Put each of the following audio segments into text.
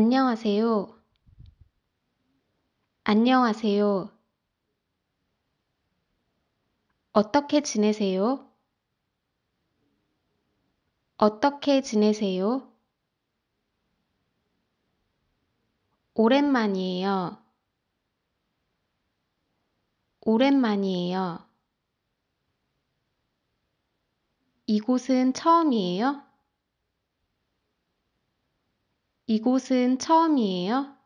안녕하세요. 안녕하세요. 어떻게 지내세요? 어떻게 지내세요? 오랜만이에요. 오랜만이에요. 이곳은 처음이에요? 이곳은 처음이에요?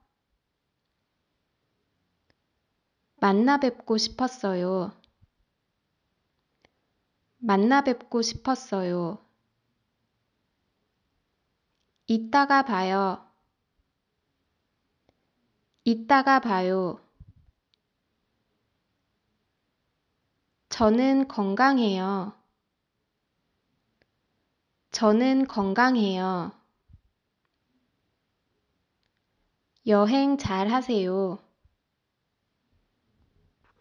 만나 뵙고 싶었어요. 만나 뵙고 싶었어요. 이따가 봐요. 이따가 봐요. 저는 건강해요. 저는 건강해요. 여행 잘 하세요.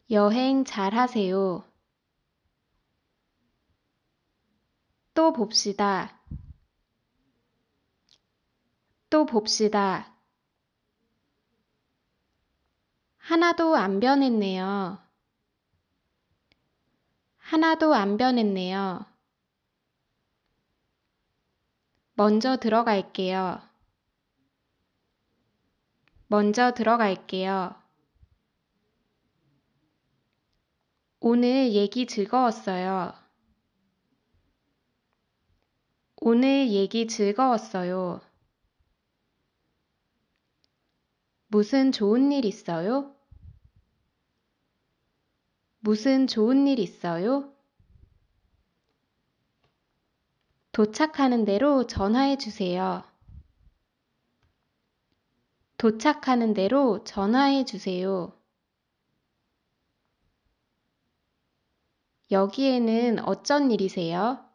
여행 잘 하세요. 또 봅시다. 또 봅시다. 하나도 안 변했네요. 하나도 안 변했네요. 먼저 들어갈게요. 먼저 들어갈게요. 오늘 얘기 즐거웠어요. 오늘 얘기 즐거웠어요. 무슨 좋은 일 있어요? 무슨 좋은 일 있어요? 도착하는 대로 전화해 주세요. 도착하는 대로 전화해 주세요. 여기에는 어쩐 일이세요?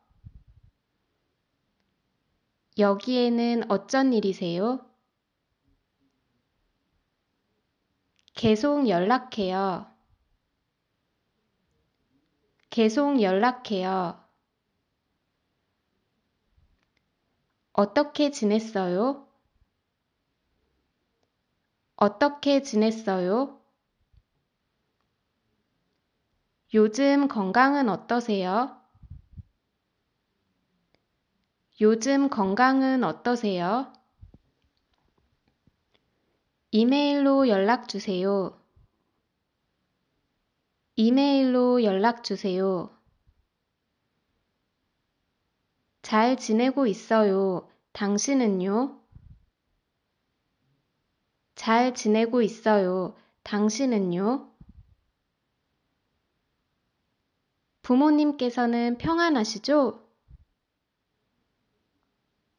여기에는 어쩐 일이세요? 계속 연락해요. 계속 연락해요. 어떻게 지냈어요? 어떻게 지냈어요? 요즘 건강은 어떠세요? 요즘 건강은 어떠세요? 이메일로 연락 주세요. 이메일로 연락 주세요. 잘 지내고 있어요. 당신은요? 잘 지내고 있어요. 당신은요? 부모님께서는 평안하시죠?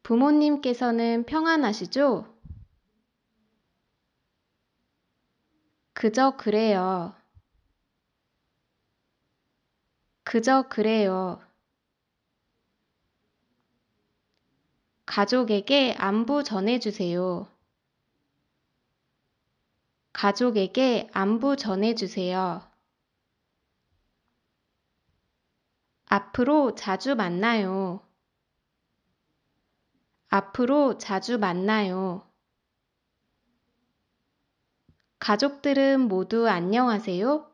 부모님께서는 평안하시죠? 그저 그래요. 그저 그래요. 가족에게 안부 전해주세요. 가족에게 안부 전해주세요. 앞으로 자주 만나요. 앞으로 자주 만나요. 가족들은 모두 안녕하세요.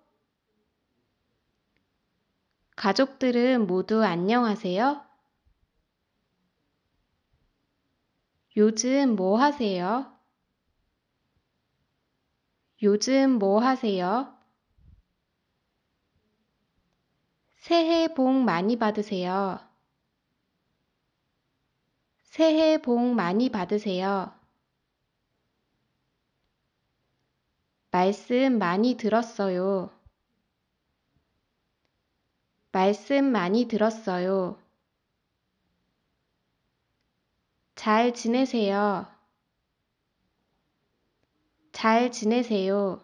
가족들은 모두 안녕하세요. 요즘 뭐 하세요? 요즘 뭐 하세요? 새해 복 많이 받으세요. 새해 복 많이 받으세요. 말씀 많이 들었어요. 말씀 많이 들었어요. 잘 지내세요. 잘 지내세요?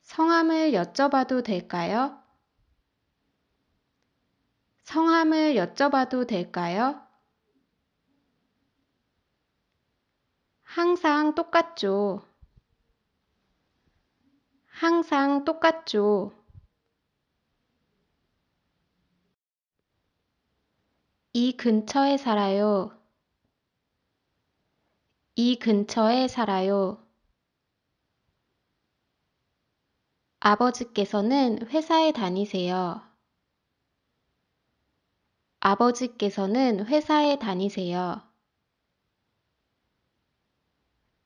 성함을 여쭤봐도 될까요? 성함을 여쭤봐도 될까요? 항상 똑같죠. 항상 똑같죠. 이 근처에 살아요. 이 근처에 살아요. 아버지께서는 회사에 다니세요. 아버지께서는 회사에 다니세요.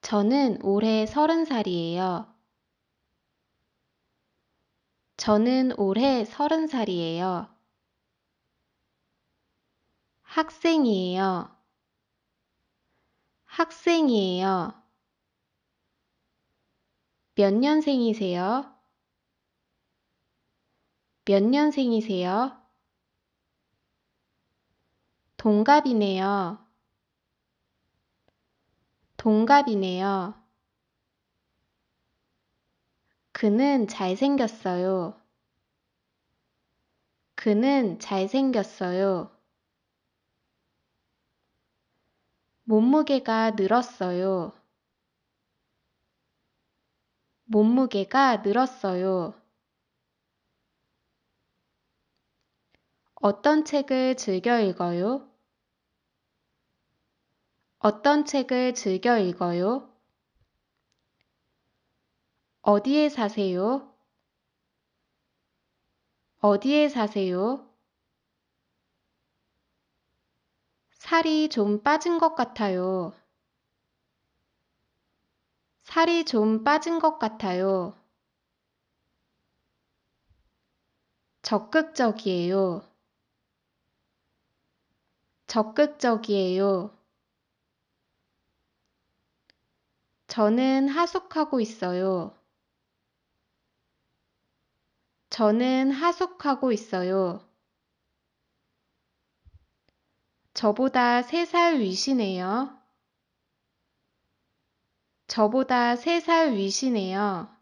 저는 올해 서른 살이에요. 저는 올해 서른 살이에요. 학생이에요. 학생이에요. 몇 년생이세요? 몇 년생이세요? 동갑이네요. 동갑이네요. 그는 잘생겼어요. 그는 잘생겼어요. 몸무게가 늘었어요. 몸무게가 늘었어요. 어떤 책을 즐겨 읽어요? 어떤 책을 즐겨 읽어요? 어디에 사세요? 어디에 사세요? 살이 좀 빠진 것 같아요. 살이 좀 빠진 것 같아요. 적극적이에요. 적극적이에요. 저는 하숙하고 있어요. 저는 하숙하고 있어요. 저보다 세 살 위시네요. 저보다 세 살 위시네요.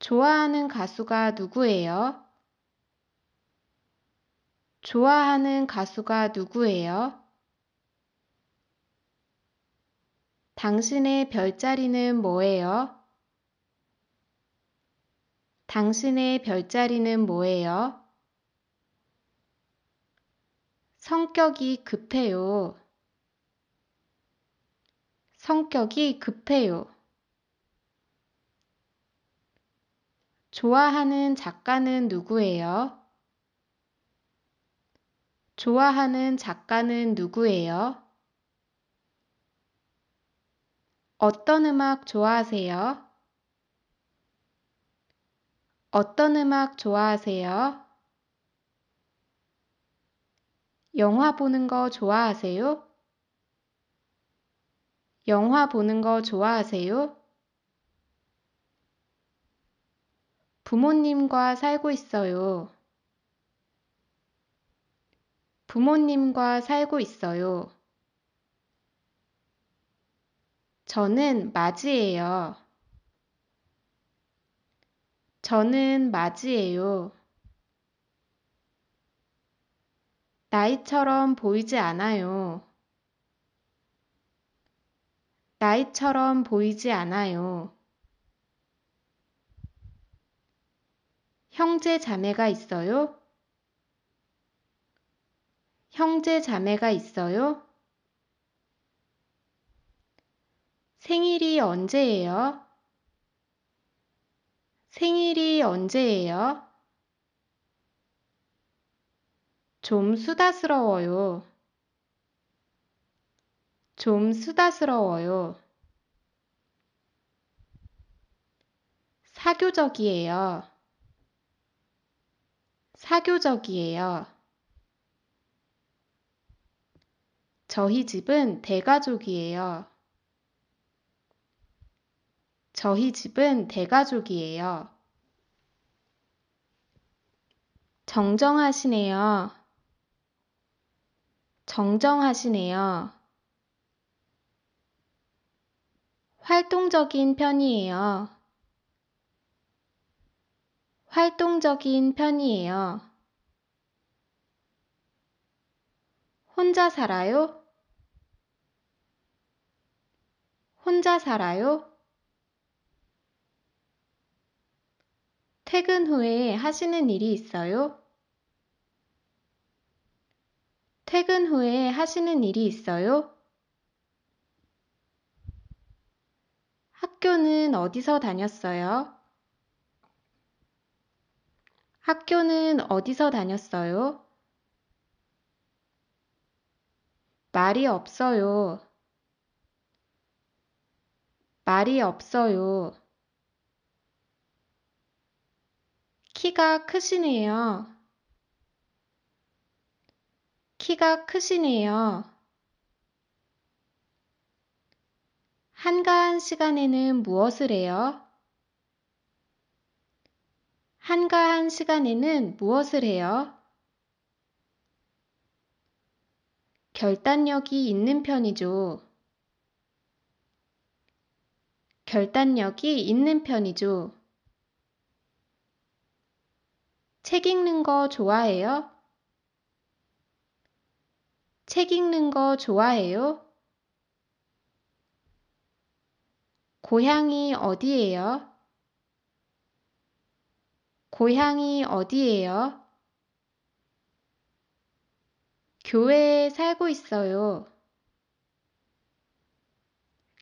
좋아하는 가수가 누구예요? 좋아하는 가수가 누구예요? 당신의 별자리는 뭐예요? 당신의 별자리는 뭐예요? 성격이 급해요. 성격이 급해요. 좋아하는 작가는 누구예요? 좋아하는 작가는 누구예요? 어떤 음악 좋아하세요? 어떤 음악 좋아하세요? 영화 보는 거 좋아하세요? 영화 보는 거 좋아하세요? 부모님과 살고 있어요. 부모님과 살고 있어요. 저는 맞이에요. 저는 맞이에요. 나이처럼 보이지 않아요. 나이처럼 보이지 않아요. 형제 자매가 있어요? 형제 자매가 있어요? 생일이 언제예요? 생일이 언제예요? 좀 수다스러워요. 좀 수다스러워요. 사교적이에요. 사교적이에요. 저희 집은 대가족이에요. 저희 집은 대가족이에요. 정정하시네요. 정정하시네요. 활동적인 편이에요. 활동적인 편이에요. 혼자 살아요? 혼자 살아요? 퇴근 후에 하시는 일이 있어요? 퇴근 후에 하시는 일이 있어요? 학교는 어디서 다녔어요? 학교는 어디서 다녔어요? 말이 없어요. 말이 없어요. 키가 크시네요. 키가 크시네요. 한가한 시간에는 무엇을 해요? 한가한 시간에는 무엇을 해요? 결단력이 있는 편이죠. 결단력이 있는 편이죠. 책 읽는 거 좋아해요? 책 읽는 거 좋아해요? 고향이 어디예요? 고향이 어디예요? 교회에 살고 있어요.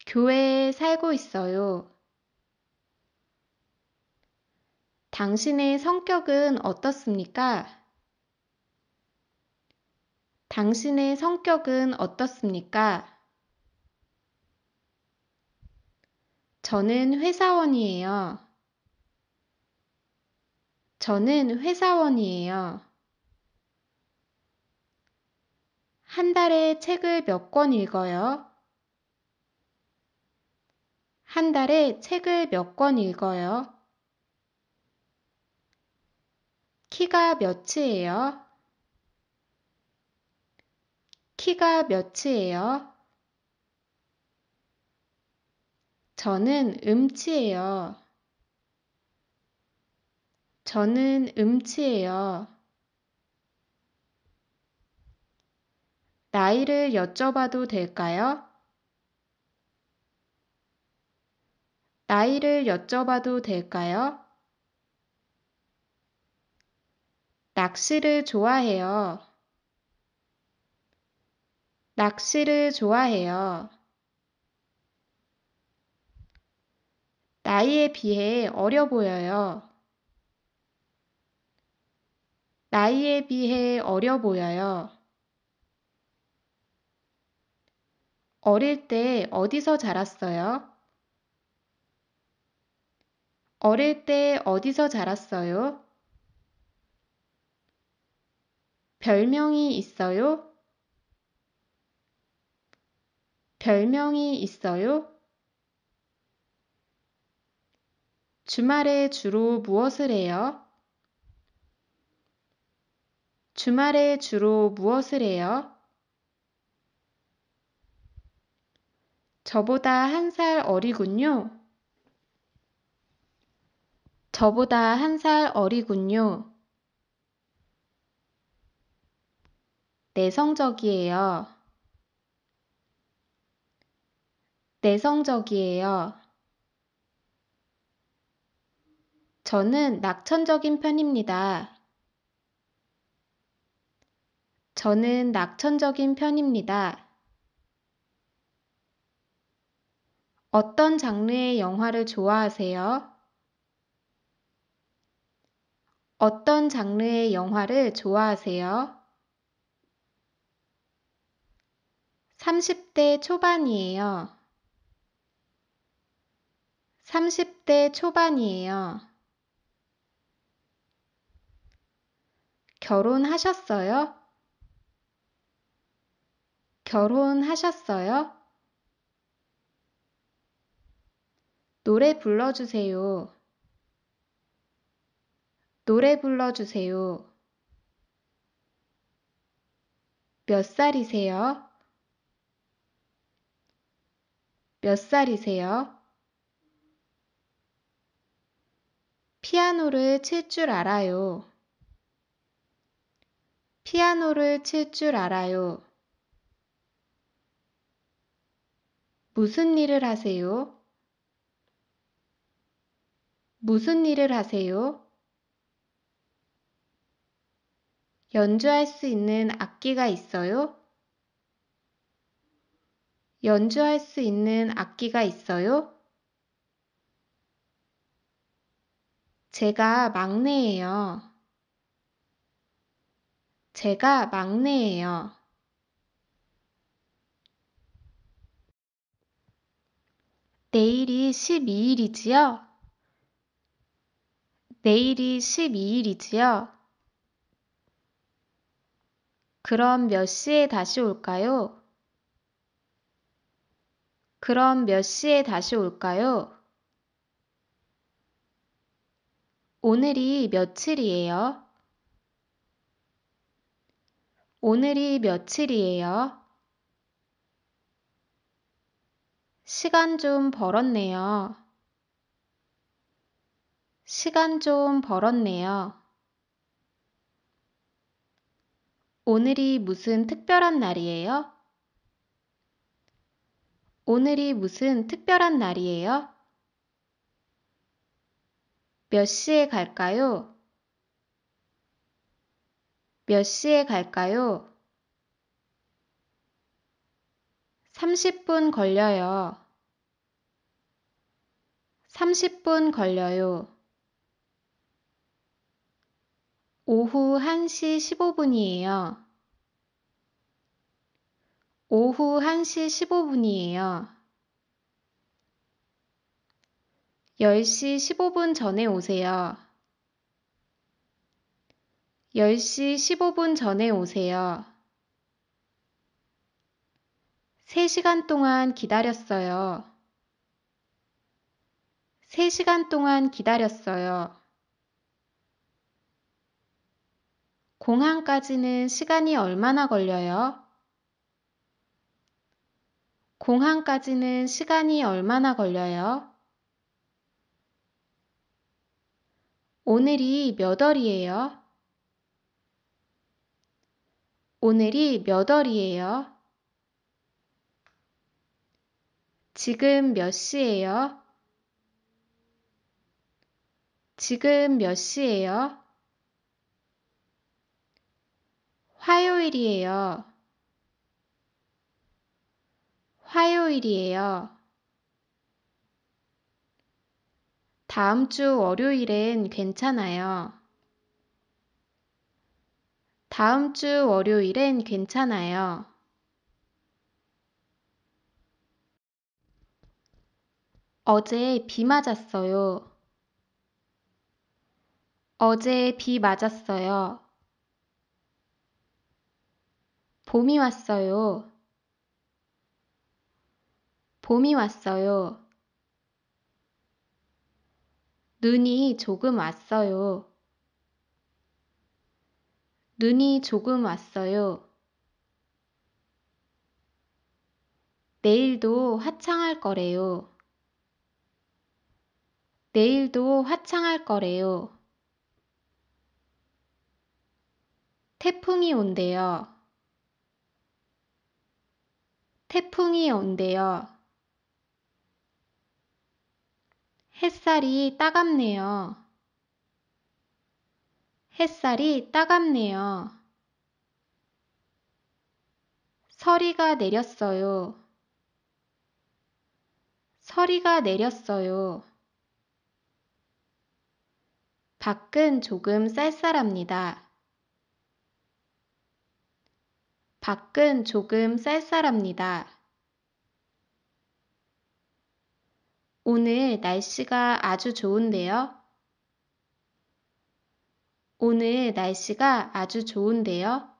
교회에 살고 있어요. 당신의 성격은 어떻습니까? 당신의 성격은 어떻습니까? 저는 회사원이에요. 저는 회사원이에요. 한 달에 책을 몇 권 읽어요? 한 달에 책을 몇 권 읽어요? 키가 몇이에요? 키가 몇이에요? 저는 음치예요. 저는 음치예요. 나이를 여쭤봐도 될까요? 나이를 여쭤봐도 될까요? 낚시를 좋아해요. 낚시를 좋아해요. 나이에 비해 어려 보여요. 나이에 비해 어려 보여요. 어릴 때 어디서 자랐어요? 어릴 때 어디서 자랐어요? 별명이 있어요? 별명이 있어요? 주말에 주로 무엇을 해요? 주말에 주로 무엇을 해요? 저보다 한 살 어리군요. 저보다 한 살 어리군요. 내성적이에요. 내성적이에요. 저는 낙천적인 편입니다. 저는 낙천적인 편입니다. 어떤 장르의 영화를 좋아하세요? 어떤 장르의 영화를 좋아하세요? 30대 초반이에요. 30대 초반이에요. 결혼하셨어요? 결혼하셨어요? 노래 불러주세요. 노래 불러주세요. 몇 살이세요? 몇 살이세요? 피아노를 칠 줄 알아요. 피아노를 칠 줄 알아요. 무슨 일을 하세요? 무슨 일을 하세요? 연주할 수 있는 악기가 있어요? 연주할 수 있는 악기가 있어요? 제가 막내예요. 제가 막내예요. 내일이 12일이지요? 내일이 12일이지요? 그럼 몇 시에 다시 올까요? 그럼 몇 시에 다시 올까요? 오늘이 며칠이에요? 오늘이 며칠이에요? 시간 좀 벌었네요. 시간 좀 벌었네요. 오늘이 무슨 특별한 날이에요? 오늘이 무슨 특별한 날이에요? 몇 시에 갈까요? 몇 시에 갈까요? 30분 걸려요. 30분 걸려요. 오후 1시 15분이에요. 오후 1시 15분이에요. 10시 15분 전에 오세요. 10시 15분 전에 오세요. 3시간 동안 기다렸어요. 3시간 동안 기다렸어요. 공항까지는 시간이 얼마나 걸려요? 공항까지는 시간이 얼마나 걸려요? 오늘이 몇 월이에요? 오늘이 몇 월이에요? 지금 몇 시예요? 지금 몇 시예요? 화요일이에요. 화요일이에요. 다음 주 월요일엔 괜찮아요. 다음 주 월요일엔 괜찮아요. 어제 비 맞았어요. 어제 비 맞았어요. 봄이 왔어요. 봄이 왔어요. 눈이 조금 왔어요. 눈이 조금 왔어요. 내일도 화창할 거래요. 내일도 화창할 거래요. 태풍이 온대요. 태풍이 온대요. 햇살이 따갑네요. 햇살이 따갑네요. 서리가 내렸어요. 서리가 내렸어요. 밖은 조금 쌀쌀합니다. 밖은 조금 쌀쌀합니다. 오늘 날씨가 아주 좋은데요. 오늘 날씨가 아주 좋은데요.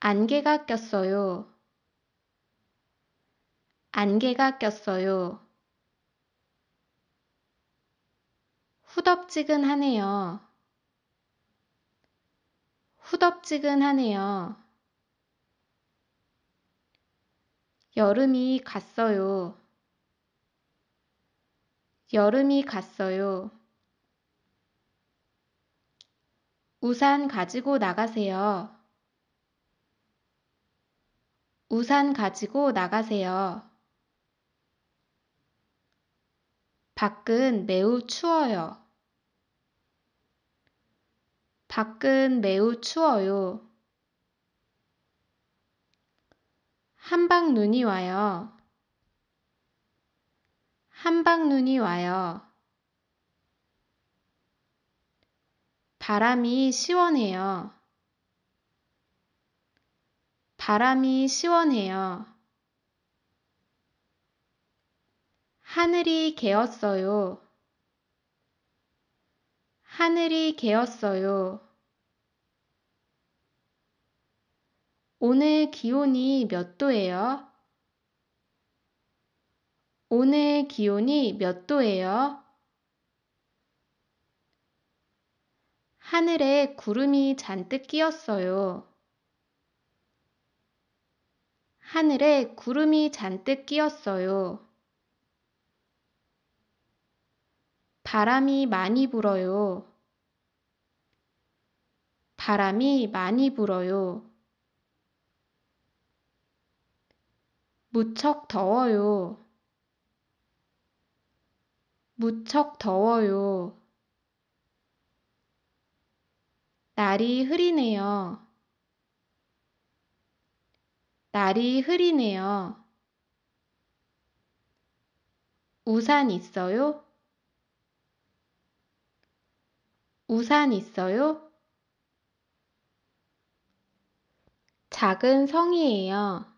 안개가 꼈어요. 안개가 꼈어요. 후덥지근하네요. 후덥지근하네요. 여름이 갔어요. 여름이 갔어요. 우산 가지고 나가세요. 우산 가지고 나가세요. 밖은 매우 추워요. 밖은 매우 추워요. 한방 눈이 와요. 한방 눈이 와요. 바람이 시원해요. 바람이 시원해요. 하늘이 개었어요. 하늘이 개었어요. 오늘 기온이 몇 도예요? 오늘 기온이 몇 도예요? 하늘에 구름이 잔뜩 끼었어요. 하늘에 구름이 잔뜩 끼었어요. 바람이 많이 불어요. 바람이 많이 불어요. 무척 더워요. 무척 더워요. 날이 흐리네요. 날이 흐리네요. 우산 있어요? 우산 있어요? 작은 성이에요.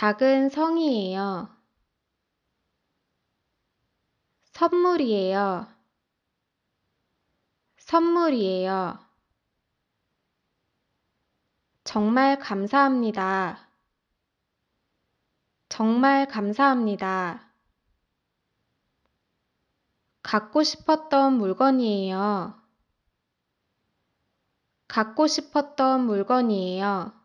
작은 성이에요. 선물이에요. 선물이에요. 정말 감사합니다. 정말 감사합니다. 갖고 싶었던 물건이에요. 갖고 싶었던 물건이에요.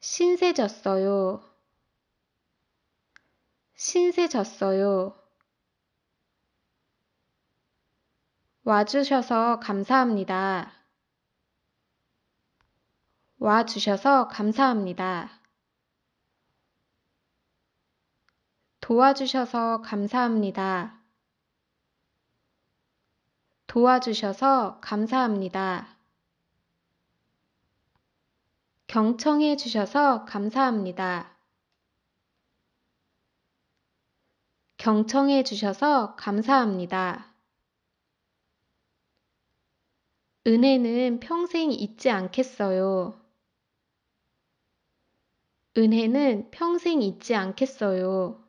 신세졌어요. 신세졌어요. 와주셔서 감사합니다. 와주셔서 감사합니다. 도와주셔서 감사합니다. 도와주셔서 감사합니다. 경청해 주셔서 감사합니다. 경청해 주셔서 감사합니다. 은혜는 평생 잊지 않겠어요. 은혜는 평생 잊지 않겠어요.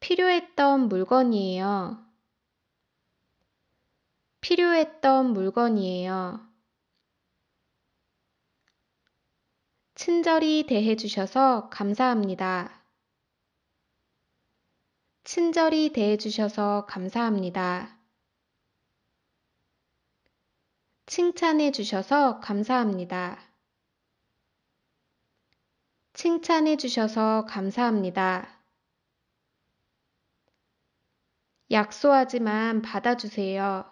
필요했던 물건이에요. 필요했던 물건이에요. 친절히 대해주셔서 감사합니다. 친절히 대해주셔서 감사합니다. 칭찬해주셔서 감사합니다. 칭찬해주셔서 감사합니다. 약소하지만 받아주세요.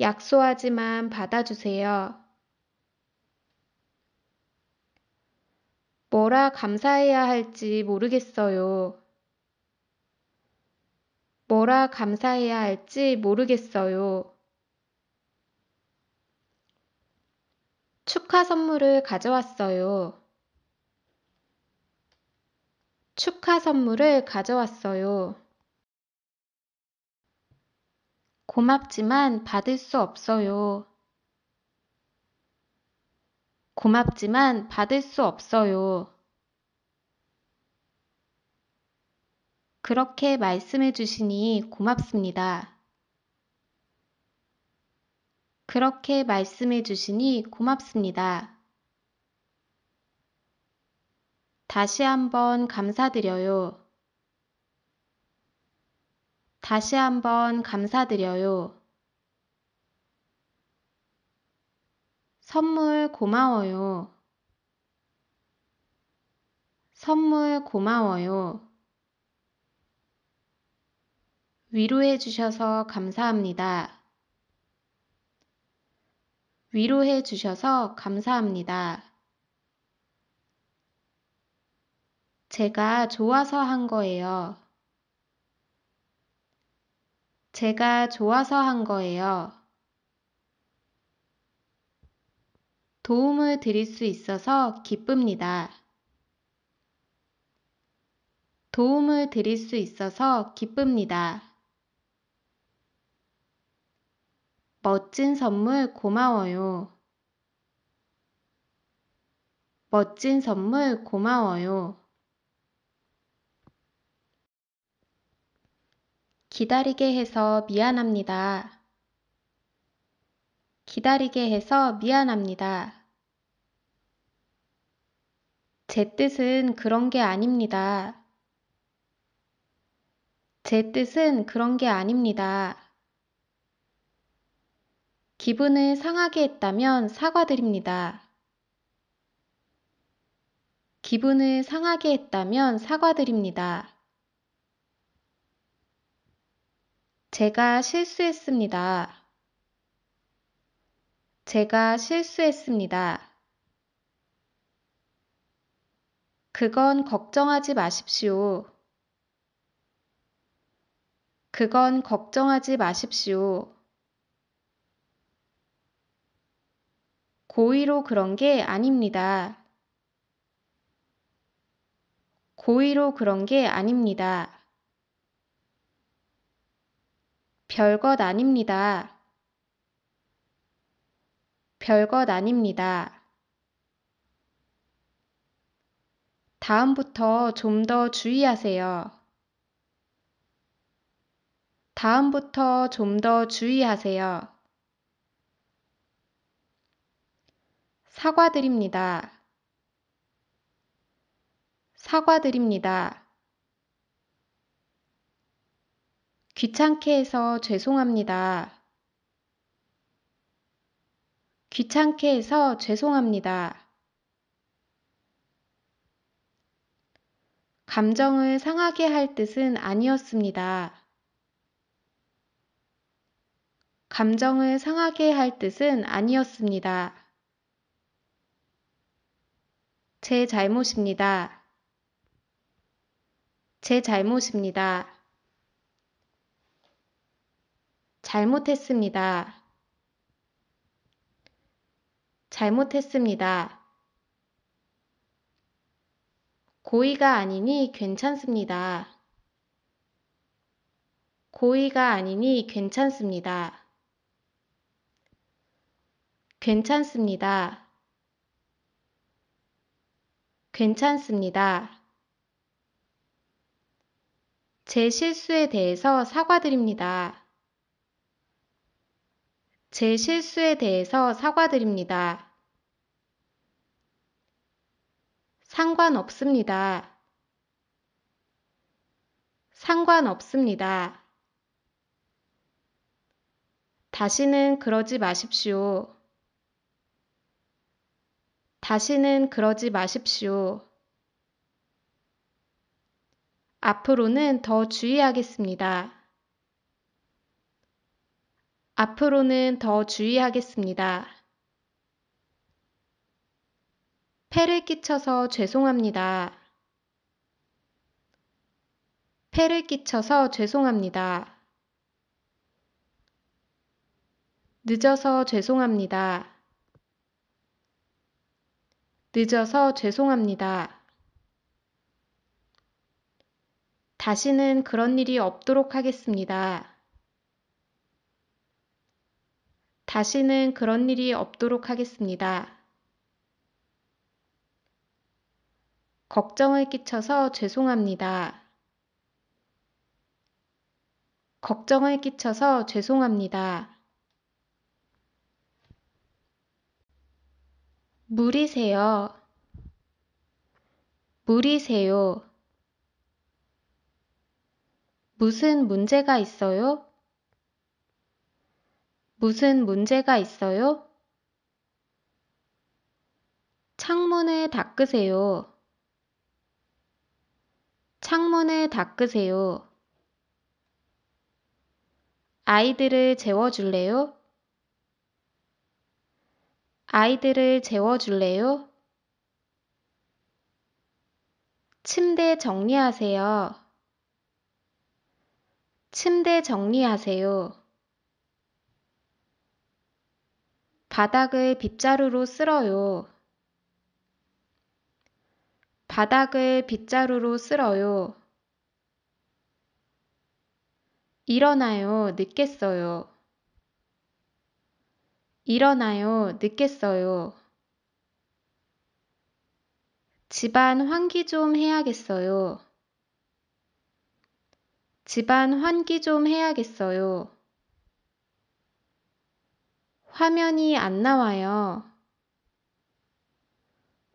약소하지만 받아주세요. 뭐라 감사해야 할지 모르겠어요. 뭐라 감사해야 할지 모르겠어요. 축하 선물을 가져왔어요. 축하 선물을 가져왔어요. 고맙지만 받을 수 없어요. 고맙지만 받을 수 없어요. 그렇게 말씀해 주시니 고맙습니다. 그렇게 말씀해 주시니 고맙습니다. 다시 한번 감사드려요. 다시 한번 감사드려요. 선물 고마워요. 선물 고마워요. 위로해 주셔서 감사합니다. 위로해 주셔서 감사합니다. 제가 좋아서 한 거예요. 제가 좋아서 한 거예요. 도움을 드릴 수 있어서 기쁩니다. 도움을 드릴 수 있어서 기쁩니다. 멋진 선물 고마워요. 멋진 선물 고마워요. 기다리게 해서 미안합니다. 기다리게 해서 미안합니다. 제 뜻은 그런 게 아닙니다. 제 뜻은 그런 게 아닙니다. 기분을 상하게 했다면 사과드립니다. 기분을 상하게 했다면 사과드립니다. 제가 실수했습니다. 제가 실수했습니다. 그건 걱정하지 마십시오. 그건 걱정하지 마십시오. 고의로 그런 게 아닙니다. 고의로 그런 게 아닙니다. 별것 아닙니다. 별것 아닙니다. 다음부터 좀 더 주의하세요. 다음부터 좀 더 주의하세요. 사과드립니다. 사과드립니다. 귀찮게 해서 죄송합니다. 귀찮게 해서 죄송합니다. 감정을 상하게 할 뜻은 아니었습니다. 감정을 상하게 할 뜻은 아니었습니다. 제 잘못입니다. 제 잘못입니다. 잘못했습니다. 잘못했습니다. 고의가 아니니 괜찮습니다. 고의가 아니니 괜찮습니다. 괜찮습니다. 괜찮습니다. 제 실수에 대해서 사과드립니다. 제 실수에 대해서 사과드립니다. 상관없습니다. 상관없습니다. 다시는 그러지 마십시오. 다시는 그러지 마십시오. 앞으로는 더 주의하겠습니다. 앞으로는 더 주의하겠습니다. 폐를 끼쳐서 죄송합니다. 폐를 끼쳐서 죄송합니다. 늦어서 죄송합니다. 늦어서 죄송합니다. 다시는 그런 일이 없도록 하겠습니다. 다시는 그런 일이 없도록 하겠습니다. 걱정을 끼쳐서 죄송합니다. 걱정을 끼쳐서 죄송합니다. 무리세요무리세요 무슨 문제가 있어요? 무슨 문제가 있어요? 창문을 닦으세요. 창문을 닦으세요. 아이들을 재워줄래요? 아이들을 재워줄래요? 침대 정리하세요. 침대 정리하세요. 바닥을 빗자루로 쓸어요. 바닥을 빗자루로 쓸어요. 일어나요, 늦겠어요. 일어나요, 늦겠어요. 집안 환기 좀 해야겠어요. 집안 환기 좀 해야겠어요. 화면이 안 나와요.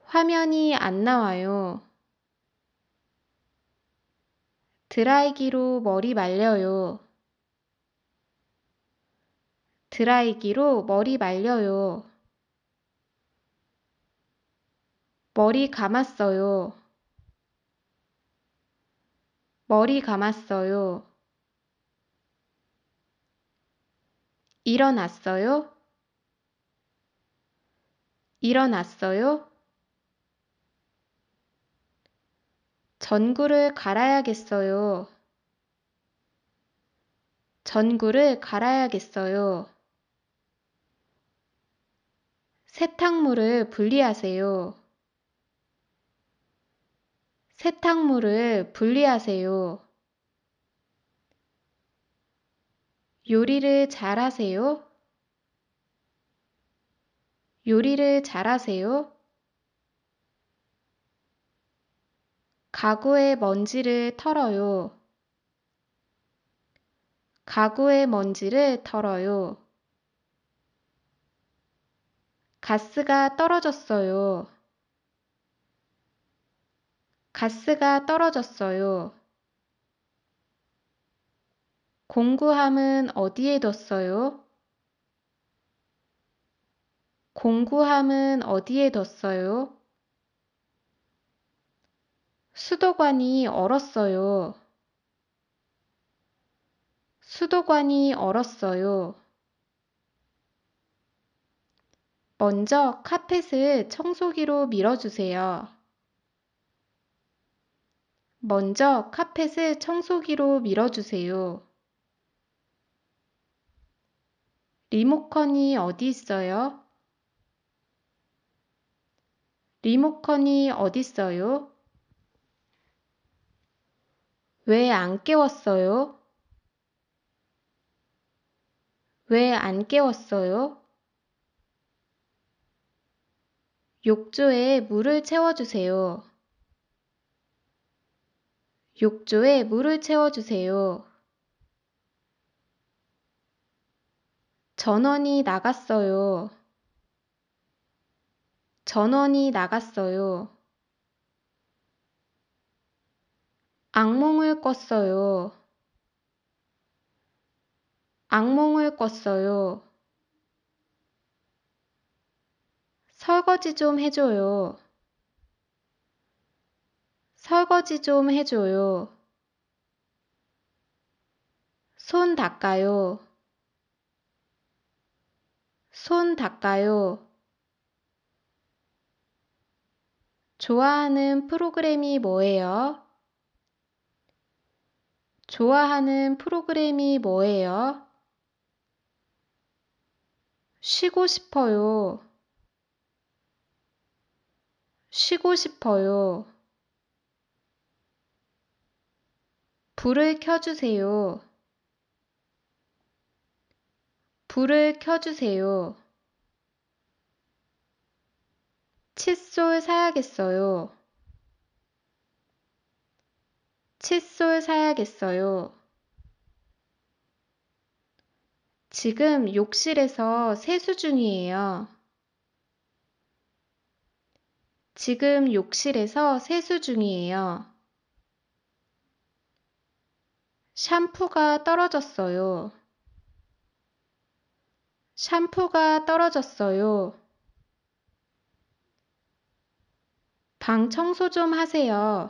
화면이 안 나와요. 드라이기로 머리 말려요. 드라이기로 머리 말려요. 머리 감았어요. 머리 감았어요. 일어났어요? 일어났어요? 전구를 갈아야겠어요. 전구를 갈아야겠어요. 세탁물을 분리하세요. 세탁물을 분리하세요. 요리를 잘하세요? 요리를 잘하세요? 가구의 먼지를 털어요. 가구의 먼지를 털어요. 가스가 떨어졌어요. 가스가 떨어졌어요. 공구함은 어디에 뒀어요? 공구함은 어디에 뒀어요? 수도관이 얼었어요. 수도관이 얼었어요. 먼저 카펫을 청소기로 밀어주세요. 먼저 카펫을 청소기로 밀어주세요. 리모컨이 어디 있어요? 리모컨이 어딨어요? 왜 안 깨웠어요? 왜 안 깨웠어요? 욕조에 물을 채워주세요. 욕조에 물을 채워주세요. 전원이 나갔어요. 전원이 나갔어요. 악몽을 꿨어요. 악몽을 꿨어요. 설거지 좀 해줘요. 설거지 좀 해줘요. 손 닦아요. 손 닦아요. 좋아하는 프로그램이 뭐예요? 좋아하는 프로그램이 뭐예요? 쉬고 싶어요. 쉬고 싶어요. 불을 켜주세요. 불을 켜주세요. 칫솔 사야겠어요. 칫솔 사야겠어요. 지금 욕실에서 세수 중이에요. 지금 욕실에서 세수 중이에요. 샴푸가 떨어졌어요. 샴푸가 떨어졌어요. 방 청소 좀 하세요.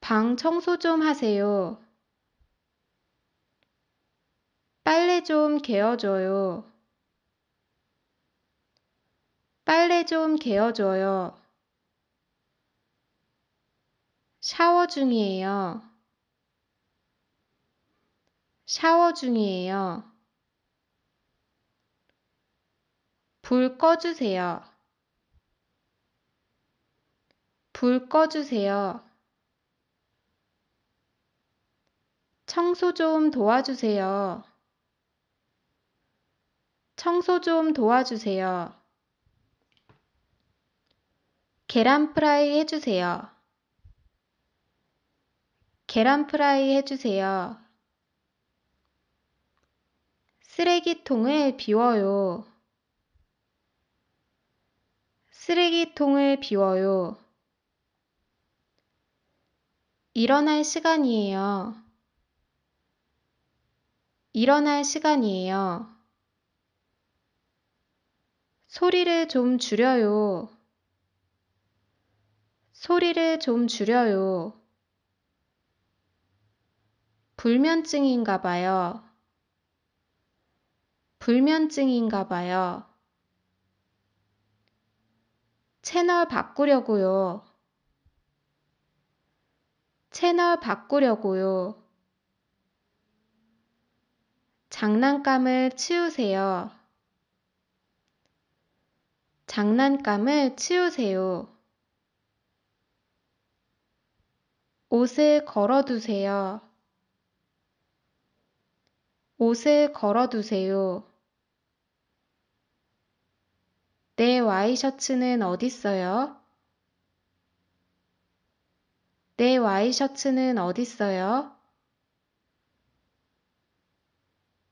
방 청소 좀 하세요. 빨래 좀 개어줘요. 빨래 좀 개어줘요. 샤워 중이에요. 샤워 중이에요. 불 꺼주세요. 불 꺼주세요. 청소 좀 도와주세요. 청소 좀 도와주세요. 계란 프라이 해주세요. 계란 프라이 해주세요. 쓰레기통을 비워요. 쓰레기통을 비워요. 일어날 시간이에요. 일어날 시간이에요. 소리를 좀 줄여요. 소리를 좀 줄여요. 불면증인가 봐요. 불면증인가 봐요. 채널 바꾸려고요. 채널 바꾸려고요. 장난감을 치우세요. 장난감을 치우세요. 옷을 걸어두세요. 옷을 걸어두세요. 내 와이셔츠는 어딨어요? 내 와이셔츠는 어딨어요?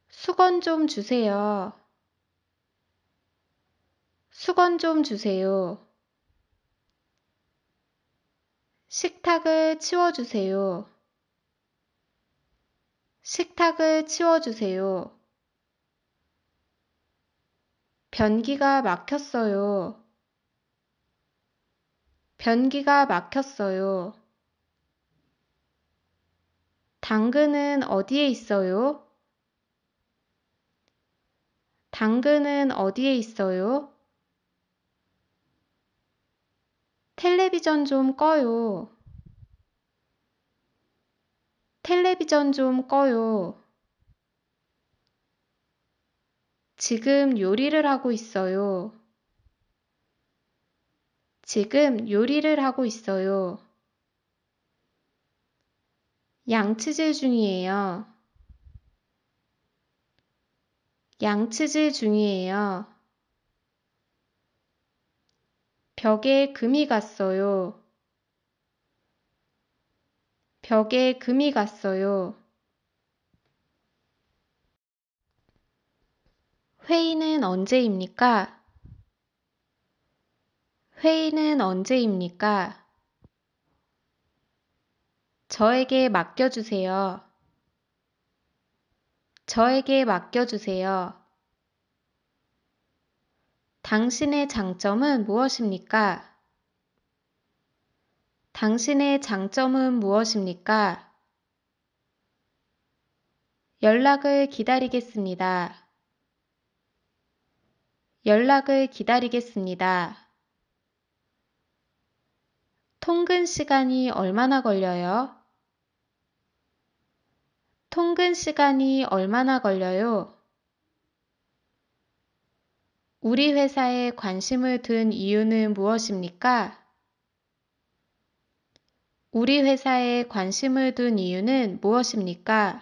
수건 좀 주세요. 수건 좀 주세요. 식탁을 치워주세요. 식탁을 치워주세요. 변기가 막혔어요. 변기가 막혔어요. 당근은 어디에 있어요? 당근은 어디에 있어요? 텔레비전 좀 꺼요. 텔레비전 좀 꺼요. 지금 요리를 하고 있어요. 지금 요리를 하고 있어요. 양치질 중이에요. 양치질 중이에요. 벽에 금이 갔어요. 벽에 금이 갔어요. 회의는 언제입니까? 회의는 언제입니까? 저에게 맡겨주세요. 저에게 맡겨주세요. 당신의 장점은 무엇입니까? 당신의 장점은 무엇입니까? 연락을 기다리겠습니다. 연락을 기다리겠습니다. 통근 시간이 얼마나 걸려요? 통근 시간이 얼마나 걸려요? 우리 회사에 관심을 둔 이유는 무엇입니까? 우리 회사에 관심을 둔 이유는 무엇입니까?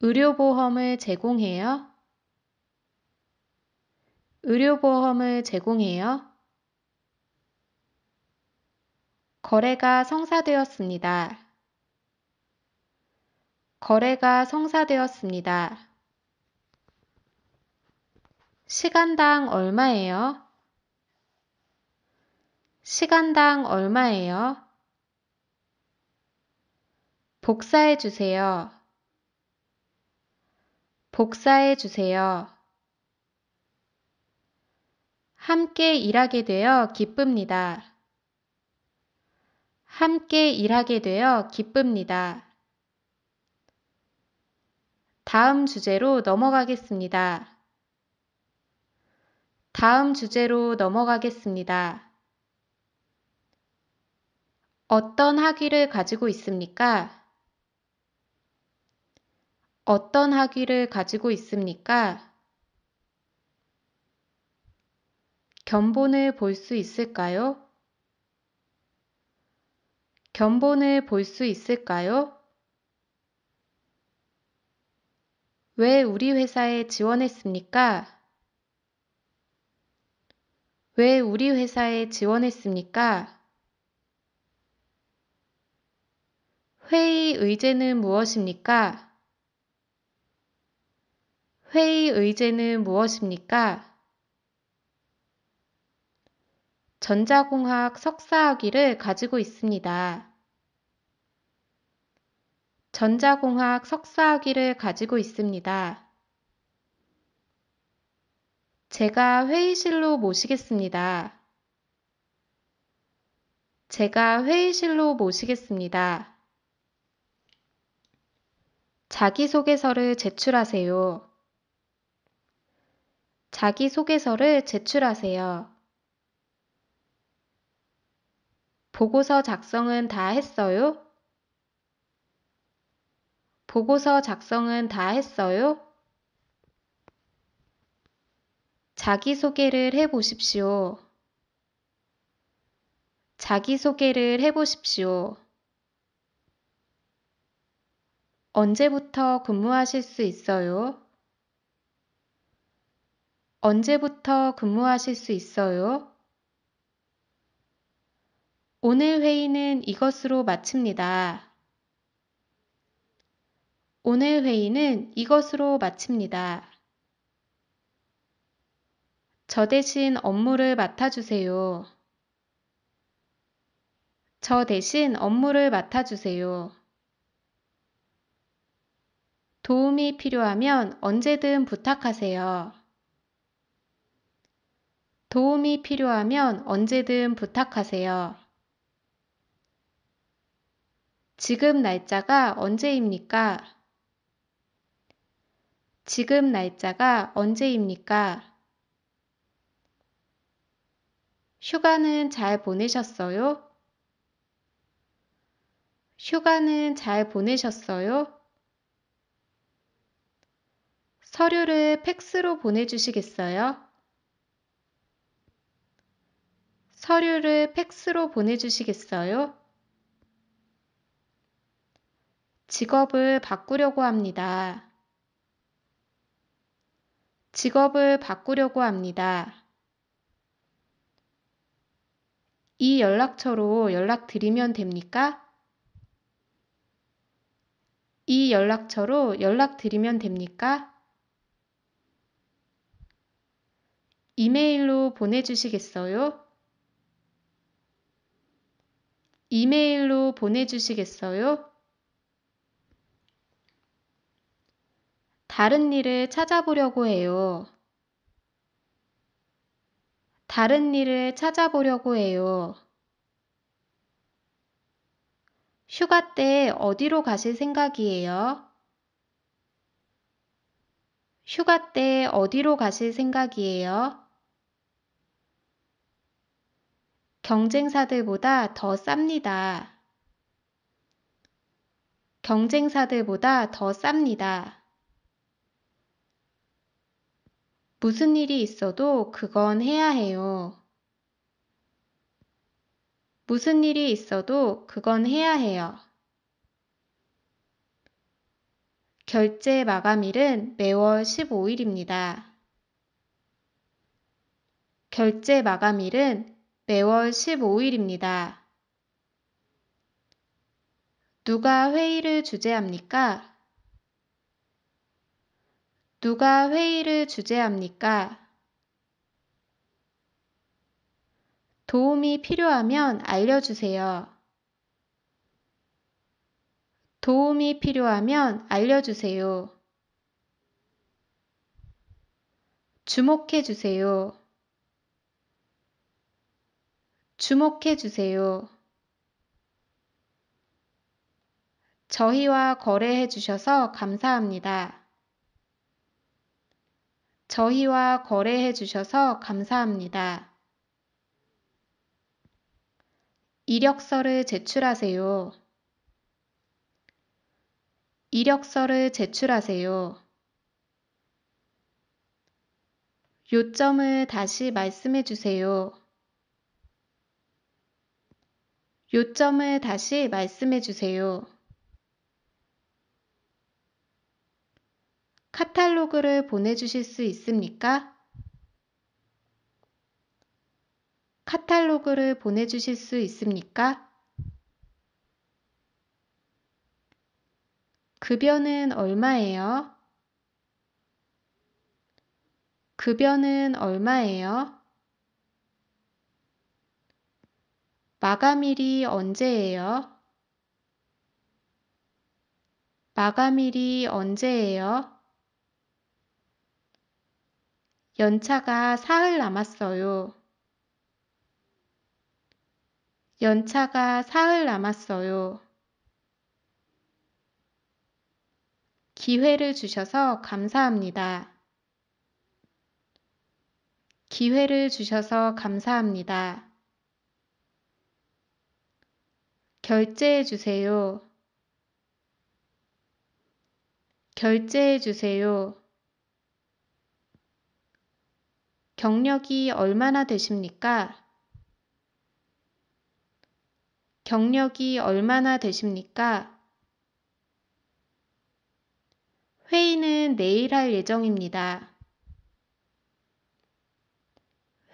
의료보험을 제공해요? 의료보험을 제공해요? 거래가 성사되었습니다. 거래가 성사되었습니다. 시간당 얼마예요? 시간당 얼마예요? 복사해 주세요. 복사해 주세요. 함께 일하게 되어 기쁩니다. 함께 일하게 되어 기쁩니다. 다음 주제로 넘어가겠습니다. 다음 주제로 넘어가겠습니다. 어떤 학위를 가지고 있습니까? 어떤 학위를 가지고 있습니까? 견본을 볼 수 있을까요? 견본을 볼 수 있을까요? 왜 우리 회사에 지원했습니까? 왜 우리 회사에 지원했습니까? 회의 의제는 무엇입니까? 회의 의제는 무엇입니까? 전자공학 석사학위를 가지고 있습니다. 전자공학 석사학위를 가지고 있습니다. 제가 회의실로 모시겠습니다. 제가 회의실로 모시겠습니다. 자기소개서를 제출하세요. 자기소개서를 제출하세요. 보고서 작성은 다 했어요? 보고서 작성은 다 했어요? 자기소개를 해보십시오. 자기소개를 해보십시오. 언제부터 근무하실 수 있어요? 언제부터 근무하실 수 있어요? 오늘 회의는 이것으로 마칩니다. 오늘 회의는 이것으로 마칩니다. 저 대신 업무를 맡아주세요. 저 대신 업무를 맡아주세요. 도움이 필요하면 언제든 부탁하세요. 도움이 필요하면 언제든 부탁하세요. 지금 날짜가 언제입니까? 지금 날짜가 언제입니까? 휴가는 잘 보내셨어요? 휴가는 잘 보내셨어요? 서류를 팩스로 보내주시겠어요? 서류를 팩스로 보내주시겠어요? 직업을 바꾸려고 합니다. 직업을 바꾸려고 합니다. 이 연락처로 연락드리면 됩니까? 이 연락처로 연락드리면 됩니까? 이메일로 보내주시겠어요? 이메일로 보내주시겠어요? 다른 일을 찾아보려고 해요. 다른 일을 찾아보려고 해요. 휴가 때 어디로 가실 생각이에요? 휴가 때 어디로 가실 생각이에요? 경쟁사들보다 더 쌉니다. 경쟁사들보다 더 쌉니다. 무슨 일이 있어도 그건 해야 해요. 무슨 일이 있어도 그건 해야 해요. 결제 마감일은 매월 15일입니다. 결제 마감일은 매월 15일입니다. 누가 회의를 주재합니까? 누가 회의를 주재합니까? 도움이 필요하면 알려주세요. 도움이 필요하면 알려주세요. 주목해 주세요. 주목해 주세요. 저희와 거래해 주셔서 감사합니다. 저희와 거래해 주셔서 감사합니다. 이력서를 제출하세요. 이력서를 제출하세요. 요점을 다시 말씀해 주세요. 요점을 다시 말씀해 주세요. 카탈로그를 보내주실 수 있습니까? 카탈로그를 보내주실 수 있습니까? 급여는 얼마예요? 급여는 얼마예요? 마감일이 언제예요? 마감일이 언제예요? 연차가 사흘 남았어요. 연차가 사흘 남았어요. 기회를 주셔서 감사합니다. 기회를 주셔서 감사합니다. 결제해 주세요. 결제해 주세요. 경력이 얼마나 되십니까? 경력이 얼마나 되십니까? 회의는 내일 할 예정입니다.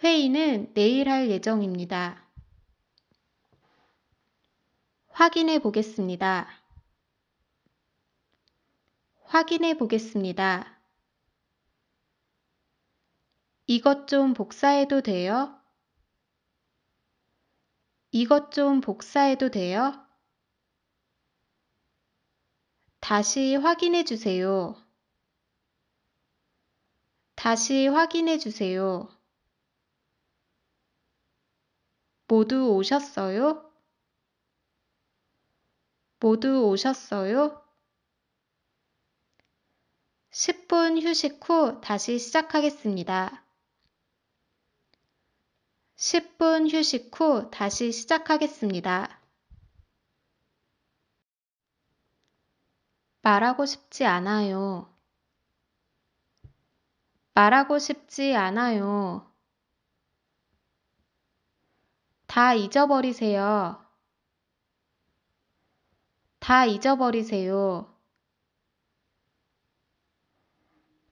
회의는 내일 할 예정입니다. 확인해 보겠습니다. 확인해 보겠습니다. 이것 좀 복사해도 돼요? 이것 좀 복사해도 돼요? 다시 확인해 주세요. 다시 확인해 주세요. 모두 오셨어요? 모두 오셨어요? 10분 휴식 후 다시 시작하겠습니다. 10분 휴식 후 다시 시작하겠습니다. 말하고 싶지 않아요. 말하고 싶지 않아요. 다 잊어버리세요. 다 잊어버리세요.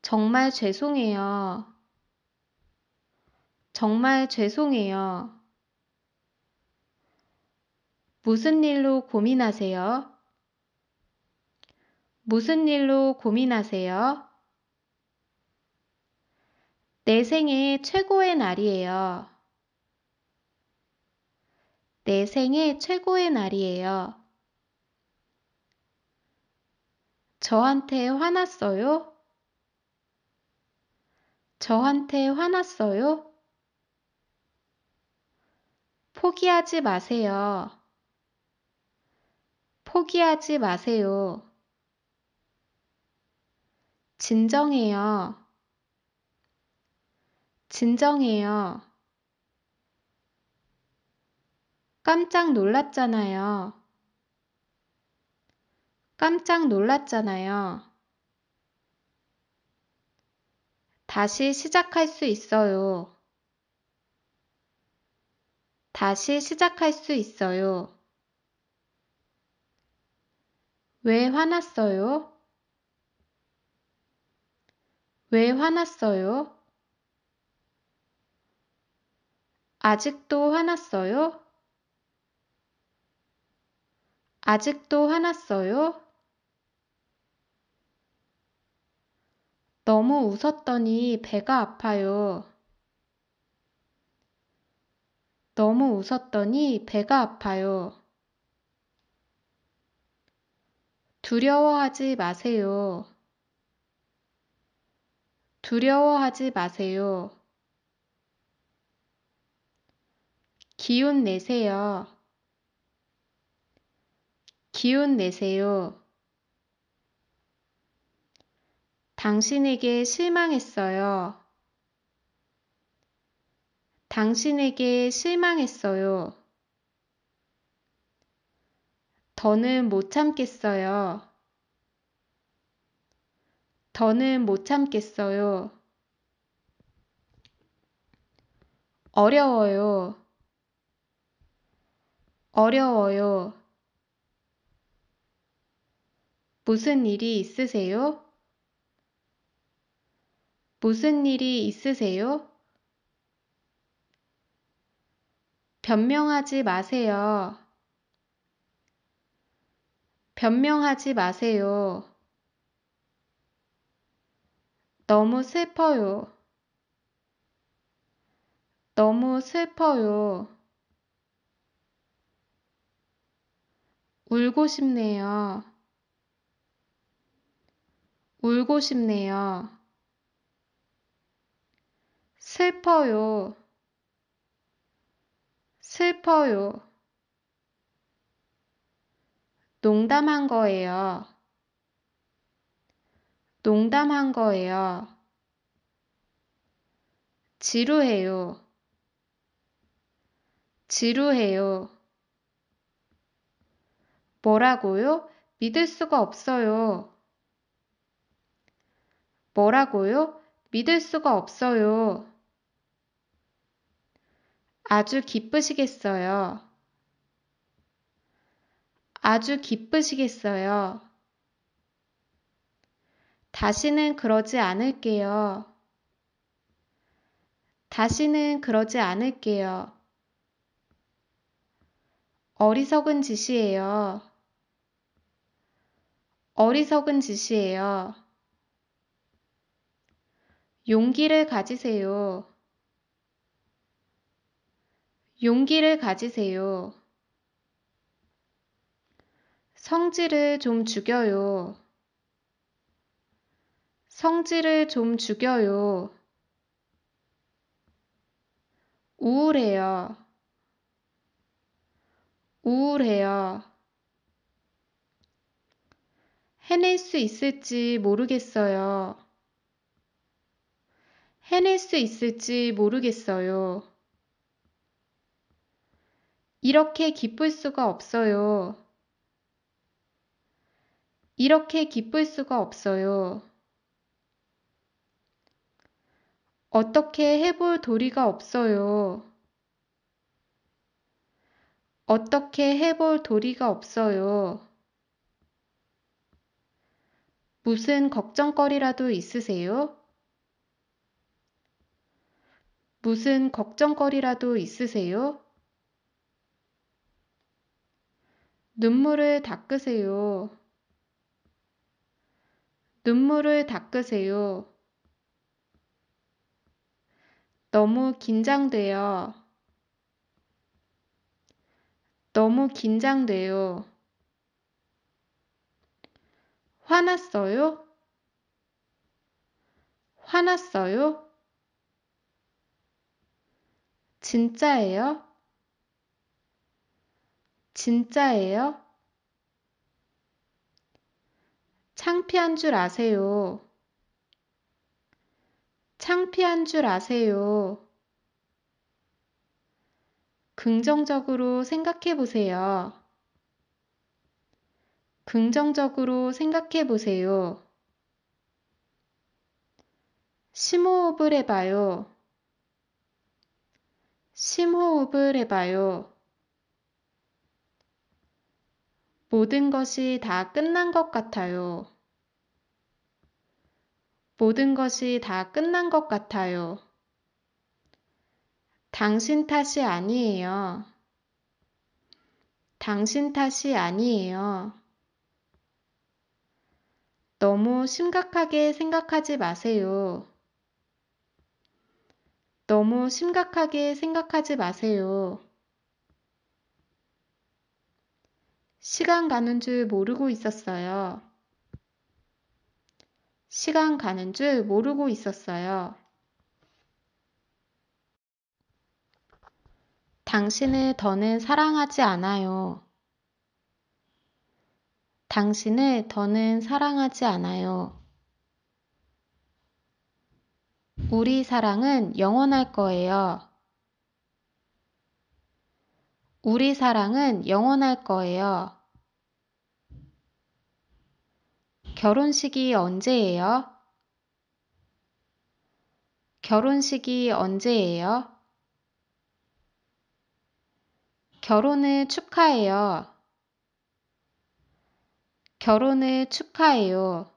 정말 죄송해요. 정말 죄송해요. 무슨 일로 고민하세요? 무슨 일로 고민하세요? 내 생애 최고의 날이에요. 내 생애 최고의 날이에요. 저한테 화났어요? 저한테 화났어요? 포기하지 마세요. 포기하지 마세요. 진정해요. 진정해요. 깜짝 놀랐잖아요. 깜짝 놀랐잖아요. 다시 시작할 수 있어요. 다시 시작할 수 있어요. 왜 화났어요? 왜 화났어요? 아직도 화났어요? 아직도 화났어요? 너무 웃었더니 배가 아파요. 너무 웃었더니 배가 아파요. 두려워하지 마세요. 두려워하지 마세요. 기운 내세요. 기운 내세요. 당신에게 실망했어요. 당신에게 실망했어요. 더는 못 참겠어요. 더는 못 참겠어요. 어려워요. 어려워요. 무슨 일이 있으세요? 무슨 일이 있으세요? 변명하지 마세요. 변명하지 마세요. 너무 슬퍼요. 너무 슬퍼요. 울고 싶네요. 울고 싶네요. 슬퍼요. 슬퍼요. 농담한 거예요. 농담한 거예요. 지루해요. 지루해요. 뭐라고요? 믿을 수가 없어요. 뭐라고요? 믿을 수가 없어요. 아주 기쁘시겠어요. 아주 기쁘시겠어요. 다시는 그러지 않을게요. 다시는 그러지 않을게요. 어리석은 짓이에요. 어리석은 짓이에요. 용기를 가지세요. 용기를 가지세요. 성질을 좀 죽여요. 성질을 좀 죽여요. 우울해요. 우울해요. 해낼 수 있을지 모르겠어요. 해낼 수 있을지 모르겠어요. 이렇게 기쁠 수가 없어요. 이렇게 기쁠 수가 없어요. 어떻게 해볼 도리가 없어요. 어떻게 해볼 도리가 없어요. 무슨 걱정거리라도 있으세요? 무슨 걱정거리라도 있으세요? 눈물을 닦으세요. 눈물을 닦으세요. 너무 긴장돼요. 너무 긴장돼요. 화났어요? 화났어요? 진짜예요? 진짜예요? 창피한 줄 아세요. 창피한 줄 아세요. 긍정적으로 생각해 보세요. 긍정적으로 생각해 보세요. 심호흡을 해봐요. 심호흡을 해봐요. 모든 것이 다 끝난 것 같아요. 모든 것이 다 끝난 것 같아요. 당신 탓이 아니에요. 당신 탓이 아니에요. 너무 심각하게 생각하지 마세요. 너무 심각하게 생각하지 마세요. 시간 가는 줄 모르고 있었어요. 시간 가는 줄 모르고 있었어요. 당신을 더는 사랑하지 않아요. 당신을 더는 사랑하지 않아요. 우리 사랑은 영원할 거예요. 우리 사랑은 영원할 거예요. 결혼식이 언제예요? 결혼식이 언제예요? 결혼을 축하해요. 결혼을 축하해요.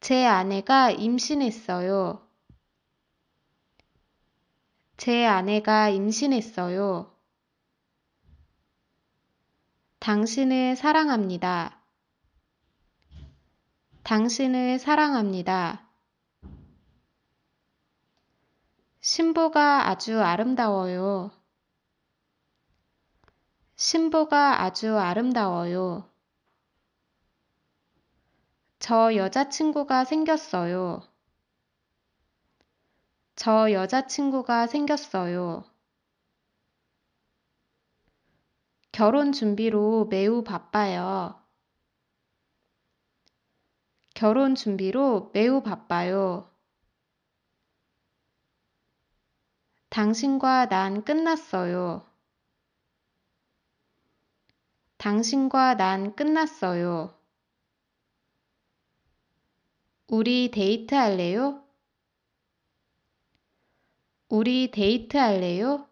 제 아내가 임신했어요. 제 아내가 임신했어요. 당신을 사랑합니다. 당신을 사랑합니다. 신부가 아주 아름다워요. 신부가 아주 아름다워요. 저 여자친구가 생겼어요. 저 여자친구가 생겼어요. 결혼 준비로 매우 바빠요. 결혼 준비로 매우 바빠요. 당신과 난 끝났어요. 당신과 난 끝났어요. 우리 데이트 할래요? 우리 데이트 할래요?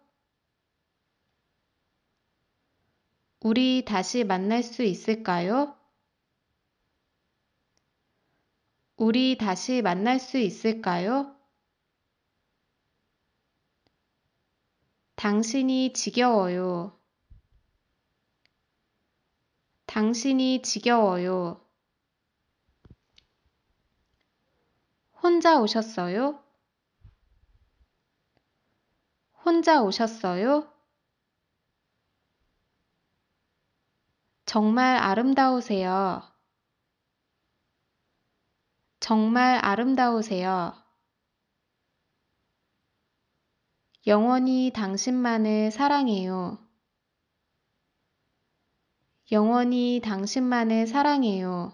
우리 다시 만날 수 있을까요? 우리 다시 만날 수 있을까요? 당신이 지겨워요. 당신이 지겨워요. 혼자 오셨어요? 혼자 오셨어요? 정말 아름다우세요. 정말 아름다우세요. 영원히 당신만을 사랑해요. 영원히 당신만을 사랑해요.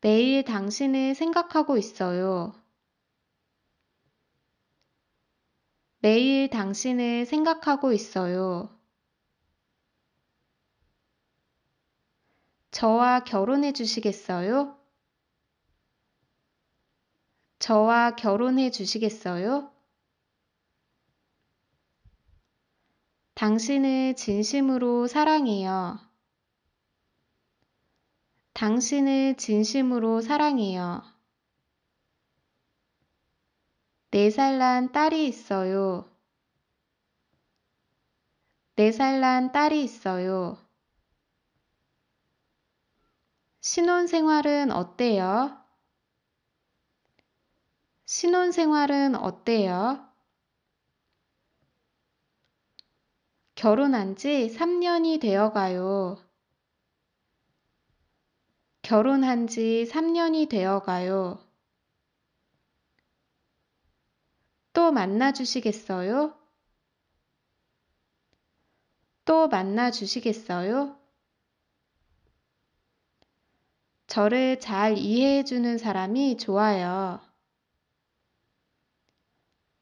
매일 당신을 생각하고 있어요. 매일 당신을 생각하고 있어요. 저와 결혼해 주시겠어요? 저와 결혼해 주시겠어요? 당신을 진심으로 사랑해요. 당신을 진심으로 사랑해요. 네 살 난 딸이 있어요. 네 살 난 딸이 있어요. 신혼생활은 어때요? 신혼생활은 어때요? 결혼한 지 3년이 되어 가요. 결혼한 지 3년이 되어 가요. 또 만나 주시겠어요? 또 만나 주시겠어요? 저를 잘 이해해주는 사람이 좋아요.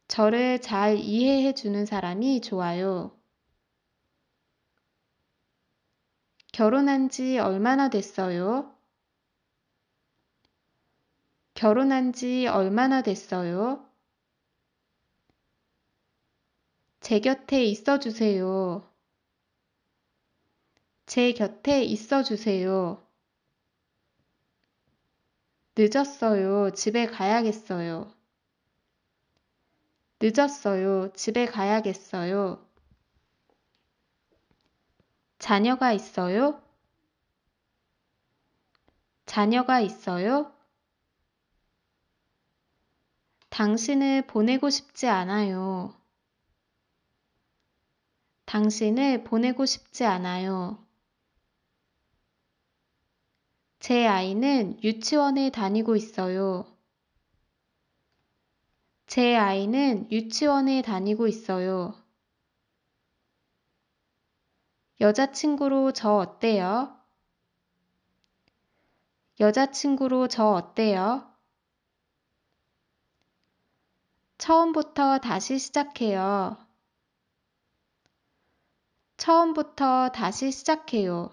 저를 잘 이해해주는 사람이 좋아요. 결혼한 지 얼마나 됐어요? 결혼한 지 얼마나 됐어요? 제 곁에 있어 주세요. 제 곁에 있어 주세요. 늦었어요. 집에 가야겠어요. 늦었어요. 집에 가야겠어요. 자녀가 있어요? 자녀가 있어요? 당신을 보내고 싶지 않아요. 당신을 보내고 싶지 않아요. 제 아이는 유치원에 다니고 있어요. 제 아이는 유치원에 다니고 있어요. 여자친구로 저 어때요? 여자친구로 저 어때요? 처음부터 다시 시작해요. 처음부터 다시 시작해요.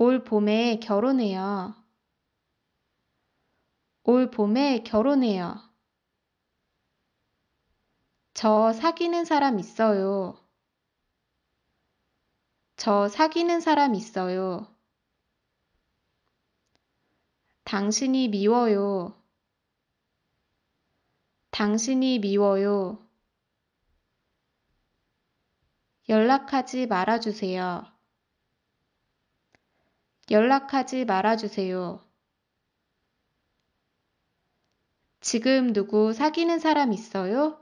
올 봄에 결혼해요. 올 봄에 결혼해요. 저 사귀는 사람 있어요. 저 사귀는 사람 있어요. 당신이 미워요. 당신이 미워요. 연락하지 말아주세요. 연락하지 말아주세요. 지금 누구 사귀는 사람 있어요?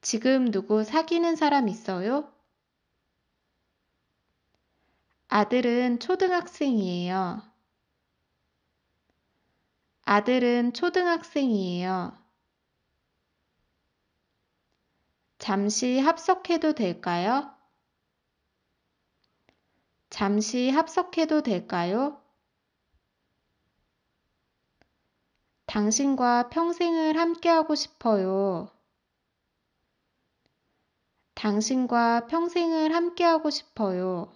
지금 누구 사귀는 사람 있어요? 아들은 초등학생이에요. 아들은 초등학생이에요. 잠시 합석해도 될까요? 잠시 합석해도 될까요? 당신과 평생을 함께하고 싶어요. 당신과 평생을 함께하고 싶어요.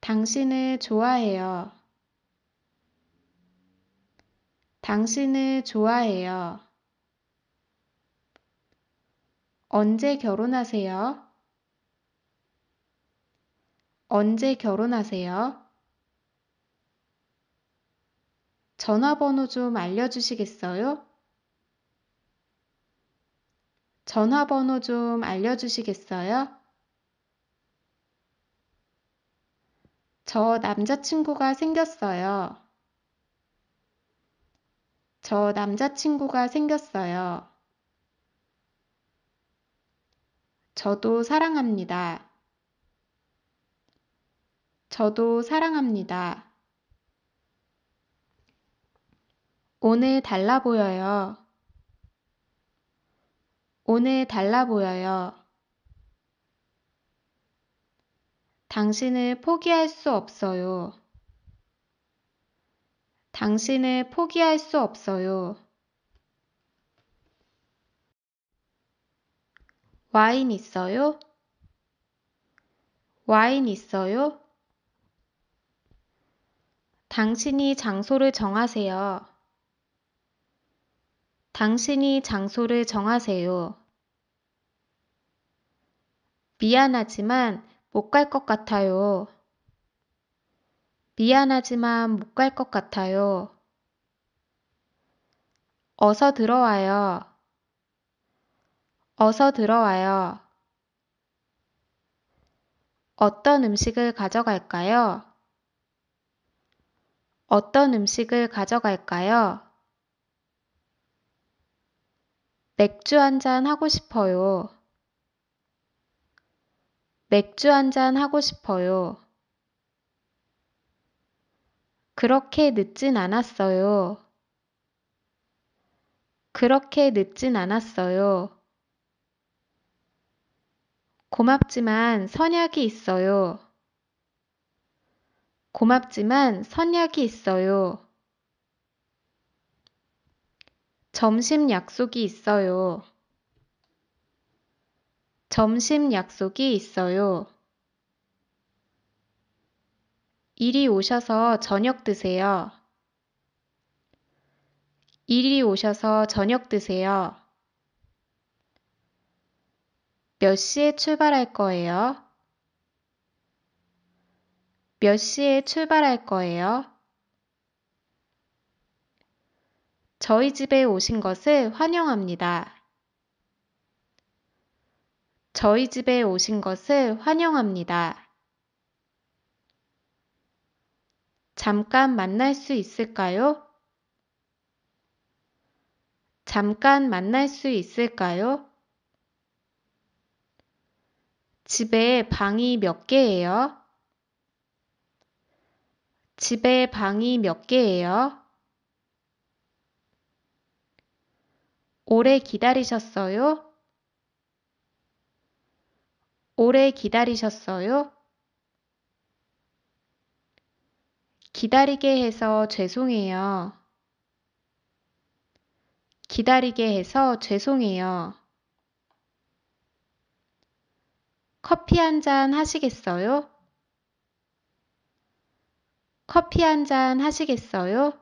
당신을 좋아해요. 당신을 좋아해요. 언제 결혼하세요? 언제 결혼하세요? 전화번호 좀 알려주시겠어요? 전화번호 좀 알려주시겠어요? 저 남자친구가 생겼어요. 저 남자친구가 생겼어요. 저도 사랑합니다. 저도 사랑합니다. 오늘 달라 보여요. 오늘 달라 보여요. 당신을 포기할 수 없어요. 당신을 포기할 수 없어요. 와인 있어요? 와인 있어요? 당신이 장소를 정하세요. 당신이 장소를 정하세요. 미안하지만 못 갈 것 같아요. 미안하지만 못 갈 것 같아요. 어서 들어와요. 어서 들어와요. 어떤 음식을 가져갈까요? 어떤 음식을 가져갈까요? 맥주 한 잔 하고 싶어요. 맥주 한 잔 하고 싶어요. 그렇게 늦진 않았어요. 그렇게 늦진 않았어요. 고맙지만 선약이 있어요. 고맙지만 선약이 있어요. 점심 약속이 있어요. 점심 약속이 있어요. 일이 오셔서 저녁 드세요. 일이 오셔서 저녁 드세요. 몇 시에 출발할 거예요? 몇 시에 출발할 거예요? 저희 집에 오신 것을 환영합니다. 저희 집에 오신 것을 환영합니다. 잠깐 만날 수 있을까요? 잠깐 만날 수 있을까요? 집에 방이 몇 개예요? 집에 방이 몇 개예요? 오래 기다리셨어요? 오래 기다리셨어요? 기다리게 해서 죄송해요. 기다리게 해서 죄송해요. 커피 한 잔 하시겠어요? 커피 한 잔 하시겠어요?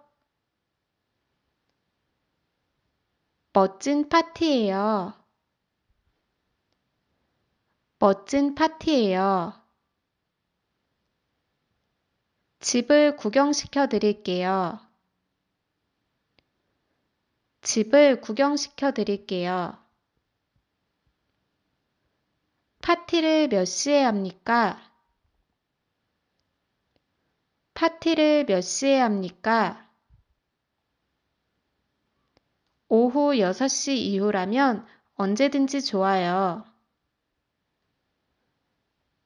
멋진 파티예요. 멋진 파티예요. 집을 구경시켜 드릴게요. 집을 구경시켜 드릴게요. 파티를 몇 시에 합니까? 파티를 몇 시에 합니까? 오후 6시 이후라면 언제든지 좋아요.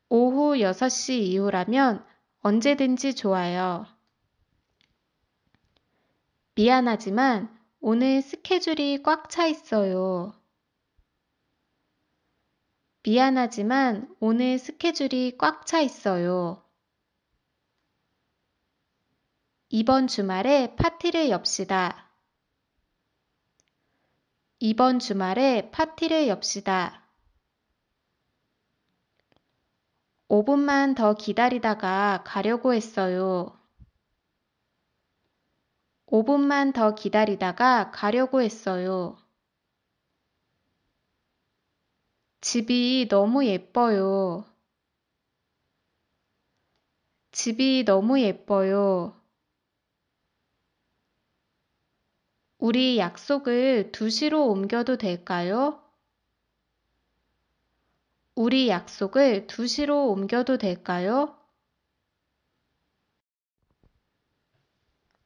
오후 6시 이후라면 언제든지 좋아요. 미안하지만 오늘 스케줄이 꽉 차 있어요. 미안하지만 오늘 스케줄이 꽉 차 있어요. 이번 주말에 파티를 엽시다. 이번 주말에 파티를 엽시다. 5분만 더 기다리다가 가려고 했어요. 5분만 더 기다리다가 가려고 했어요. 집이 너무 예뻐요. 집이 너무 예뻐요. 우리 약속을 2시로 옮겨도 될까요? 우리 약속을 2시로 옮겨도 될까요?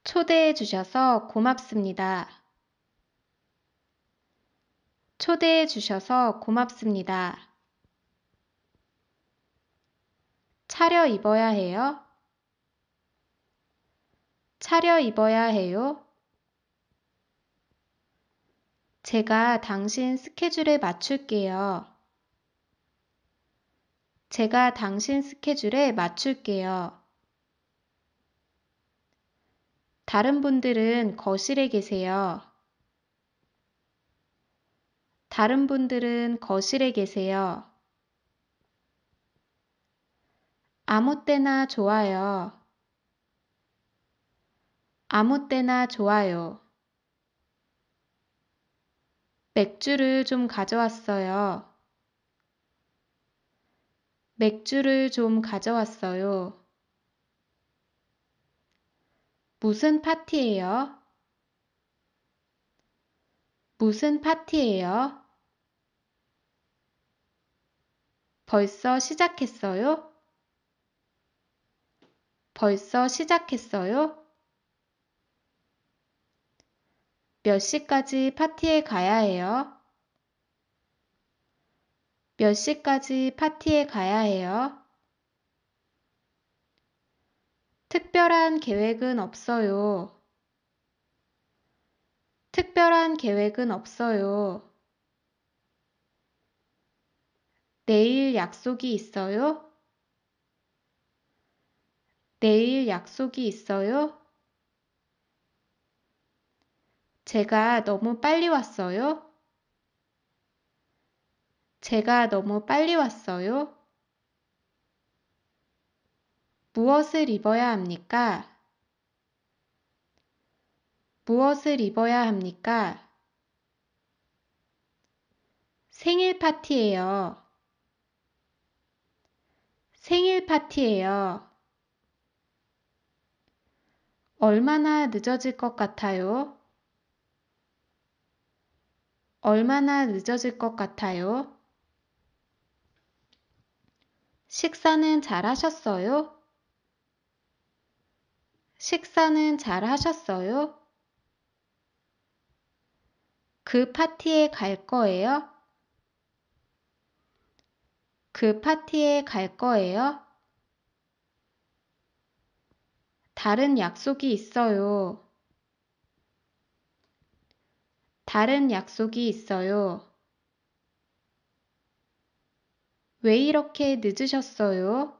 초대해 주셔서 고맙습니다. 초대해 주셔서 고맙습니다. 차려 입어야 해요? 차려 입어야 해요? 제가 당신 스케줄에 맞출게요. 제가 당신 스케줄에 맞출게요. 다른 분들은 거실에 계세요. 다른 분들은 거실에 계세요. 아무 때나 좋아요. 아무 때나 좋아요. 맥주를 좀 가져왔어요. 맥주를 좀 가져왔어요. 무슨 파티예요? 무슨 파티예요? 벌써 시작했어요? 벌써 시작했어요? 몇 시까지 파티에 가야 해요? 몇 시까지 파티에 가야 해요? 특별한 계획은 없어요. 특별한 계획은 없어요. 내일 약속이 있어요? 내일 약속이 있어요? 제가 너무 빨리 왔어요? 제가 너무 빨리 왔어요? 무엇을 입어야 합니까? 무엇을 입어야 합니까? 생일 파티예요. 생일 파티예요. 얼마나 늦어질 것 같아요? 얼마나 늦어질 것 같아요? 식사는 잘 하셨어요? 식사는 잘 하셨어요? 그 파티에 갈 거예요? 그 파티에 갈 거예요? 다른 약속이 있어요. 다른 약속이 있어요. 왜 이렇게 늦으셨어요?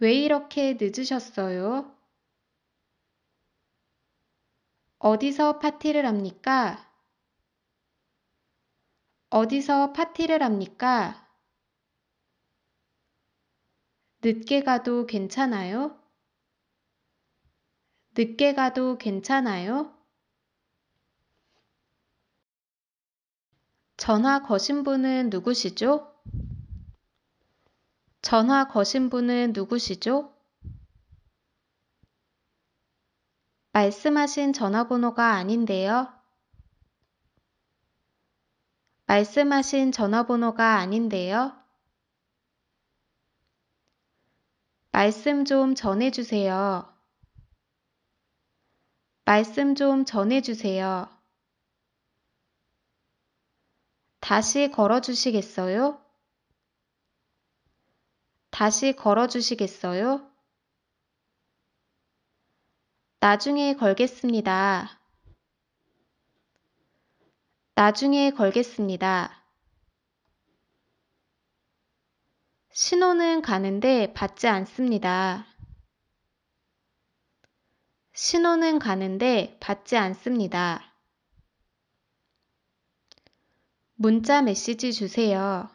왜 이렇게 늦으셨어요? 어디서 파티를 합니까? 어디서 파티를 합니까? 늦게 가도 괜찮아요? 늦게 가도 괜찮아요? 전화 거신 분은 누구시죠? 전화 거신 분은 누구시죠? 말씀하신 전화번호가 아닌데요. 말씀하신 전화번호가 아닌데요. 말씀 좀 전해주세요. 말씀 좀 전해주세요. 다시 걸어주시겠어요? 다시 걸어주시겠어요? 나중에 걸겠습니다. 나중에 걸겠습니다. 신호는 가는데 받지 않습니다. 신호는 가는데 받지 않습니다. 문자 메시지 주세요.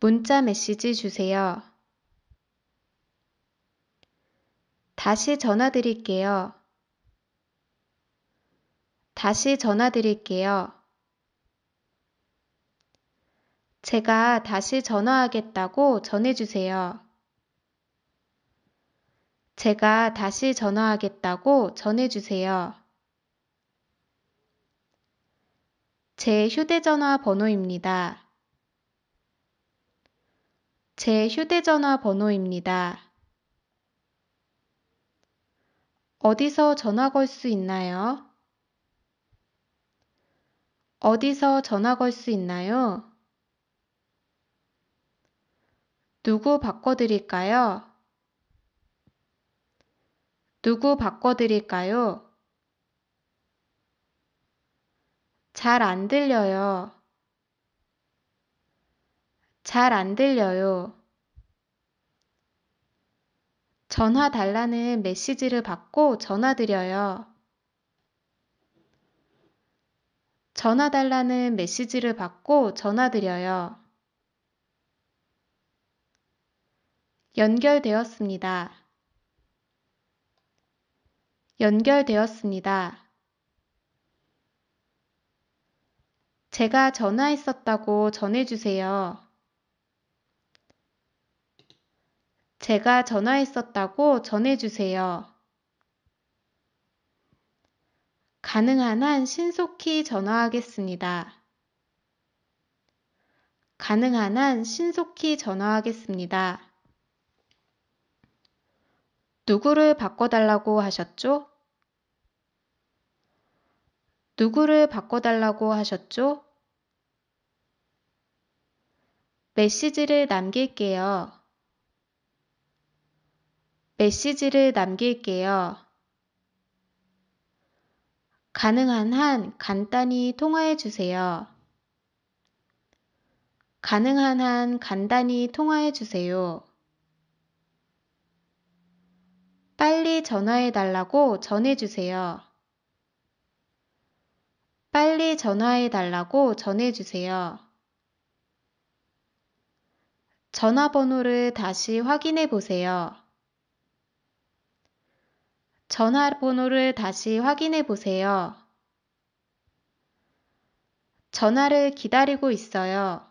문자 메시지 주세요. 다시 전화 드릴게요. 다시 전화 드릴게요. 제가 다시 전화하겠다고 전해주세요. 제가 다시 전화하겠다고 전해주세요. 제 휴대전화 번호입니다. 제 휴대전화 번호입니다. 어디서 전화 걸 수 있나요? 어디서 전화 걸 수 있나요? 누구 바꿔드릴까요? 누구 바꿔드릴까요? 잘안 들려요. 잘 안 들려요. 전화 달라는 메시지를 받고 전화 드려요. 전화 달라는 메시지를 받고 전화 드려요. 연결되었습니다. 연결되었습니다. 제가 전화했었다고 전해주세요. 제가 전화했었다고 전해주세요. 가능한 한 신속히 전화하겠습니다. 가능한 한 신속히 전화하겠습니다. 누구를 바꿔달라고 하셨죠? 누구를 바꿔달라고 하셨죠? 메시지를 남길게요. 메시지를 남길게요. 가능한 한 간단히 통화해 주세요. 가능한 한 간단히 통화해 주세요. 빨리 전화해 달라고 전해 주세요. 빨리 전화해 달라고 전해주세요. 전화번호를 다시 확인해 보세요. 전화번호를 다시 확인해 보세요. 전화를 기다리고 있어요.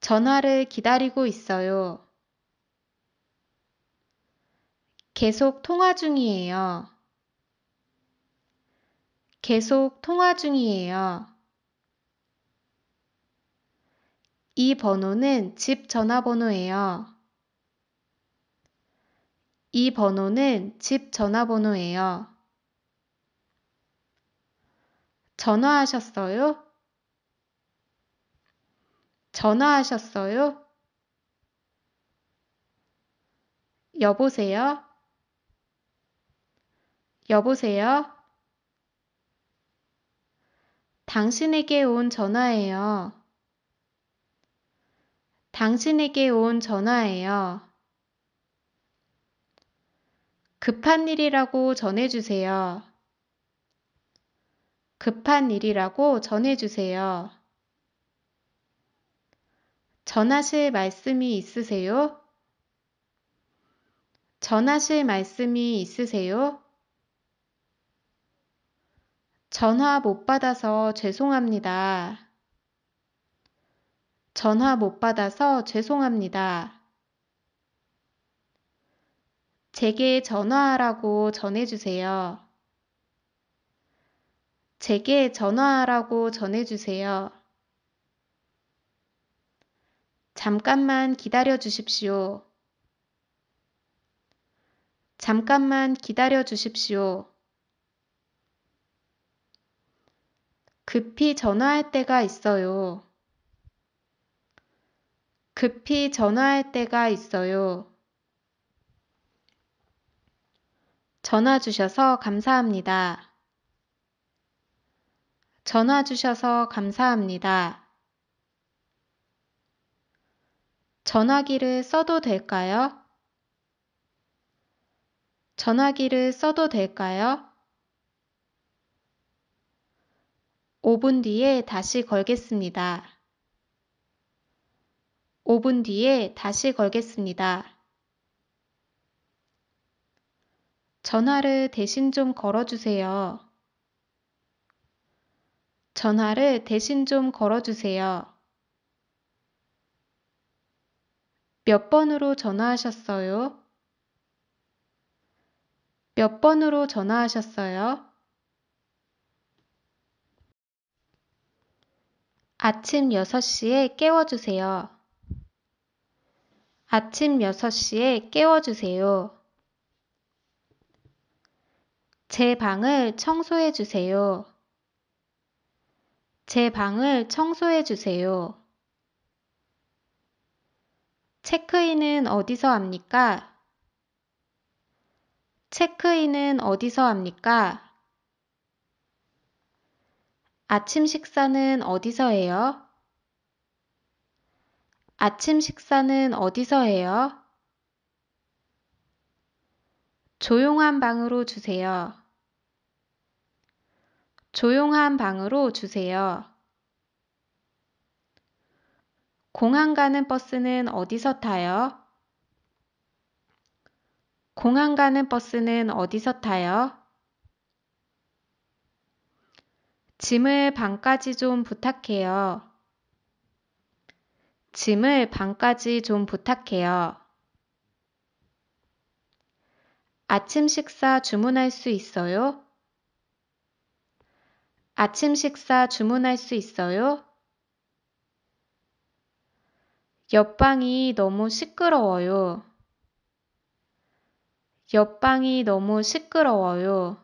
전화를 기다리고 있어요. 계속 통화 중이에요. 계속 통화 중이에요. 이 번호는 집 전화번호예요. 이 번호는 집 전화번호예요. 전화하셨어요? 전화하셨어요? 여보세요? 여보세요? 당신에게 온 전화예요. 당신에게 온 전화예요. 급한 일이라고 전해주세요. 급한 일이라고 전해주세요. 전하실 말씀이 있으세요? 전하실 말씀이 있으세요? 전화 못 받아서 죄송합니다. 전화 못 받아서 죄송합니다. 제게 전화하라고 전해주세요. 제게 전화하라고 전해주세요. 잠깐만 기다려 주십시오. 잠깐만 기다려 주십시오. 급히 전화할 때가 있어요. 급히 전화할 때가 있어요. 전화 주셔서 감사합니다. 전화 주셔서 감사합니다. 전화기를 써도 될까요? 전화기를 써도 될까요? 5분 뒤에 다시 걸겠습니다. 5분 뒤에 다시 걸겠습니다. 전화를 대신 좀 걸어주세요. 전화를 대신 좀 걸어주세요. 몇 번으로 전화하셨어요? 몇 번으로 전화하셨어요? 아침 6시에 깨워주세요. 아침 6시에 깨워주세요. 제 방을 청소해 주세요. 제 방을 청소해 주세요. 체크인은 어디서 합니까? 체크인은 어디서 합니까? 아침 식사는 어디서 해요? 아침 식사는 어디서 해요? 조용한 방으로 주세요. 조용한 방으로 주세요. 공항 가는 버스는 어디서 타요? 공항 가는 버스는 어디서 타요? 짐을 방까지 좀 부탁해요. 짐을 방까지 좀 부탁해요. 아침 식사 주문할 수 있어요? 아침 식사 주문할 수 있어요? 옆방이 너무 시끄러워요. 옆방이 너무 시끄러워요.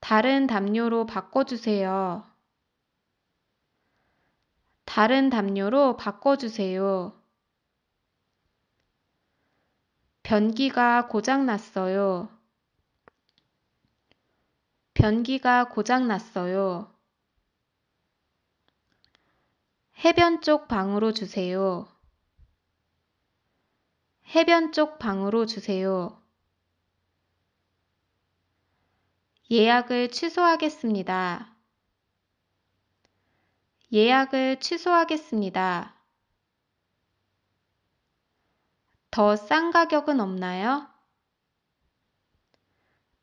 다른 담요로 바꿔주세요. 다른 담요로 바꿔주세요. 변기가 고장났어요. 변기가 고장났어요. 해변 쪽 방으로 주세요. 해변 쪽 방으로 주세요. 예약을 취소하겠습니다. 예약을 취소하겠습니다. 더 싼 가격은 없나요?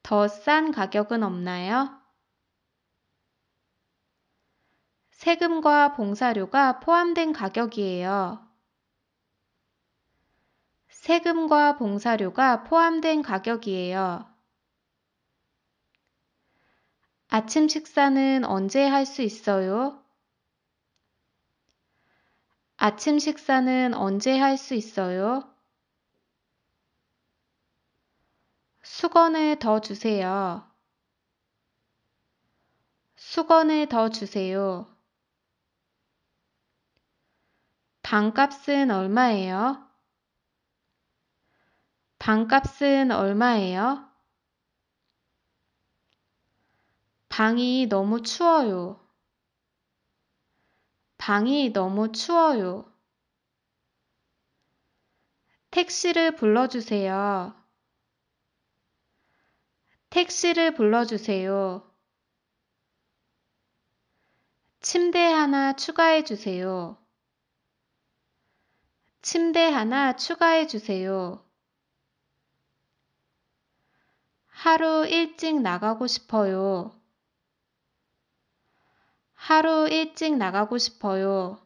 더 싼 가격은 없나요? 세금과 봉사료가 포함된 가격이에요. 세금과 봉사료가 포함된 가격이에요. 아침 식사는 언제 할 수 있어요? 아침 식사는 언제 할 수 있어요? 수건을 더 주세요. 수건을 더 주세요. 반값은 얼마예요? 반값은 얼마예요? 방이 너무 추워요. 방이 너무 추워요. 택시를 불러주세요. 택시를 불러주세요. 침대 하나 추가해 주세요. 침대 하나 추가해 주세요. 하루 일찍 나가고 싶어요. 하루 일찍 나가고 싶어요.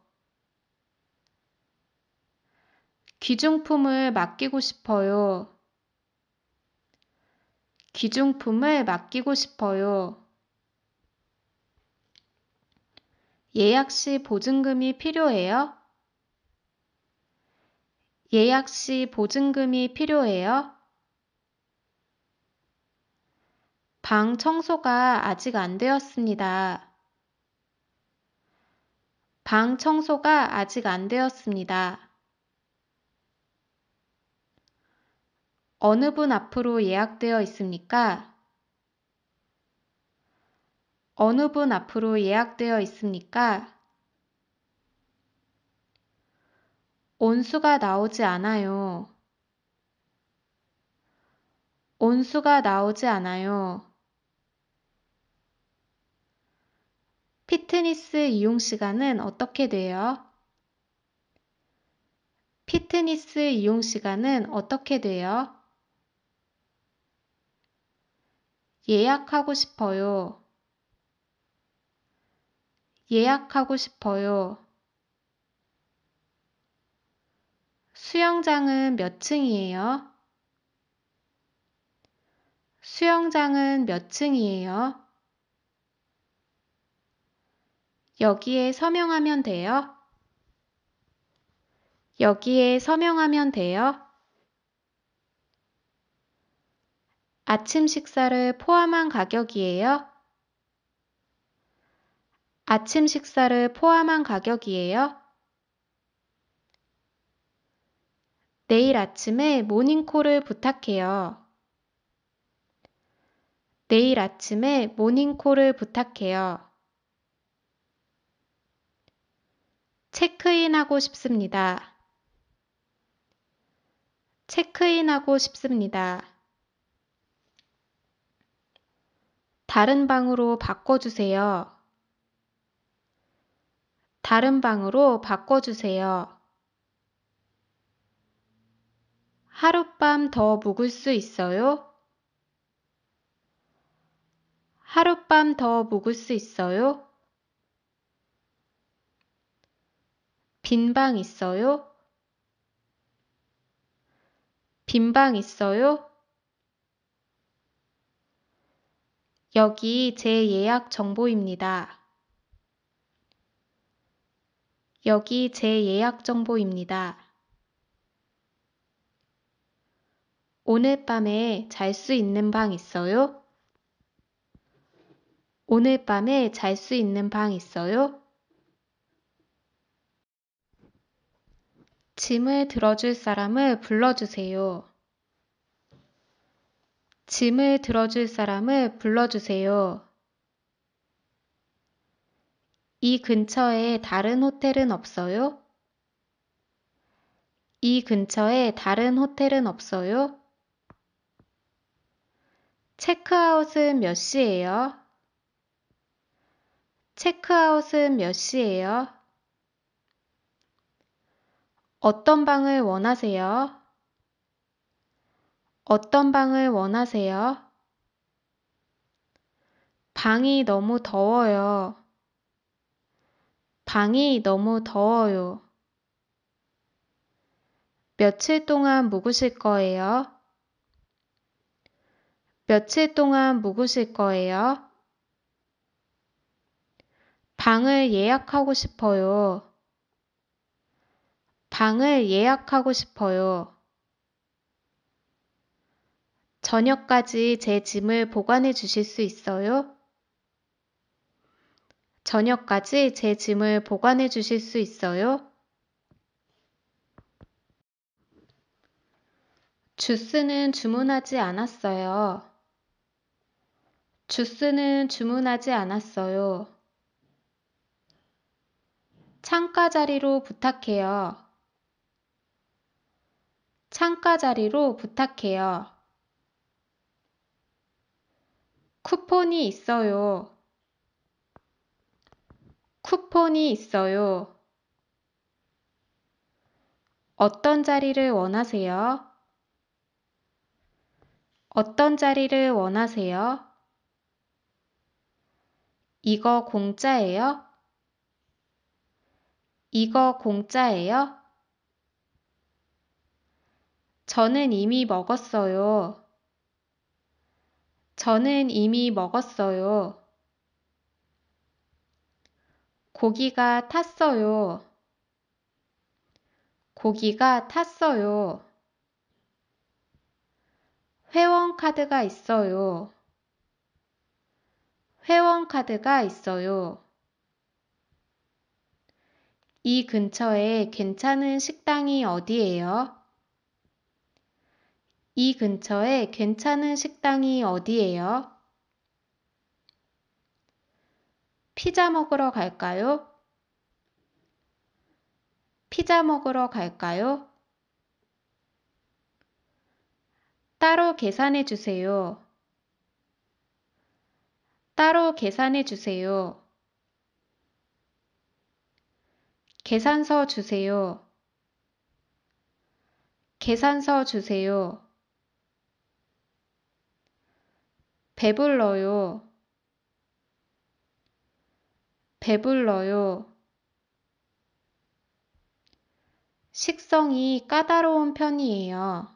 귀중품을 맡기고 싶어요. 귀중품을 맡기고 싶어요. 예약 시 보증금이 필요해요? 예약 시 보증금이 필요해요? 방 청소가 아직 안 되었습니다. 방 청소가 아직 안 되었습니다. 어느 분 앞으로 예약되어 있습니까? 어느 분 앞으로 예약되어 있습니까? 온수가 나오지 않아요. 온수가 나오지 않아요. 피트니스 이용 시간은 어떻게 돼요? 피트니스 이용 시간은 어떻게 돼요? 예약하고 싶어요. 예약하고 싶어요. 수영장은 몇 층이에요? 수영장은 몇 층이에요? 여기에 서명하면 돼요. 여기에 서명하면 돼요. 아침 식사를 포함한 가격이에요. 아침 식사를 포함한 가격이에요. 내일 아침에 모닝콜을 부탁해요. 내일 아침에 모닝콜을 부탁해요. 체크인하고 싶습니다. 체크인하고 싶습니다. 다른 방으로 바꿔주세요. 다른 방으로 바꿔주세요. 하룻밤 더 묵을 수 있어요? 하룻밤 더 묵을 수 있어요? 빈방 있어요? 빈방 있어요? 여기 제 예약 정보입니다. 여기 제 예약 정보입니다. 오늘 밤에 잘 수 있는 방 있어요? 오늘 밤에 잘 수 있는 방 있어요? 짐을 들어줄 사람을 불러주세요. 짐을 들어줄 사람을 불러주세요. 이 근처에 다른 호텔은 없어요? 이 근처에 다른 호텔은 없어요? 체크아웃은 몇 시예요? 체크아웃은 몇 시예요? 어떤 방을 원하세요? 어떤 방을 원하세요? 방이 너무 더워요. 방이 너무 더워요. 며칠 동안 묵으실 거예요? 며칠 동안 묵으실 거예요? 방을 예약하고 싶어요. 방을 예약하고 싶어요. 저녁까지 제 짐을 보관해 주실 수 있어요? 저녁까지 제 짐을 보관해 주실 수 있어요? 주스는 주문하지 않았어요. 주스는 주문하지 않았어요. 창가 자리로 부탁해요. 창가 자리로 부탁해요. 쿠폰이 있어요. 쿠폰이 있어요. 어떤 자리를 원하세요? 어떤 자리를 원하세요? 이거 공짜예요? 이거 공짜예요? 저는 이미 먹었어요. 저는 이미 먹었어요. 고기가 탔어요. 고기가 탔어요. 회원카드가 있어요. 회원카드가 있어요. 이 근처에 괜찮은 식당이 어디예요? 이 근처에 괜찮은 식당이 어디예요? 피자 먹으러 갈까요? 피자 먹으러 갈까요? 따로 계산해 주세요. 따로 계산해 주세요. 계산서 주세요. 계산서 주세요. 배불러요. 배불러요. 식성이 까다로운 편이에요.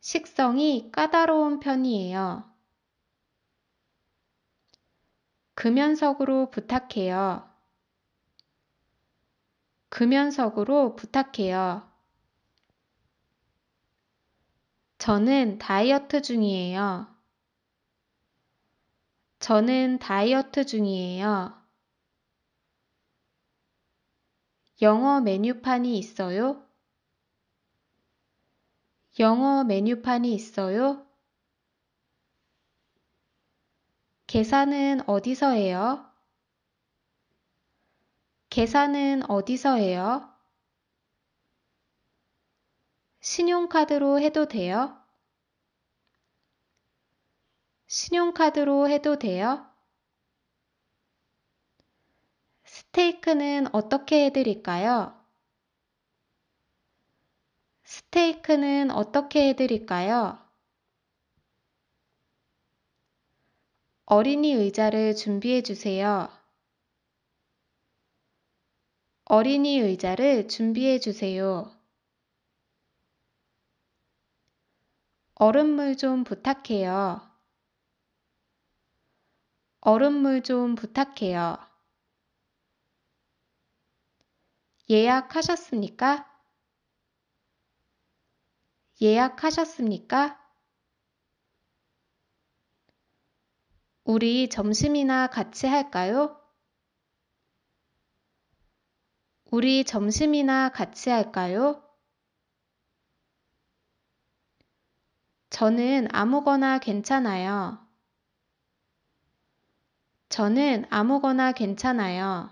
식성이 까다로운 편이에요. 금연석으로 부탁해요. 금연석으로 부탁해요. 저는 다이어트 중이에요. 저는 다이어트 중이에요. 영어 메뉴판이 있어요? 영어 메뉴판이 있어요? 계산은 어디서 해요? 계산은 어디서 해요? 신용카드로 해도 돼요? 신용카드로 해도 돼요? 스테이크는 어떻게 해드릴까요? 스테이크는 어떻게 해드릴까요? 어린이 의자를 준비해 주세요. 어린이 의자를 준비해 주세요. 얼음물 좀 부탁해요. 얼음물 좀 부탁해요. 예약하셨습니까? 예약하셨습니까? 우리 점심이나 같이 할까요? 우리 점심이나 같이 할까요? 저는 아무거나 괜찮아요. 저는 아무거나 괜찮아요.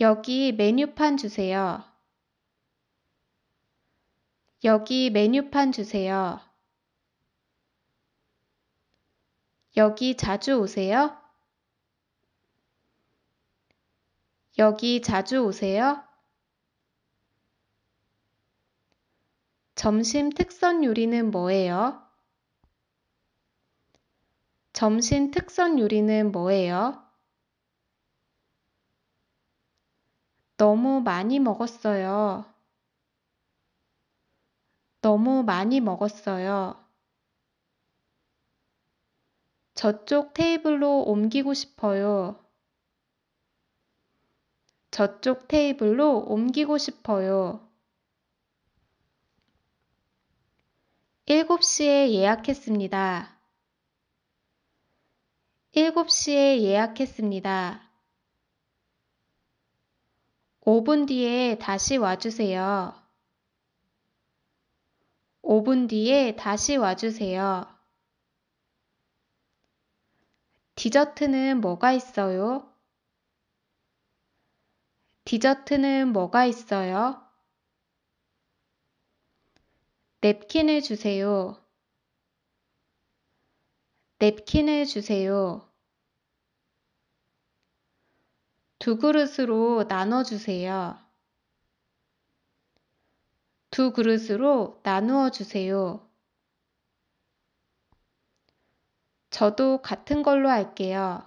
여기 메뉴판 주세요. 여기 메뉴판 주세요. 여기 자주 오세요? 여기 자주 오세요? 점심 특선 요리는 뭐예요? 점심 특선 요리는 뭐예요? 너무 많이 먹었어요. 너무 많이 먹었어요. 저쪽 테이블로 옮기고 싶어요. 저쪽 테이블로 옮기고 싶어요. 7시에 예약했습니다. 7시에 예약했습니다. 5분 뒤에 다시 와주세요. 5분 뒤에 다시 와주세요. 디저트는 뭐가 있어요? 디저트는 뭐가 있어요? 냅킨을 주세요. 냅킨을 주세요. 두 그릇으로 나눠주세요. 두 그릇으로 나누어 주세요. 저도 같은 걸로 할게요.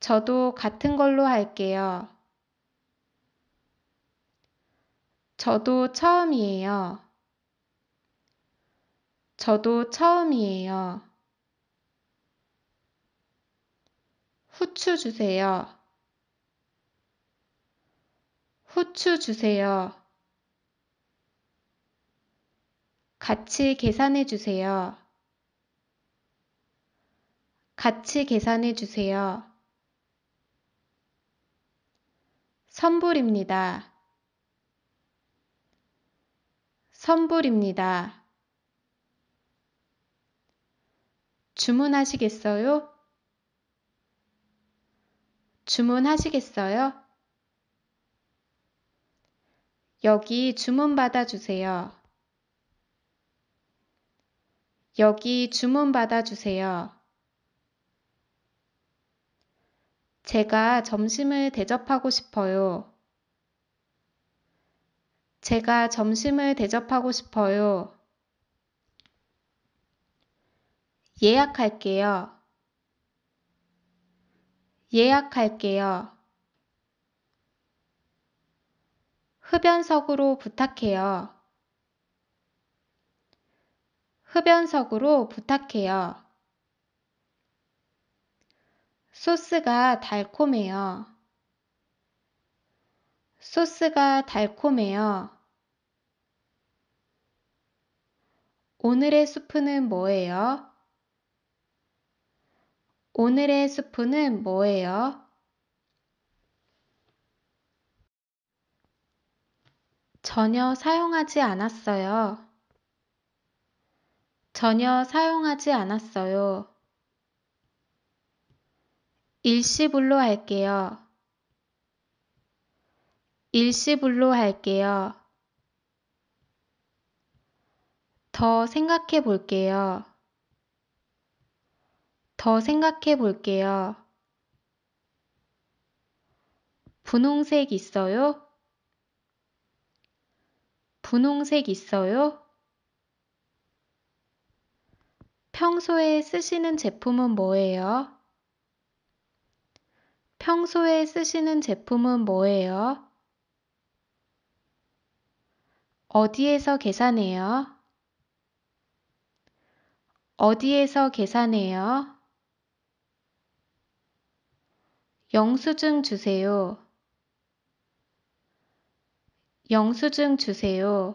저도 같은 걸로 할게요. 저도 처음이에요. 저도 처음이에요. 후추 주세요. 후추 주세요. 같이 계산해 주세요. 같이 계산해 주세요. 선불입니다. 선불입니다. 주문하시겠어요? 주문하시겠어요? 여기 주문 받아주세요. 여기 주문 받아주세요. 제가 점심을 대접하고 싶어요. 제가 점심을 대접하고 싶어요. 예약할게요. 예약할게요. 흡연석으로 부탁해요. 흡연석으로 부탁해요. 소스가 달콤해요. 소스가 달콤해요. 오늘의 수프는 뭐예요? 오늘의 수프는 뭐예요? 전혀 사용하지 않았어요. 전혀 사용하지 않았어요. 일시불로 할게요. 일시불로 할게요. 더 생각해 볼게요. 더 생각해 볼게요. 분홍색 있어요? 분홍색 있어요? 평소에 쓰시는 제품은 뭐예요? 평소에 쓰시는 제품은 뭐예요? 어디에서 계산해요? 어디에서 계산해요? 영수증 주세요. 영수증 주세요.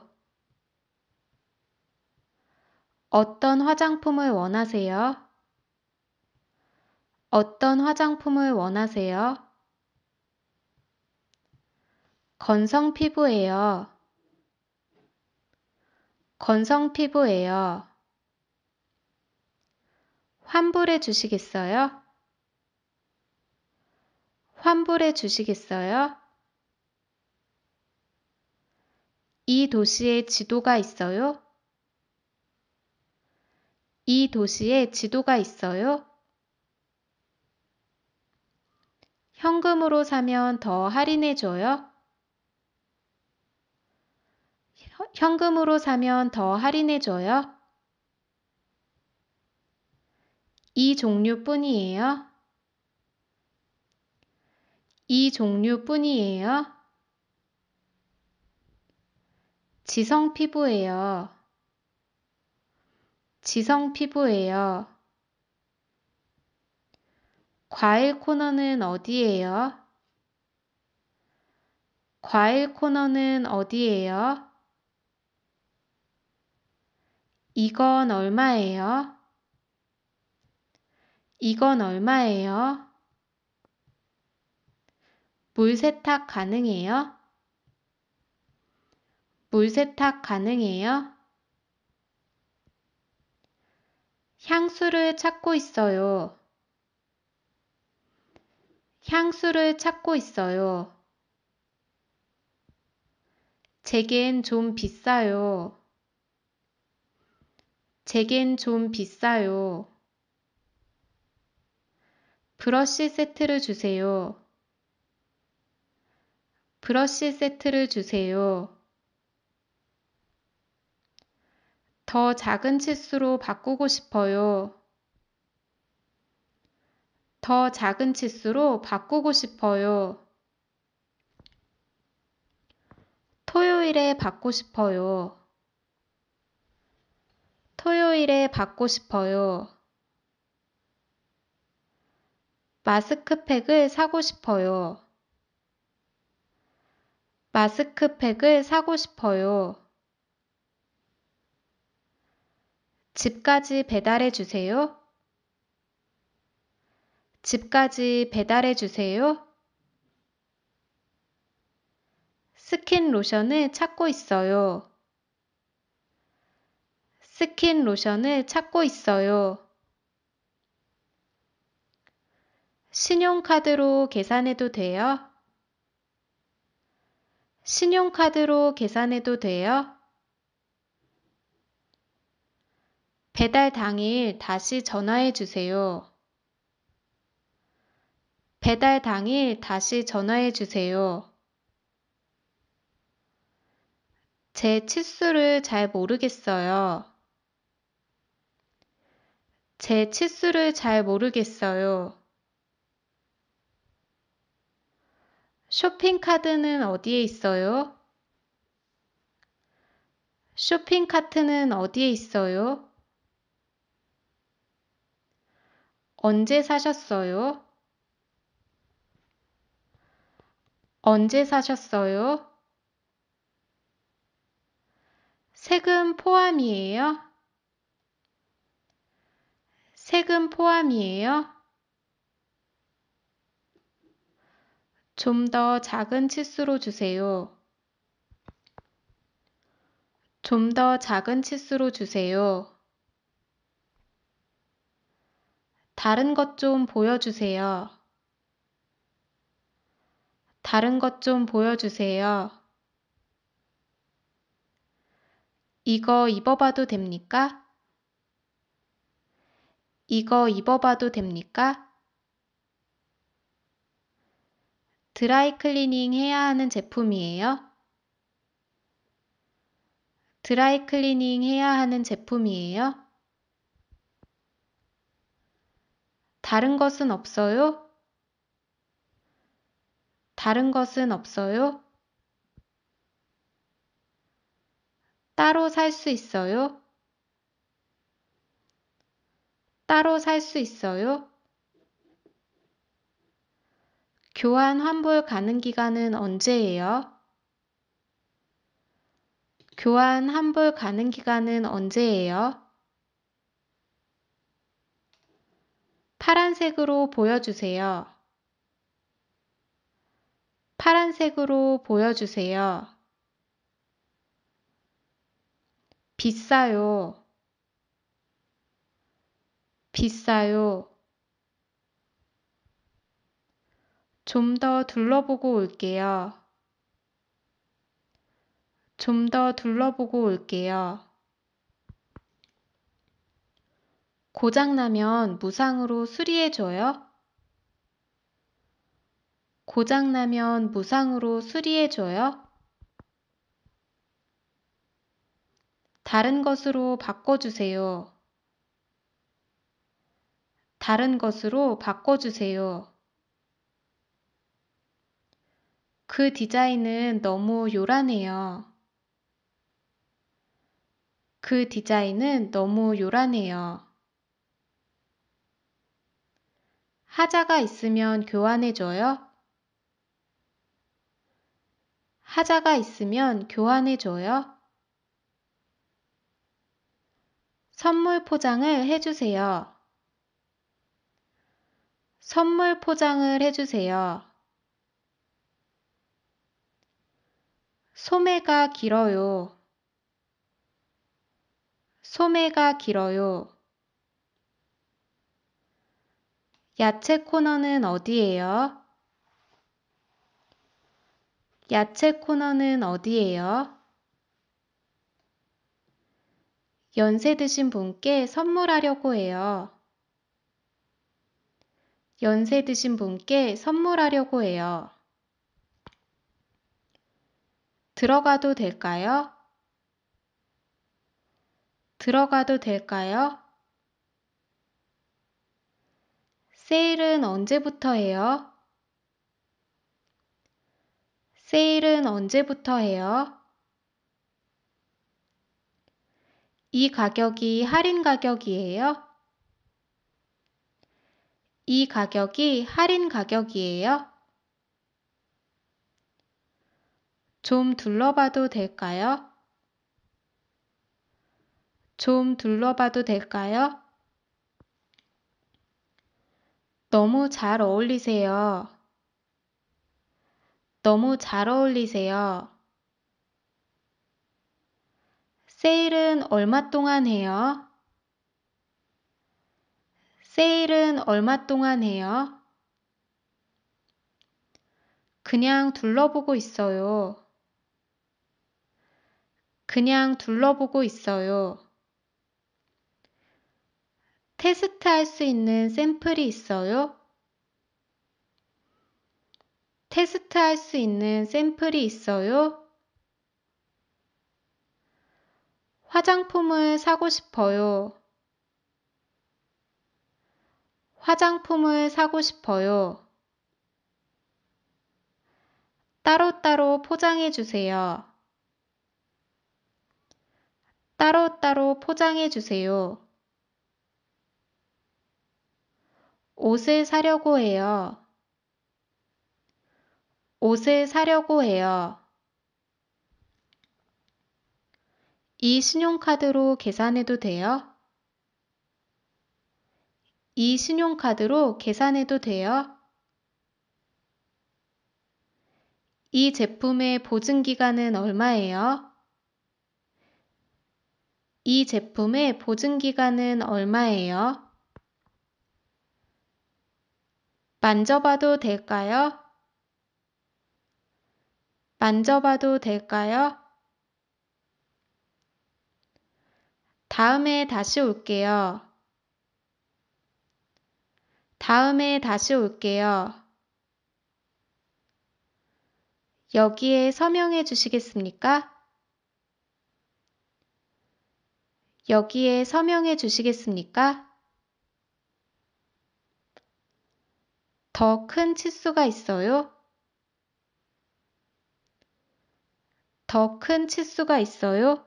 어떤 화장품을 원하세요? 어떤 화장품을 원하세요? 건성 피부예요. 건성 피부예요. 환불해 주시겠어요? 환불해 주시겠어요? 이 도시에 지도가 있어요? 이 도시에 지도가 있어요? 현금으로 사면 더 할인해줘요? 현금으로 사면 더 할인해줘요? 이 종류뿐이에요? 이 종류뿐이에요? 지성 피부예요. 지성 피부예요. 과일 코너는 어디예요? 과일 코너는 어디예요? 이건 얼마예요? 이건 얼마예요? 물 세탁 가능해요? 물 세탁 가능해요? 향수를 찾고 있어요. 향수를 찾고 있어요. 제겐 좀 비싸요. 제겐 좀 비싸요. 브러쉬 세트를 주세요. 브러쉬 세트를 주세요. 더 작은 치수로 바꾸고 싶어요. 더 작은 치수로 바꾸고 싶어요. 토요일에 받고 싶어요. 토요일에 받고 싶어요. 마스크팩을 사고 싶어요. 마스크팩을 사고 싶어요. 집까지 배달해 주세요. 집까지 배달해 주세요. 스킨 로션을 찾고 있어요. 스킨 로션을 찾고 있어요. 신용카드로 계산해도 돼요? 신용카드로 계산해도 돼요? 배달 당일 다시 전화해 주세요. 배달 당일 다시 전화해 주세요. 제 치수를 잘 모르겠어요. 제 치수를 잘 모르겠어요. 쇼핑카드는 어디에 있어요? 쇼핑카트는 어디에 있어요? 언제 사셨어요? 언제 사셨어요? 세금 포함이에요? 세금 포함이에요? 좀 더 작은 치수로 주세요. 좀 더 작은 치수로 주세요. 다른 것 좀 보여주세요. 다른 것 좀 보여주세요. 이거 입어봐도 됩니까? 이거 입어봐도 됩니까? 드라이 클리닝 해야 하는 제품이에요? 드라이 클리닝 해야 하는 제품이에요? 다른 것은 없어요? 다른 것은 없어요? 따로 살 수 있어요? 따로 살 수 있어요? 교환 환불 가능 기간은 언제예요? 교환 환불 가능 기간은 언제예요? 파란색으로 보여주세요. 파란색으로 보여주세요. 비싸요. 비싸요. 좀 더 둘러보고 올게요. 좀 더 둘러보고 올게요. 고장나면 무상으로 수리해줘요? 고장나면 무상으로 수리해줘요? 다른 것으로 바꿔주세요. 다른 것으로 바꿔주세요. 그 디자인은 너무 요란해요. 그 디자인은 너무 요란해요. 하자가 있으면 교환해줘요? 하자가 있으면 교환해줘요? 선물 포장을 해주세요. 선물 포장을 해주세요. 소매가 길어요. 소매가 길어요. 야채 코너는 어디예요? 야채 코너는 어디예요? 연세 드신 분께 선물하려고 해요. 연세 드신 분께 선물하려고 해요. 들어가도 될까요? 들어가도 될까요? 세일은 언제부터 해요? 세일은 언제부터 해요? 이 가격이 할인 가격이에요? 이 가격이 할인 가격이에요? 좀 둘러봐도 될까요? 좀 둘러봐도 될까요? 너무 잘 어울리세요. 너무 잘 어울리세요. 세일은 얼마 동안 해요? 세일은 얼마 동안 해요? 그냥 둘러보고 있어요. 그냥 둘러보고 있어요. 테스트 할수 있는 샘플이 있어요? 테스트 할수 있는 샘플이 있어요? 화장품을 사고 싶어요. 화장품을 사고 싶어요. 따로따로 포장해 주세요. 따로따로 포장해 주세요. 옷을 사려고 해요. 옷을 사려고 해요. 이 신용카드로 계산해도 돼요? 이 신용카드로 계산해도 돼요? 이 제품의 보증기간은 얼마예요? 이 제품의 보증기간은 얼마예요? 만져봐도 될까요? 만져봐도 될까요? 다음에 다시 올게요. 다음에 다시 올게요. 여기에 서명해 주시겠습니까? 여기에 서명해 주시겠습니까? 더 큰 치수가 있어요? 더 큰 치수가 있어요?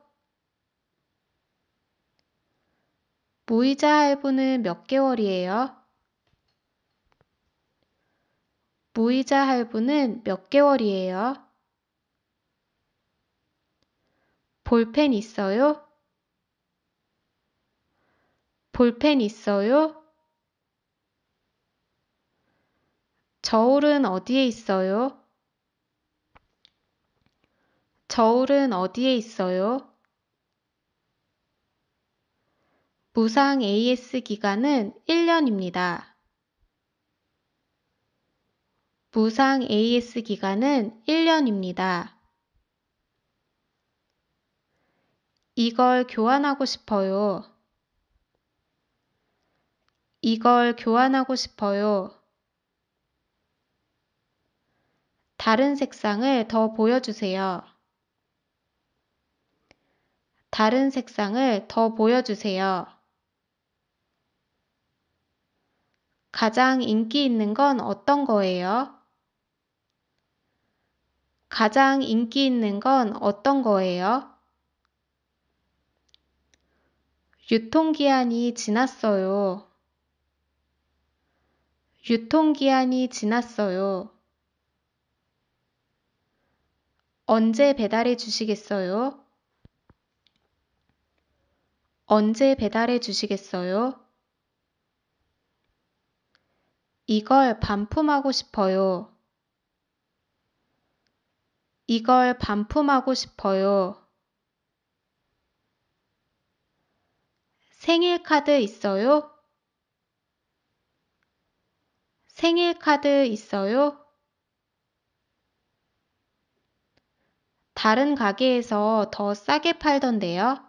무이자 할부는 몇 개월이에요? 무이자 할부는 몇 개월이에요? 볼펜 있어요? 볼펜 있어요? 저울은 어디에 있어요? 저울은 어디에 있어요? 무상 AS 기간은 1년입니다. 무상 AS 기간은 1년입니다. 이걸 교환하고 싶어요. 이걸 교환하고 싶어요. 다른 색상을 더 보여주세요. 다른 색상을 더 보여주세요. 가장 인기 있는 건 어떤 거예요? 가장 인기 있는 건 어떤 거예요? 유통기한이 지났어요. 유통기한이 지났어요. 언제 배달해 주시겠어요? 언제 배달해 주시겠어요? 이걸 반품하고 싶어요. 이걸 반품하고 싶어요. 생일 카드 있어요? 생일 카드 있어요? 다른 가게에서 더 싸게 팔던데요?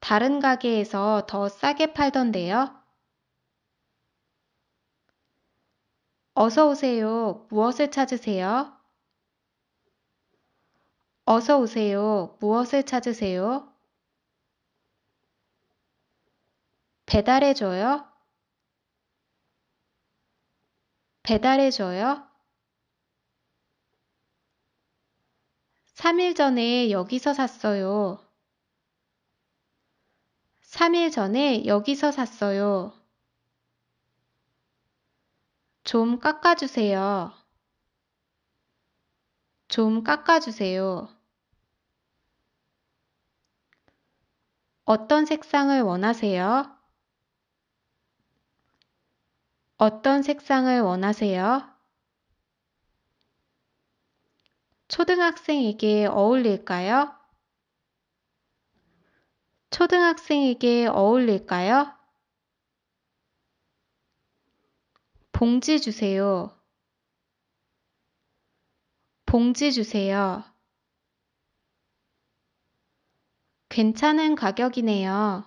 다른 가게에서 더 싸게 팔던데요? 어서 오세요. 무엇을 찾으세요? 어서 오세요. 무엇을 찾으세요? 배달해줘요? 배달해줘요? 3일 전에 여기서 샀어요. 3일 전에 여기서 샀어요. 좀 깎아주세요. 좀 깎아주세요. 어떤 색상을 원하세요? 어떤 색상을 원하세요? 초등학생에게 어울릴까요? 초등학생에게 어울릴까요? 봉지 주세요. 봉지 주세요. 괜찮은 가격이네요.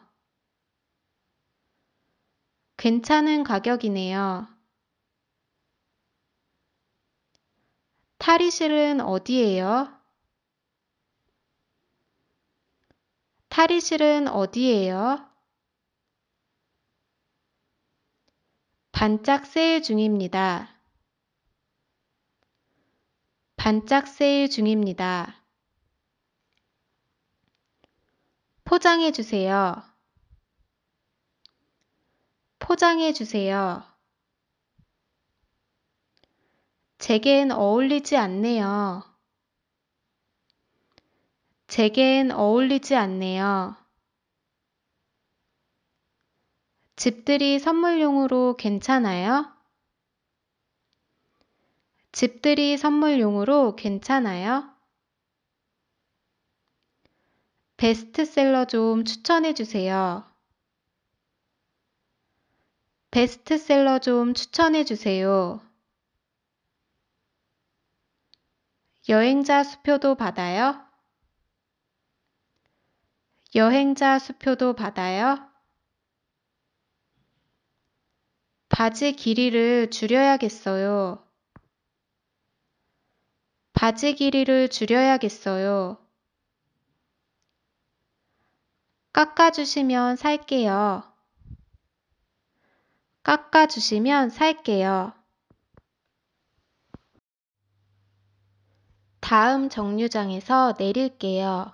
괜찮은 가격이네요. 탈의실은 어디예요? 탈의실은 어디예요? 반짝 세일 중입니다. 반짝 세일 중입니다. 포장해 주세요. 포장해 주세요. 제겐 어울리지 않네요. 제겐 어울리지 않네요. 집들이 선물용으로 괜찮아요? 집들이 선물용으로 괜찮아요? 베스트셀러 좀 추천해 주세요. 베스트셀러 좀 추천해 주세요. 여행자 수표도 받아요? 여행자 수표도 받아요? 바지 길이를 줄여야겠어요. 바지 길이를 줄여야겠어요. 깎아주시면 살게요. 깎아주시면 살게요. 다음 정류장에서 내릴게요.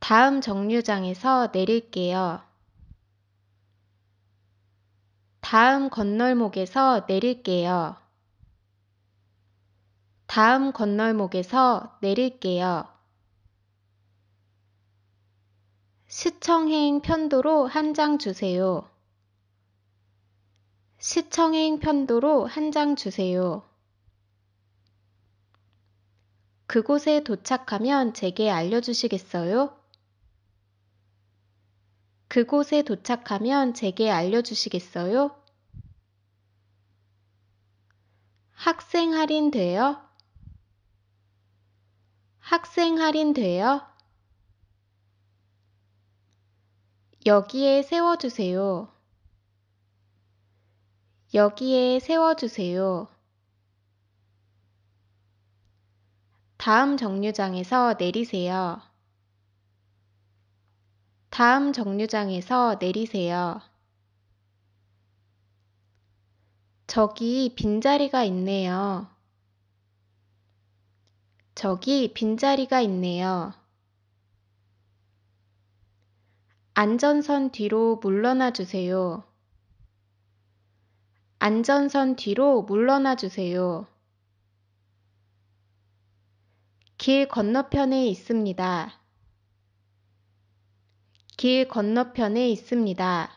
다음 정류장에서 내릴게요. 다음 건널목에서 내릴게요. 다음 건널목에서 내릴게요. 시청행 편도로 한 장 주세요. 시청행 편도로 한 장 주세요. 그곳에 도착하면 제게 알려주시겠어요? 그곳에 도착하면 제게 알려주시겠어요? 학생 할인 돼요? 학생 할인 돼요? 여기에 세워주세요. 여기에 세워주세요. 다음 정류장에서 내리세요. 다음 정류장에서 내리세요. 저기 빈자리가 있네요. 저기 빈자리가 있네요. 안전선 뒤로 물러나 주세요. 안전선 뒤로 물러나 주세요. 길 건너편에 있습니다. 길 건너편에 있습니다.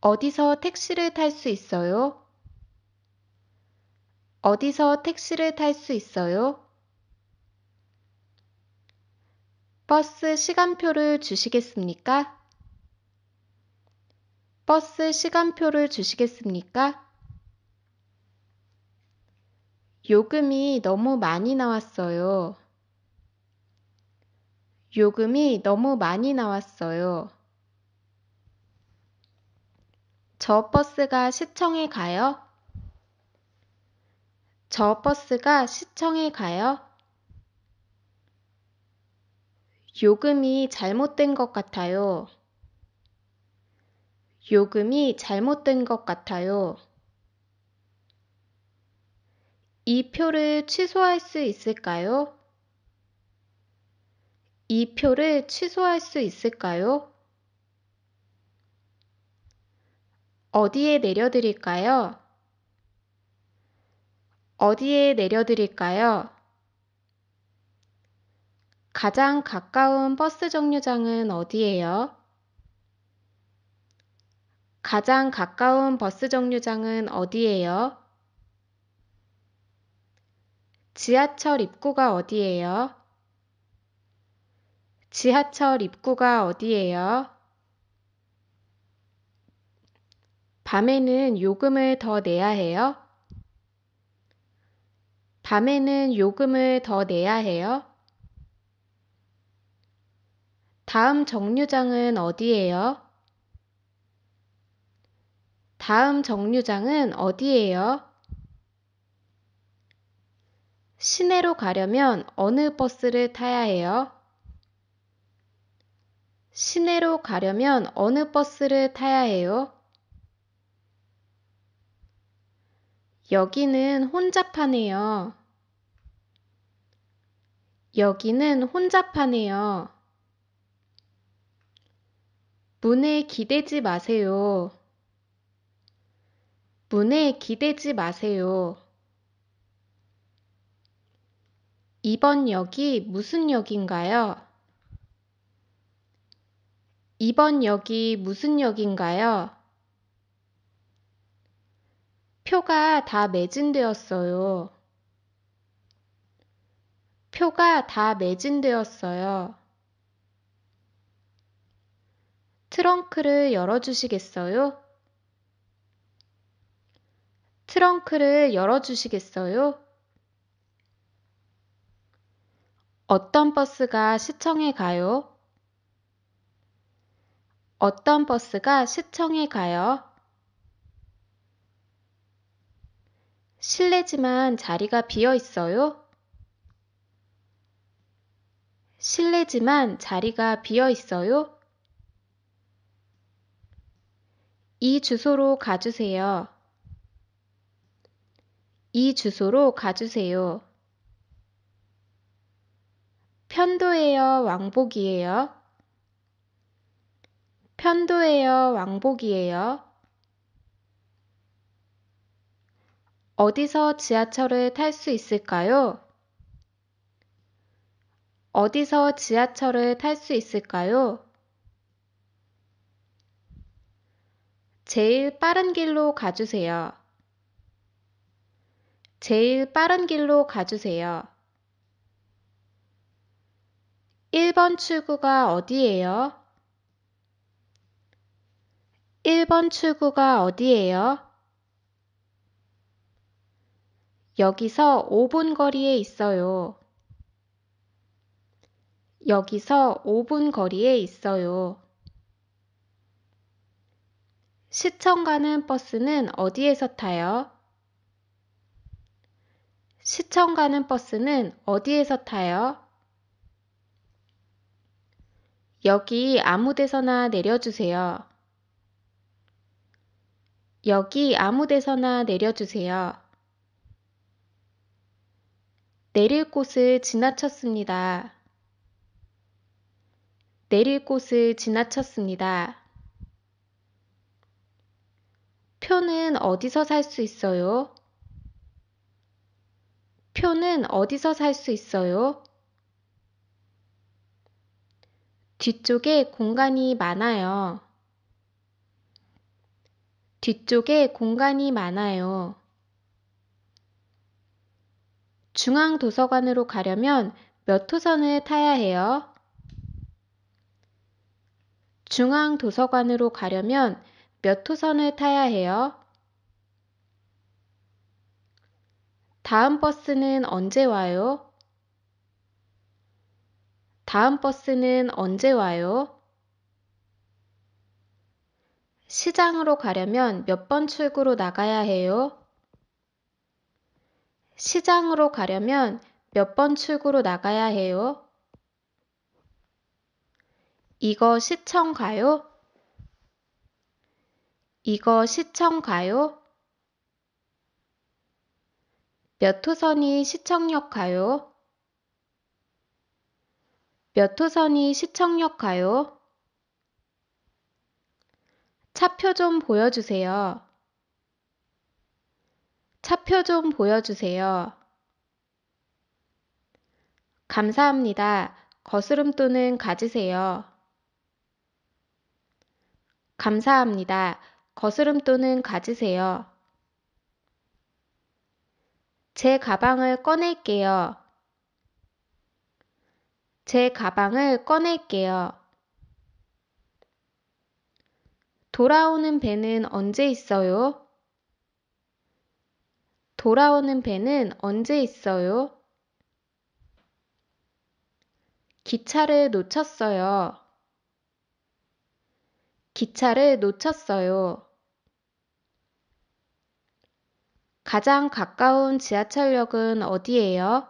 어디서 택시를 탈 수 있어요? 어디서 택시를 탈 수 있어요? 버스 시간표를 주시겠습니까? 버스 시간표를 주시겠습니까? 요금이 너무 많이 나왔어요. 요금이 너무 많이 나왔어요. 저 버스가 시청에 가요? 저 버스가 시청에 가요? 요금이 잘못된 것 같아요. 요금이 잘못된 것 같아요. 이 표를 취소할 수 있을까요? 이 표를 취소할 수 있을까요? 어디에 내려드릴까요? 어디에 내려드릴까요? 가장 가까운 버스 정류장은 어디예요? 가장 가까운 버스 정류장은 어디예요? 지하철 입구가 어디예요? 지하철 입구가 어디예요? 밤에는 요금을 더 내야 해요? 밤에는 요금을 더 내야 해요? 다음 정류장은 어디예요? 다음 정류장은 어디예요? 시내로 가려면 어느 버스를 타야 해요? 시내로 가려면 어느 버스를 타야 해요? 여기는 혼잡하네요. 여기는 혼잡하네요. 문에 기대지 마세요. 문에 기대지 마세요. 이번 역이 무슨 역인가요? 이번 역이 무슨 역인가요? 표가 다 매진되었어요. 표가 다 매진되었어요. 트렁크를 열어주시겠어요? 트렁크를 열어주시겠어요? 어떤 버스가 시청에 가요? 어떤 버스가 시청에 가요? 실례지만 자리가 비어 있어요? 실례지만 자리가 비어 있어요? 이 주소로 가주세요. 이 주소로 가주세요. 편도예요? 왕복이에요? 편도예요? 왕복이에요? 어디서 지하철을 탈 수 있을까요? 어디서 지하철을 탈 수 있을까요? 제일 빠른 길로 가주세요. 제일 빠른 길로 가주세요. 1번 출구가 어디예요? 1번 출구가 어디예요? 여기서 5분 거리에 있어요. 여기서 5분 거리에 있어요. 시청 가는 버스는 어디에서 타요? 시청 가는 버스는 어디에서 타요? 여기 아무 데서나 내려주세요. 여기 아무 데서나 내려주세요. 내릴 곳을 지나쳤습니다. 내릴 곳을 지나쳤습니다. 표는 어디서 살 수 있어요? 표는 어디서 살 수 있어요? 뒤쪽에 공간이 많아요. 뒤쪽에 공간이 많아요. 중앙도서관으로 가려면 몇 호선을 타야 해요? 중앙도서관으로 가려면 몇 호선을 타야 해요? 다음 버스는 언제 와요? 다음 버스는 언제 와요? 시장으로 가려면 몇 번 출구로 나가야 해요? 시장으로 가려면 몇 번 출구로 나가야 해요? 이거 시청 가요? 이거 시청 가요? 몇 호선이 시청역 가요? 몇 호선이 시청역 가요? 차표 좀 보여주세요. 차표 좀 보여주세요. 감사합니다. 거스름 돈은 가지세요. 감사합니다. 거스름 돈은 가지세요. 제 가방을 꺼낼게요. 제 가방을 꺼낼게요. 돌아오는 배는 언제 있어요? 돌아오는 배는 언제 있어요? 기차를 놓쳤어요. 기차를 놓쳤어요. 가장 가까운 지하철역은 어디예요?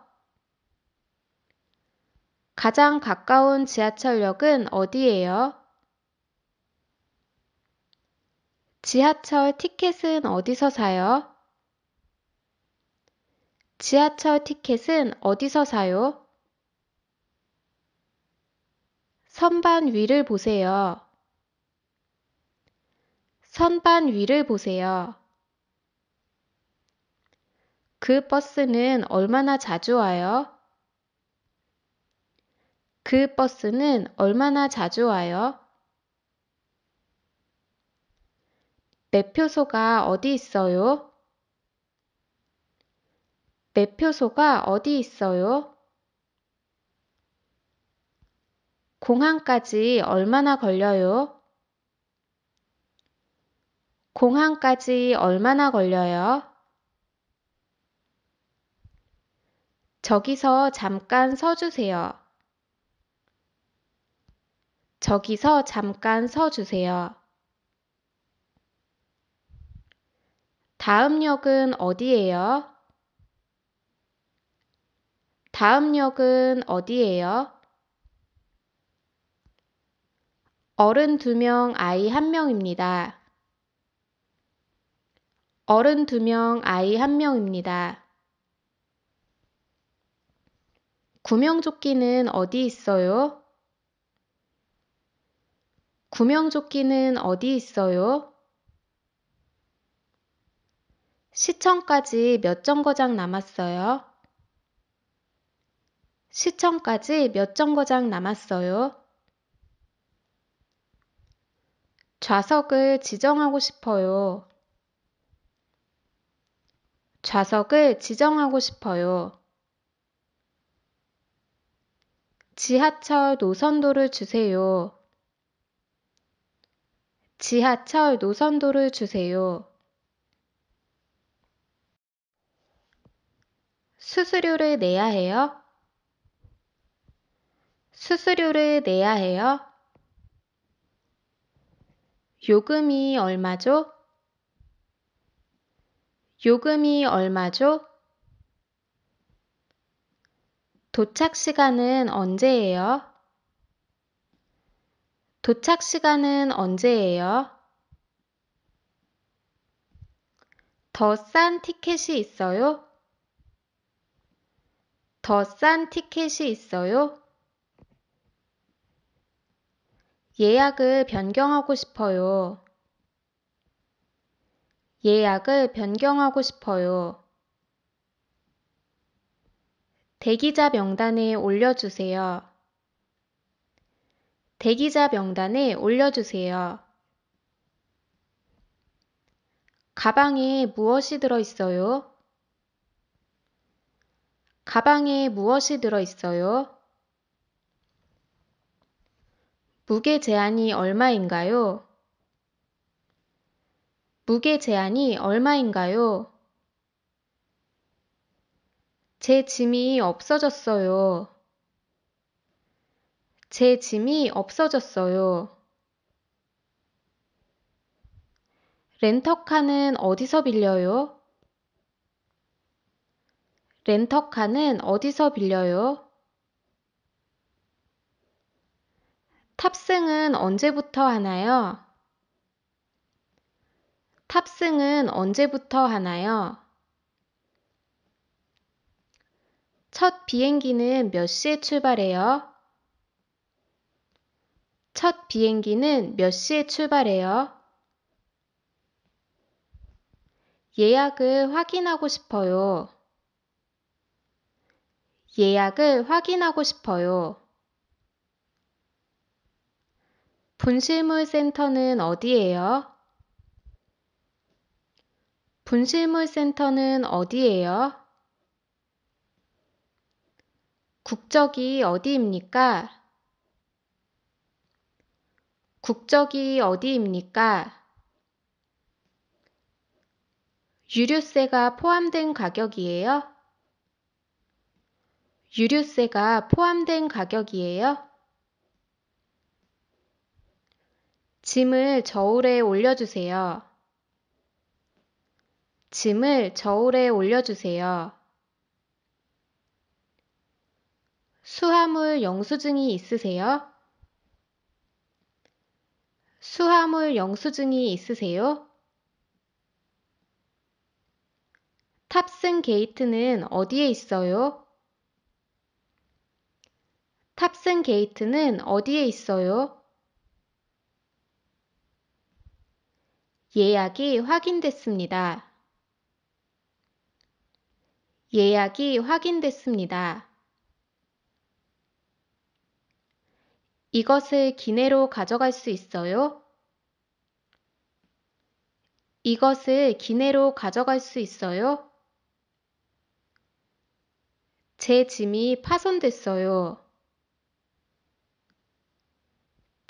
가장 가까운 지하철역은 어디예요? 지하철 티켓은 어디서 사요? 지하철 티켓은 어디서 사요? 선반 위를 보세요. 선반 위를 보세요. 그 버스는 얼마나 자주 와요? 그 버스는 얼마나 자주 와요? 매표소가 어디 있어요? 매표소가 어디 있어요? 공항까지 얼마나 걸려요? 공항까지 얼마나 걸려요? 저기서 잠깐 서주세요. 저기서 잠깐 서주세요. 다음 역은 어디예요? 다음 역은 어디예요? 어른 두명 아이 한명입니다 어른 두명 아이 한명입니다 구명조끼는 어디 있어요? 구명조끼는 어디 있어요? 시청까지 몇 정거장 남았어요? 시청까지 몇 정거장 남았어요? 좌석을 지정하고 싶어요. 좌석을 지정하고 싶어요. 지하철 노선도를 주세요. 지하철 노선도를 주세요. 수수료를 내야 해요? 수수료를 내야 해요? 요금이 얼마죠? 요금이 얼마죠? 도착 시간은 언제예요? 도착 시간은 언제예요? 더 싼 티켓이 있어요? 더싼 티켓이 있어요? 예약을 변경하고 싶어요. 예약을 변경하고 싶어요. 대기자 명단에 올려주세요. 대기자 명단에 올려주세요. 가방에 무엇이 들어있어요? 가방에 무엇이 들어 있어요? 무게 제한이 얼마인가요? 무게 제한이 얼마인가요? 제 짐이 없어졌어요. 제 짐이 없어졌어요. 렌터카는 어디서 빌려요? 렌터카는 어디서 빌려요? 탑승은 언제부터 하나요? 탑승은 언제부터 하나요? 첫 비행기는 몇 시에 출발해요? 첫 비행기는 몇 시에 출발해요? 예약을 확인하고 싶어요. 예약을 확인하고 싶어요. 분실물 센터는 어디예요? 분실물 센터는 어디예요? 국적이 어디입니까? 국적이 어디입니까? 유류세가 포함된 가격이에요? 유류세가 포함된 가격이에요? 짐을 저울에 올려주세요. 짐을 저울에 올려주세요. 수화물 영수증이 있으세요? 수화물 영수증이 있으세요? 탑승 게이트는 어디에 있어요? 탑승 게이트는 어디에 있어요? 예약이 확인됐습니다. 예약이 확인됐습니다. 이것을 기내로 가져갈 수 있어요? 이것을 기내로 가져갈 수 있어요? 제 짐이 파손됐어요.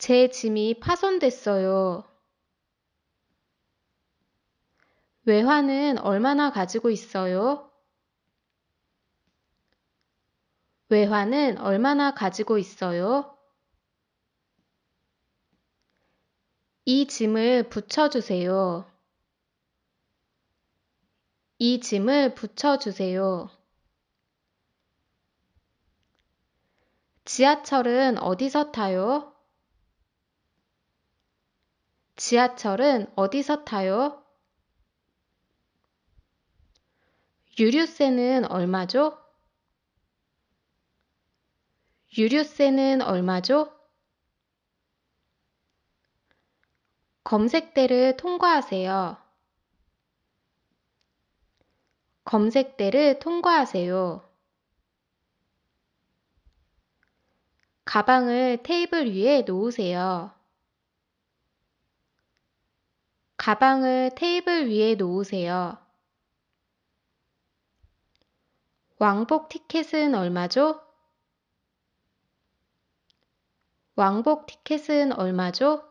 제 짐이 파손됐어요. 외화는 얼마나 가지고 있어요? 외화는 얼마나 가지고 있어요? 이 짐을 붙여주세요. 이 짐을 붙여주세요. 지하철은 어디서 타요? 지하철은 어디서 타요? 유류세는 얼마죠? 유류세는 얼마죠? 검색대를 통과하세요. 검색대를 통과하세요. 가방을 테이블 위에 놓으세요. 가방을 테이블 위에 놓으세요. 왕복 티켓은 얼마죠? 왕복 티켓은 얼마죠?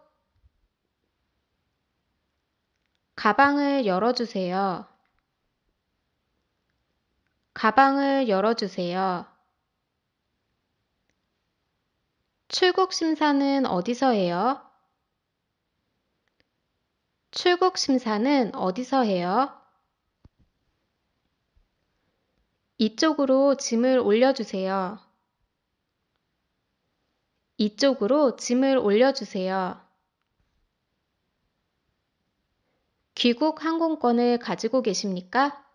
가방을 열어주세요. 가방을 열어주세요. 출국 심사는 어디서 해요? 출국 심사는 어디서 해요? 이쪽으로 짐을 올려주세요. 이쪽으로 짐을 올려주세요. 귀국 항공권을 가지고 계십니까?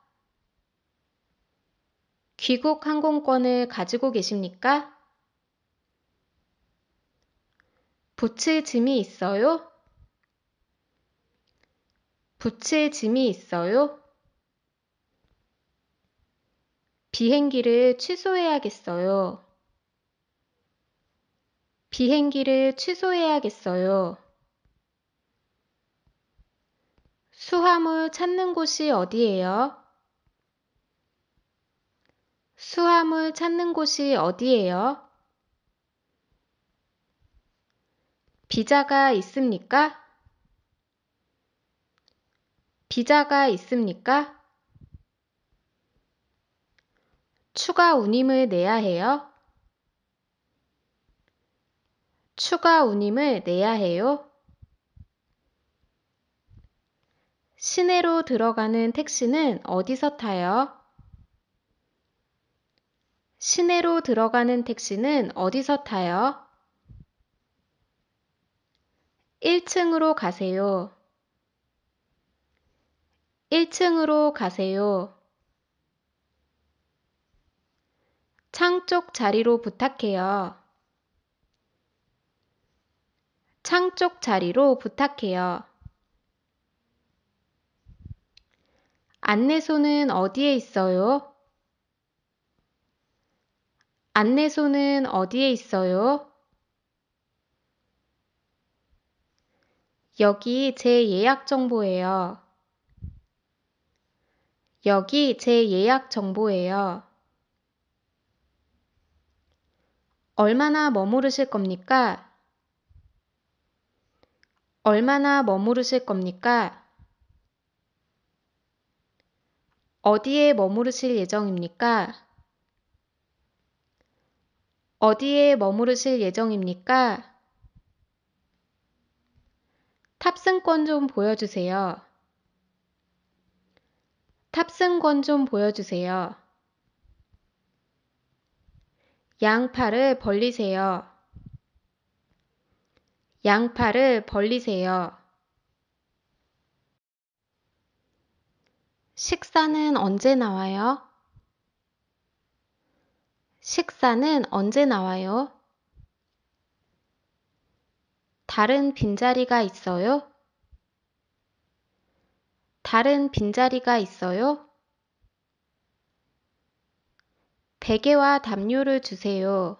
귀국 항공권을 가지고 계십니까? 부일 짐이 있어요? 부츠에 짐이 있어요? 비행기를 취소해야겠어요. 비행기를 취소해야겠어요. 수화물 찾는 곳이 어디예요? 수화물 찾는 곳이 어디예요? 비자가 있습니까? 비자가 있습니까? 추가 운임을 내야 해요? 추가 운임을 내야 해요? 시내로 들어가는 택시는 어디서 타요? 시내로 들어가는 택시는 어디서 타요? 1층으로 가세요. 1층으로 가세요. 창쪽 자리로 부탁해요. 창 쪽 자리로 부탁해요. 안내소는 어디에 있어요? 안내소는 어디에 있어요? 여기 제 예약 정보예요. 여기 제 예약 정보예요. 얼마나 머무르실 겁니까? 얼마나 머무르실 겁니까? 어디에 머무르실 예정입니까? 어디에 머무르실 예정입니까? 탑승권 좀 보여주세요. 탑승권 좀 보여주세요. 양팔을 벌리세요. 양팔을 벌리세요. 식사는 언제 나와요? 식사는 언제 나와요? 다른 빈자리가 있어요? 다른 빈자리가 있어요? 베개와 담요를 주세요.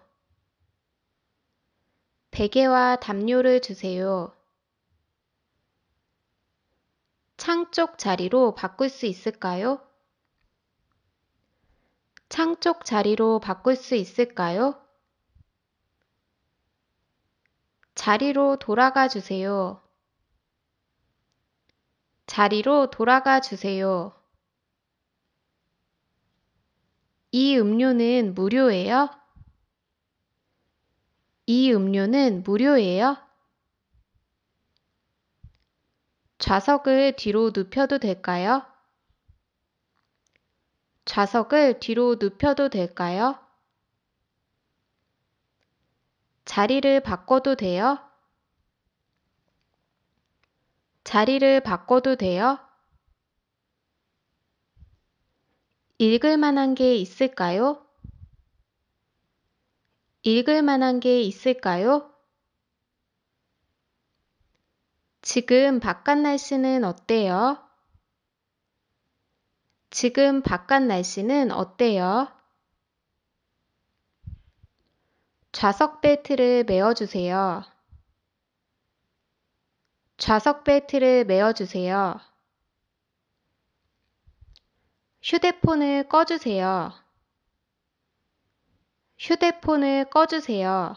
베개와 담요를 주세요. 창 쪽 자리로 바꿀 수 있을까요? 창쪽 자리로 바꿀 수 있을까요? 자리로 돌아가 주세요. 자리로 돌아가 주세요. 이 음료는 무료예요? 이 음료는 무료예요? 좌석을 뒤로 눕혀도 될까요? 좌석을 뒤로 눕혀도 될까요? 자리를 바꿔도 돼요? 자리를 바꿔도 돼요? 읽을 만한 게 있을까요? 읽을 만한 게 있을까요? 지금 바깥 날씨는 어때요? 지금 바깥 날씨는 어때요? 좌석 벨트를 매어주세요. 좌석 벨트를 매어주세요. 휴대폰을 꺼주세요. 휴대폰을 꺼주세요.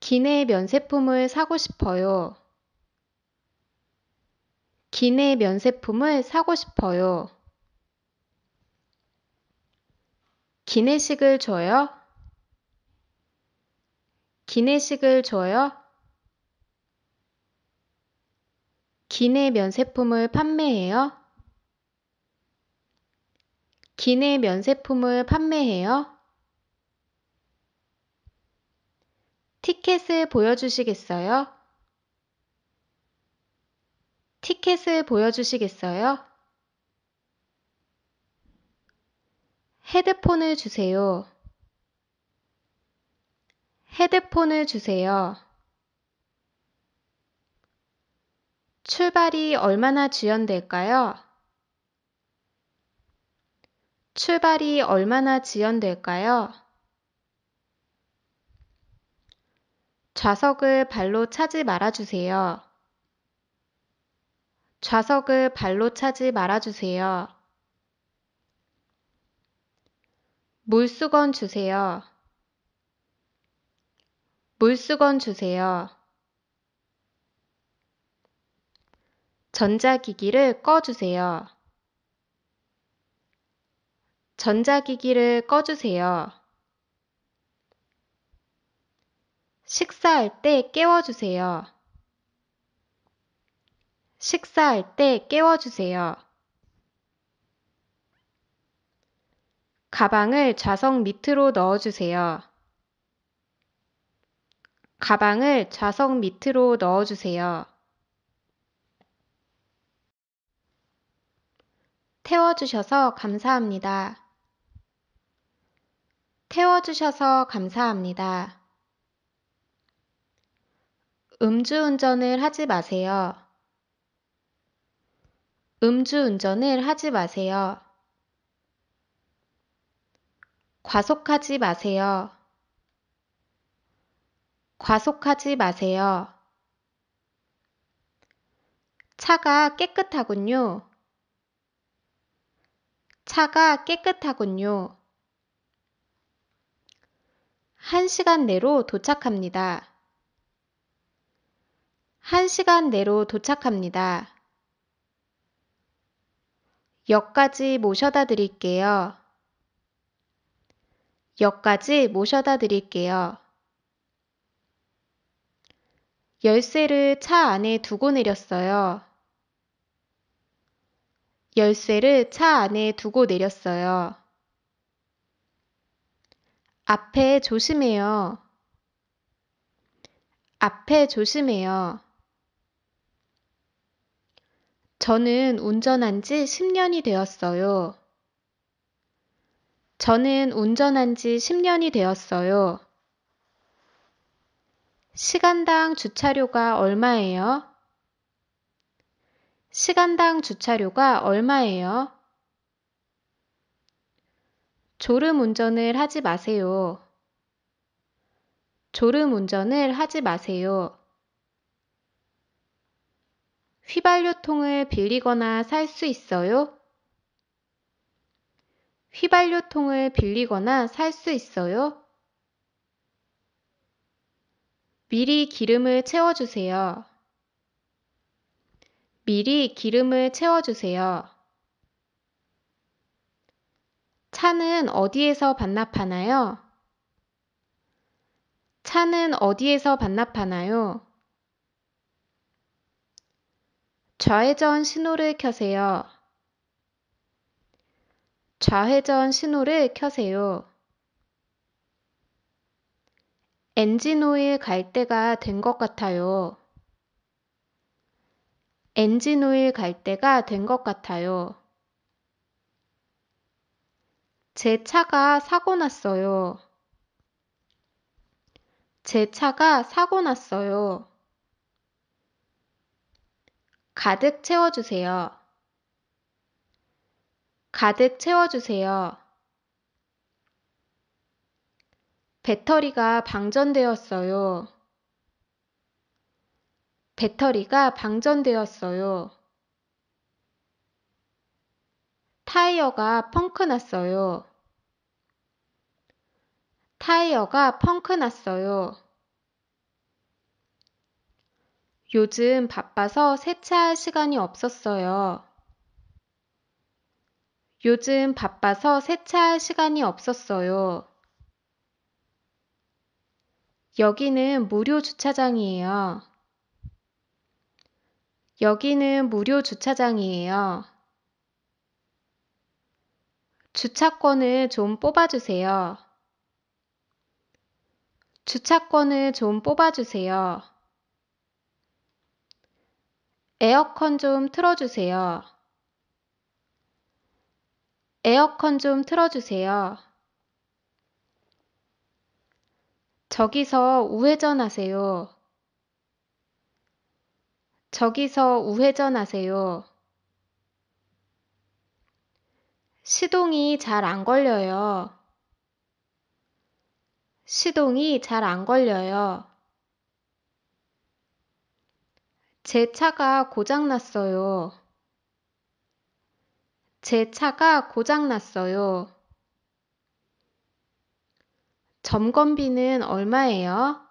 기내 면세품을 사고 싶어요. 기내 면세품을 사고 싶어요. 기내식을 줘요? 기내식을 줘요? 기내 면세품을 판매해요? 기내 면세품을 판매해요? 티켓을 보여주시겠어요? 티켓을 보여주시겠어요? 헤드폰을 주세요. 헤드폰을 주세요. 출발이 얼마나 지연될까요? 출발이 얼마나 지연될까요? 좌석을 발로 차지 말아주세요. 좌석을 발로 차지 말아주세요. 물수건 주세요. 물수건 주세요. 전자기기를 꺼주세요. 전자기기를 꺼주세요. 식사할 때 깨워주세요. 식사할 때 깨워주세요. 가방을 좌석 밑으로 넣어주세요. 가방을 좌석 밑으로 넣어주세요. 태워주셔서 감사합니다. 태워주셔서 감사합니다. 음주운전을 하지 마세요. 음주운전을 하지 마세요. 과속하지 마세요. 과속하지 마세요. 차가 깨끗하군요. 차가 깨끗하군요. 한시간 내로 도착합니다. 한시간 내로 도착합니다. 역까지 모셔다 드릴게요. 역까지 모셔다 드릴게요. 열쇠를 차 안에 두고 내렸어요. 열쇠를 차 안에 두고 내렸어요. 앞에 조심해요. 앞에 조심해요. 저는 운전한 지 10년이 되었어요. 저는 운전한 지 10년이 되었어요. 시간당 주차료가 얼마예요? 시간당 주차료가 얼마예요? 졸음 운전을 하지 마세요. 졸음 운전을 하지 마세요. 휘발유통을 빌리거나 살 수 있어요? 휘발유통을 빌리거나 살 수 있어요? 미리 기름을 채워주세요. 미리 기름을 채워주세요. 차는 어디에서 반납하나요? 차는 어디에서 반납하나요? 좌회전 신호를 켜세요. 좌회전 신호를 켜세요. 엔진 오일 갈 때가 된 것 같아요. 엔진 오일 갈 때가 된 것 같아요. 제 차가 사고 났어요. 제 차가 사고 났어요. 가득 채워주세요. 가득 채워주세요. 배터리가 방전되었어요. 배터리가 방전되었어요. 타이어가 펑크 났어요. 타이어가 펑크 났어요. 요즘 바빠서 세차할 시간이 없었어요. 요즘 바빠서 세차할 시간이 없었어요. 여기는 무료 주차장이에요. 여기는 무료 주차장이에요. 주차권을 좀 뽑아주세요. 주차권을 좀 뽑아주세요. 에어컨 좀 틀어주세요. 에어컨 좀 틀어주세요. 저기서 우회전하세요. 저기서 우회전하세요. 시동이 잘 안 걸려요. 시동이 잘 안 걸려요. 제 차가 고장났어요. 제 차가 고장났어요. 점검비는 얼마예요?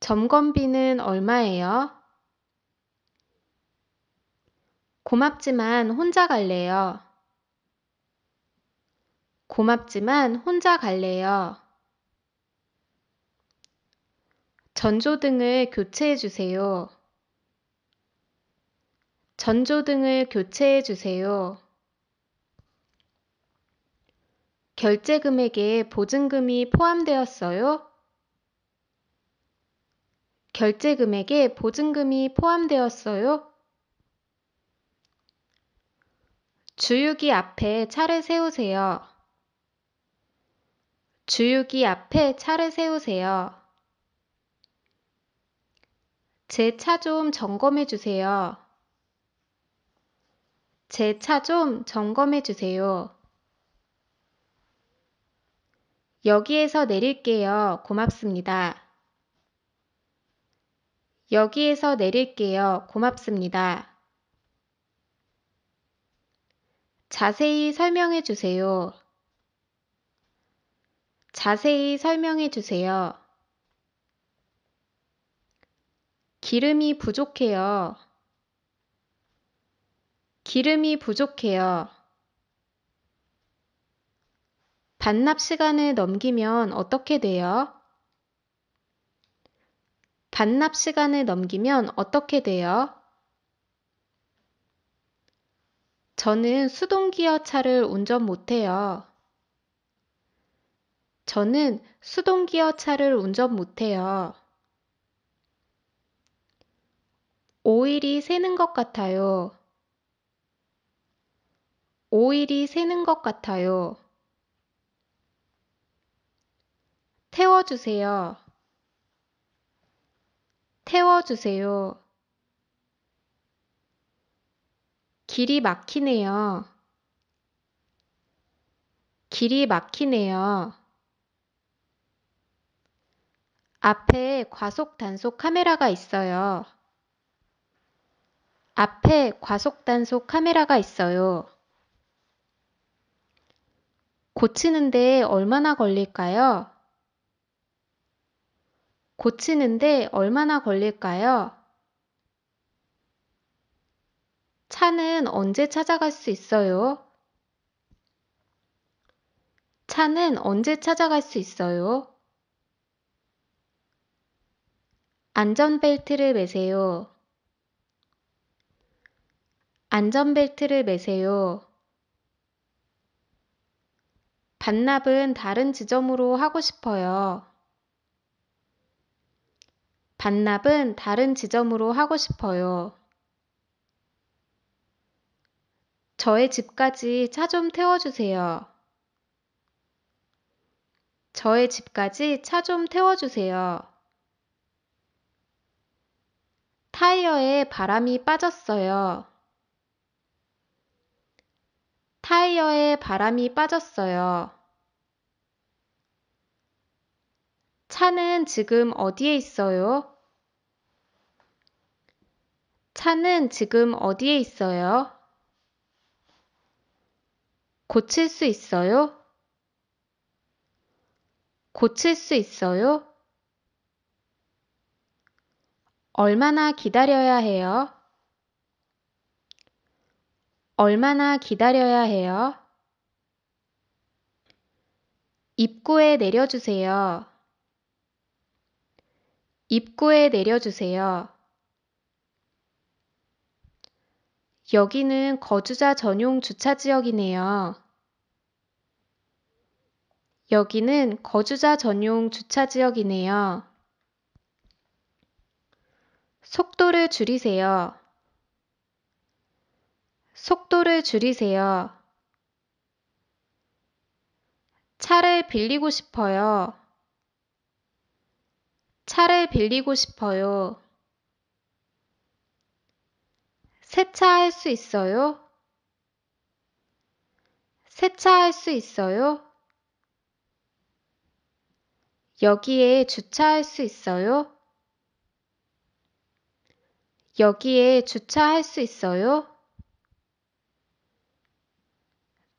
점검비는 얼마예요? 고맙지만 혼자 갈래요. 고맙지만 혼자 갈래요. 전조등을 교체해 주세요. 전조등을 교체해 주세요. 결제 금액에 보증금이 포함되었어요? 결제 금액에 보증금이 포함되었어요? 주유기 앞에 차를 세우세요. 주유기 앞에 차를 세우세요. 제 차 좀 점검해 주세요. 제 차 좀 점검해 주세요. 여기에서 내릴게요. 고맙습니다. 여기에서 내릴게요. 고맙습니다. 자세히 설명해 주세요. 자세히 설명해 주세요. 기름이 부족해요. 기름이 부족해요. 반납 시간을 넘기면 어떻게 돼요? 반납 시간을 넘기면 어떻게 돼요? 저는 수동기어 차를 운전 못해요. 저는 수동기어 차를 운전 못해요. 오일이 새는 것 같아요. 오일이 새는 것 같아요. 태워주세요. 태워주세요. 길이 막히네요. 길이 막히네요. 앞에 과속 단속 카메라가 있어요. 앞에 과속 단속 카메라가 있어요. 고치는데 얼마나 걸릴까요? 고치는데 얼마나 걸릴까요? 차는 언제 찾아갈 수 있어요? 차는 언제 찾아갈 수 있어요? 안전벨트를 매세요. 안전벨트를 매세요. 반납은 다른 지점으로 하고 싶어요. 반납은 다른 지점으로 하고 싶어요. 저의 집까지 차 좀 태워주세요. 저의 집까지 차 좀 태워주세요. 타이어에 바람이 빠졌어요. 타이어에 바람이 빠졌어요. 차는 지금 어디에 있어요? 차는 지금 어디에 있어요? 고칠 수 있어요? 고칠 수 있어요? 얼마나 기다려야 해요? 얼마나 기다려야 해요? 입구에 내려주세요. 입구에 내려주세요. 여기는 거주자 전용 주차 지역이네요. 여기는 거주자 전용 주차 지역이네요. 속도를 줄이세요. 속도를 줄이세요. 차를 빌리고 싶어요. 차를 빌리고 싶어요. 세차할 수 있어요? 세차할 수 있어요? 여기에 주차할 수 있어요? 여기에 주차할 수 있어요?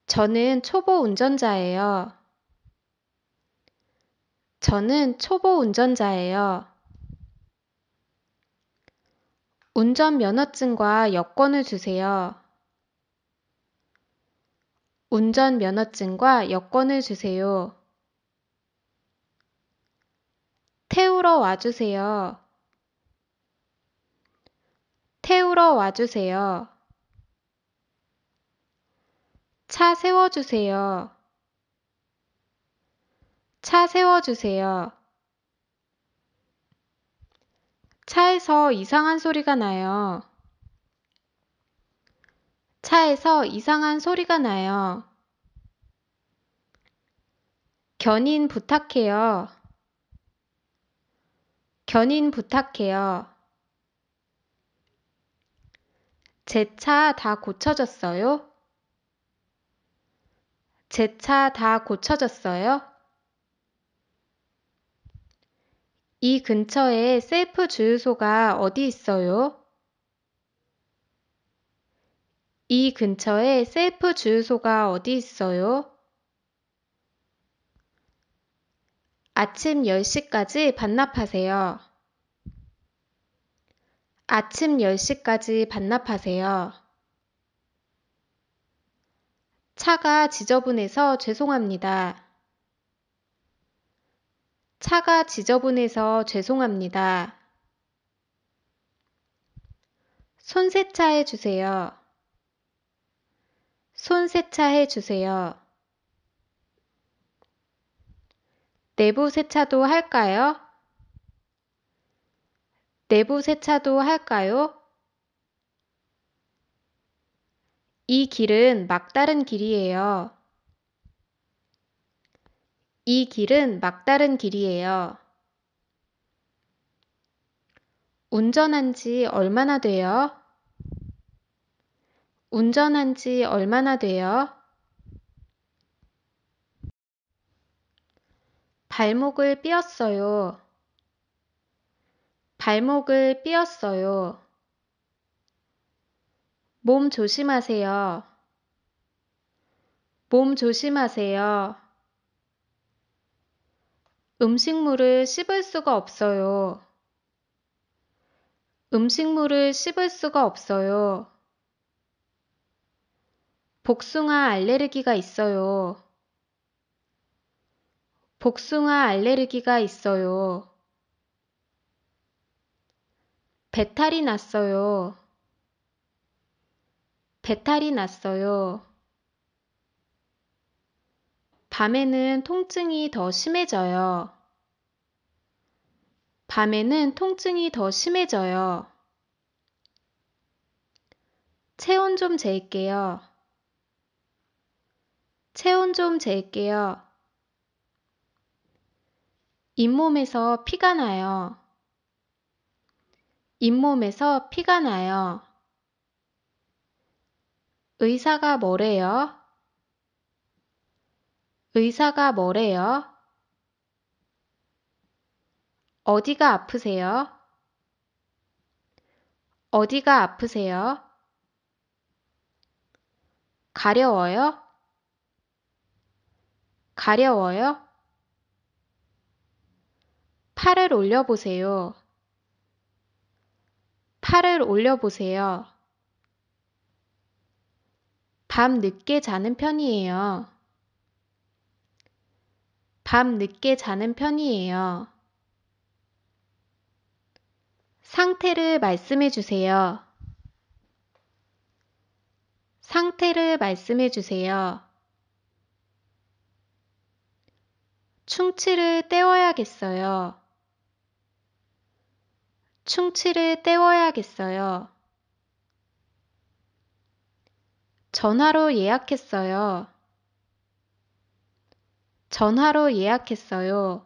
저는 초보 운전자예요. 저는 초보 운전자예요. 운전면허증과 여권을 주세요. 운전면허증과 여권을 주세요. 태우러 와주세요. 태우러 와주세요. 차 세워주세요. 차 세워주세요. 차에서 이상한 소리가 나요. 차에서 이상한 소리가 나요. 견인 부탁해요. 견인 부탁해요. 제 차 다 고쳐졌어요? 제 차 다 고쳐졌어요? 이 근처에 셀프 주유소가 어디 있어요? 이 근처에 셀프 주유소가 어디 있어요? 아침 10시까지 반납하세요. 아침 10시까지 반납하세요. 차가 지저분해서 죄송합니다. 차가 지저분해서 죄송합니다. 손 세차해 주세요. 손 세차해 주세요. 내부 세차도 할까요? 내부 세차도 할까요? 이 길은 막다른 길이에요. 이 길은 막다른 길이에요. 운전한 지 얼마나 돼요? 운전한 지 얼마나 돼요? 발목을 삐었어요. 발목을 삐었어요. 몸 조심하세요. 몸 조심하세요. 음식물을 씹을 수가 없어요. 음식물을 씹을 수가 없어요. 복숭아 알레르기가 있어요. 복숭아 알레르기가 있어요. 배탈이 났어요. 배탈이 났어요. 밤에는 통증이 더 심해져요. 밤에는 통증이 더 심해져요. 체온 좀 잴게요. 체온 좀 잴게요. 잇몸에서 피가 나요. 잇몸에서 피가 나요. 의사가 뭐래요? 의사가 뭐래요? 어디가 아프세요? 어디가 아프세요? 가려워요? 가려워요? 팔을 올려보세요. 팔을 올려보세요. 밤 늦게 자는 편이에요. 밤 늦게 자는 편이에요. 상태를 말씀해 주세요. 상태를 말씀해 주세요. 충치를 떼워야겠어요. 충치를 떼워야겠어요. 전화로 예약했어요. 전화로 예약했어요.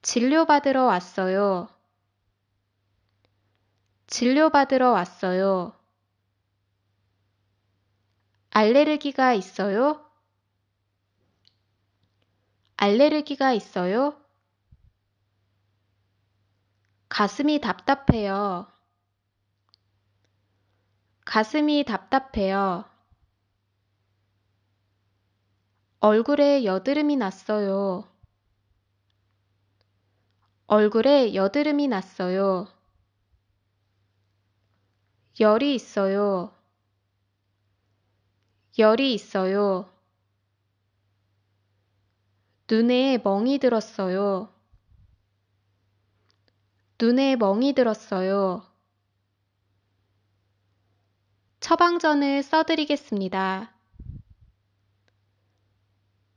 진료받으러 왔어요. 진료받으러 왔어요. 알레르기가 있어요? 알레르기가 있어요? 가슴이 답답해요. 가슴이 답답해요. 얼굴에 여드름이 났어요. 얼굴에 여드름이 났어요. 열이 있어요. 열이 있어요. 눈에 멍이 들었어요. 눈에 멍이 들었어요. 처방전을 써드리겠습니다.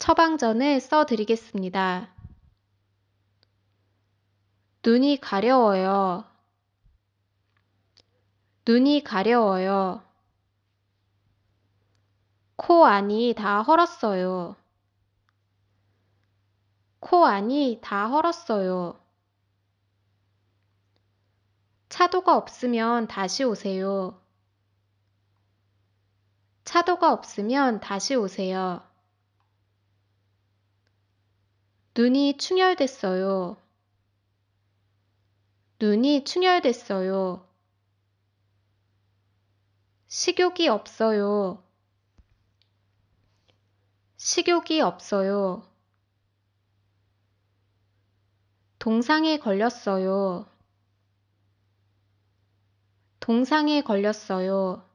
처방전을 써드리겠습니다. 눈이 가려워요. 눈이 가려워요. 코 안이 다 헐었어요. 코 안이 다 헐었어요. 차도가 없으면 다시 오세요. 차도가 없으면 다시 오세요. 눈이 충혈됐어요. 눈이 충혈됐어요. 식욕이 없어요. 식욕이 없어요. 동상에 걸렸어요. 동상에 걸렸어요.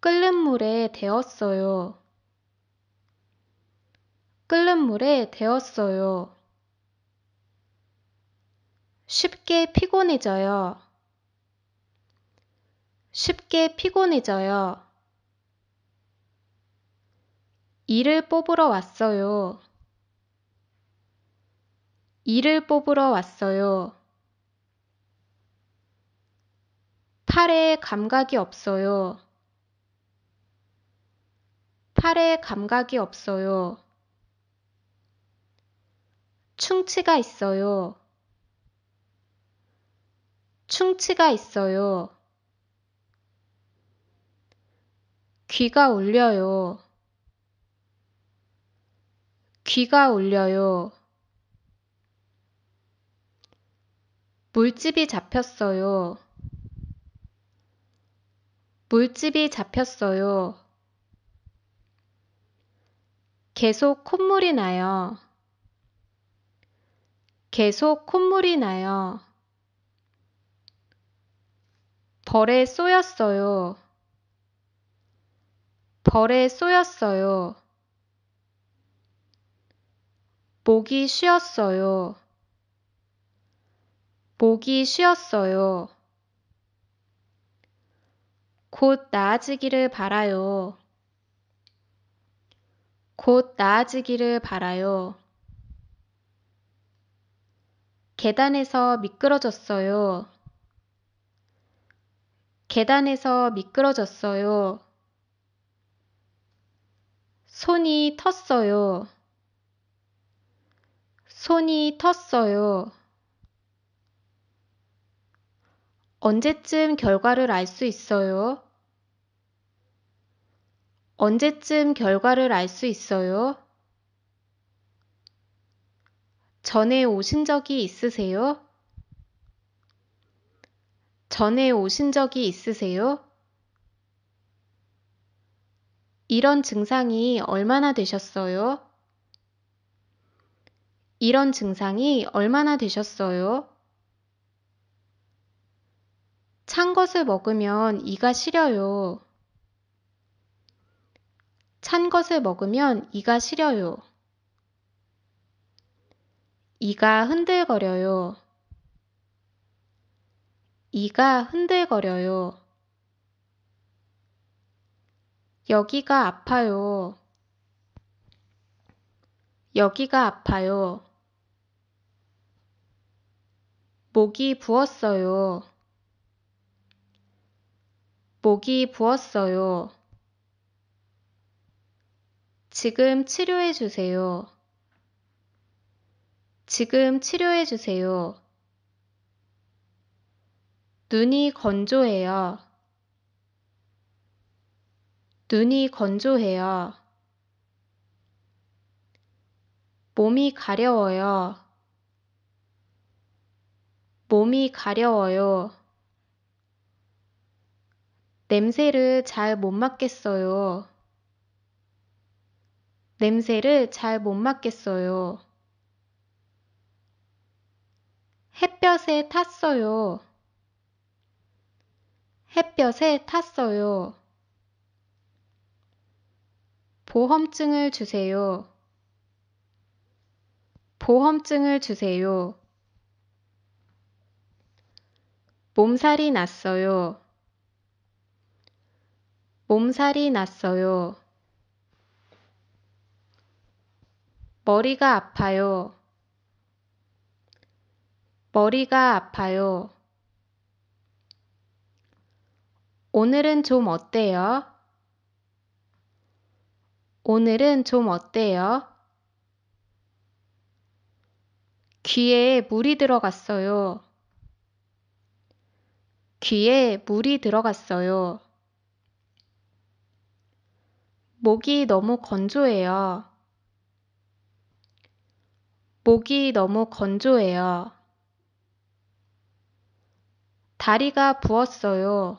끓는 물에 데었어요. 끓는 물에 데웠어요. 쉽게 피곤해져요. 쉽게 피곤해져요. 이를 뽑으러 왔어요. 이를 뽑으러 왔어요. 팔에 감각이 없어요. 팔에 감각이 없어요. 충치가 있어요. 충치가 있어요. 귀가 울려요. 귀가 울려요. 물집이 잡혔어요. 물집이 잡혔어요. 계속 콧물이 나요. 계속 콧물이 나요. 벌에 쏘였어요. 벌에 쏘였어요. 목이 쉬었어요. 목이 쉬었어요. 곧 나아지기를 바라요. 곧 나아지기를 바라요. 계단에서 미끄러졌어요. 계단에서 미끄러졌어요. 손이 텄어요. 손이 텄어요. 언제쯤 결과를 알 수 있어요? 언제쯤 결과를 알 수 있어요? 전에 오신 적이 있으세요? 전에 오신 적이 있으세요? 이런 증상이 얼마나 되셨어요? 이런 증상이 얼마나 되셨어요? 찬 것을 먹으면 이가 시려요. 찬 것을 먹으면 이가 시려요. 이가 흔들거려요. 이가 흔들거려요. 여기가 아파요. 여기가 아파요. 목이 부었어요. 목이 부었어요. 지금 치료해 주세요. 지금 치료해 주세요. 눈이 건조해요. 눈이 건조해요. 몸이 가려워요. 몸이 가려워요. 냄새를 잘 못 맡겠어요. 냄새를 잘 못 맡겠어요. 햇볕에 탔어요. 햇볕에 탔어요. 보험증을 주세요. 보험증을 주세요. 몸살이 났어요. 몸살이 났어요. 머리가 아파요. 머리가 아파요. 오늘은 좀 어때요? 오늘은 좀 어때요? 귀에 물이 들어갔어요. 귀에 물이 들어갔어요. 목이 너무 건조해요. 목이 너무 건조해요. 다리가 부었어요.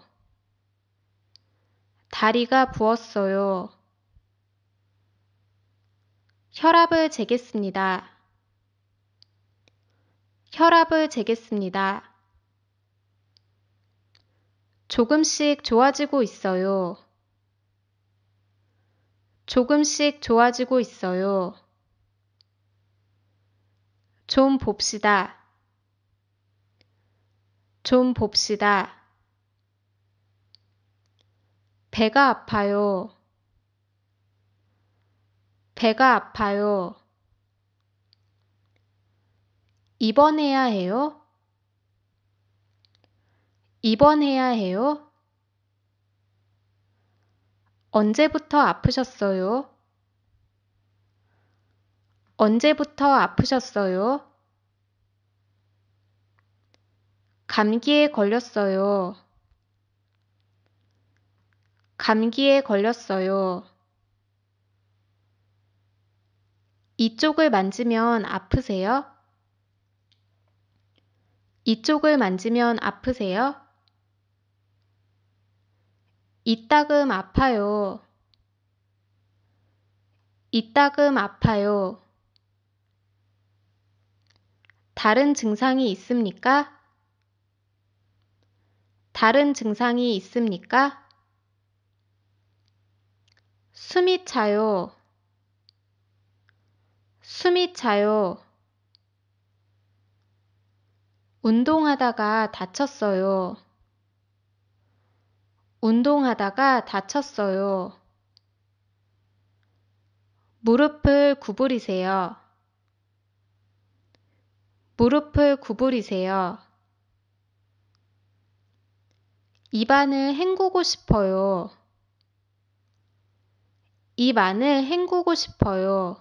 다리가 부었어요. 혈압을 재겠습니다. 혈압을 재겠습니다. 조금씩 좋아지고 있어요. 조금씩 좋아지고 있어요. 좀 봅시다. 좀 봅시다. 배가 아파요. 배가 아파요. 입원해야 해요? 입원해야 해요? 언제부터 아프셨어요? 언제부터 아프셨어요? 감기에 걸렸어요. 감기에 걸렸어요. 이쪽을 만지면 아프세요? 이쪽을 만지면 아프세요? 이따금 아파요. 이따금 아파요. 다른 증상이 있습니까? 다른 증상이 있습니까? 숨이 차요. 숨이 차요. 운동하다가 다쳤어요. 운동하다가 다쳤어요. 무릎을 구부리세요. 무릎을 구부리세요. 입안을 헹구고 싶어요. 입안을 헹구고 싶어요.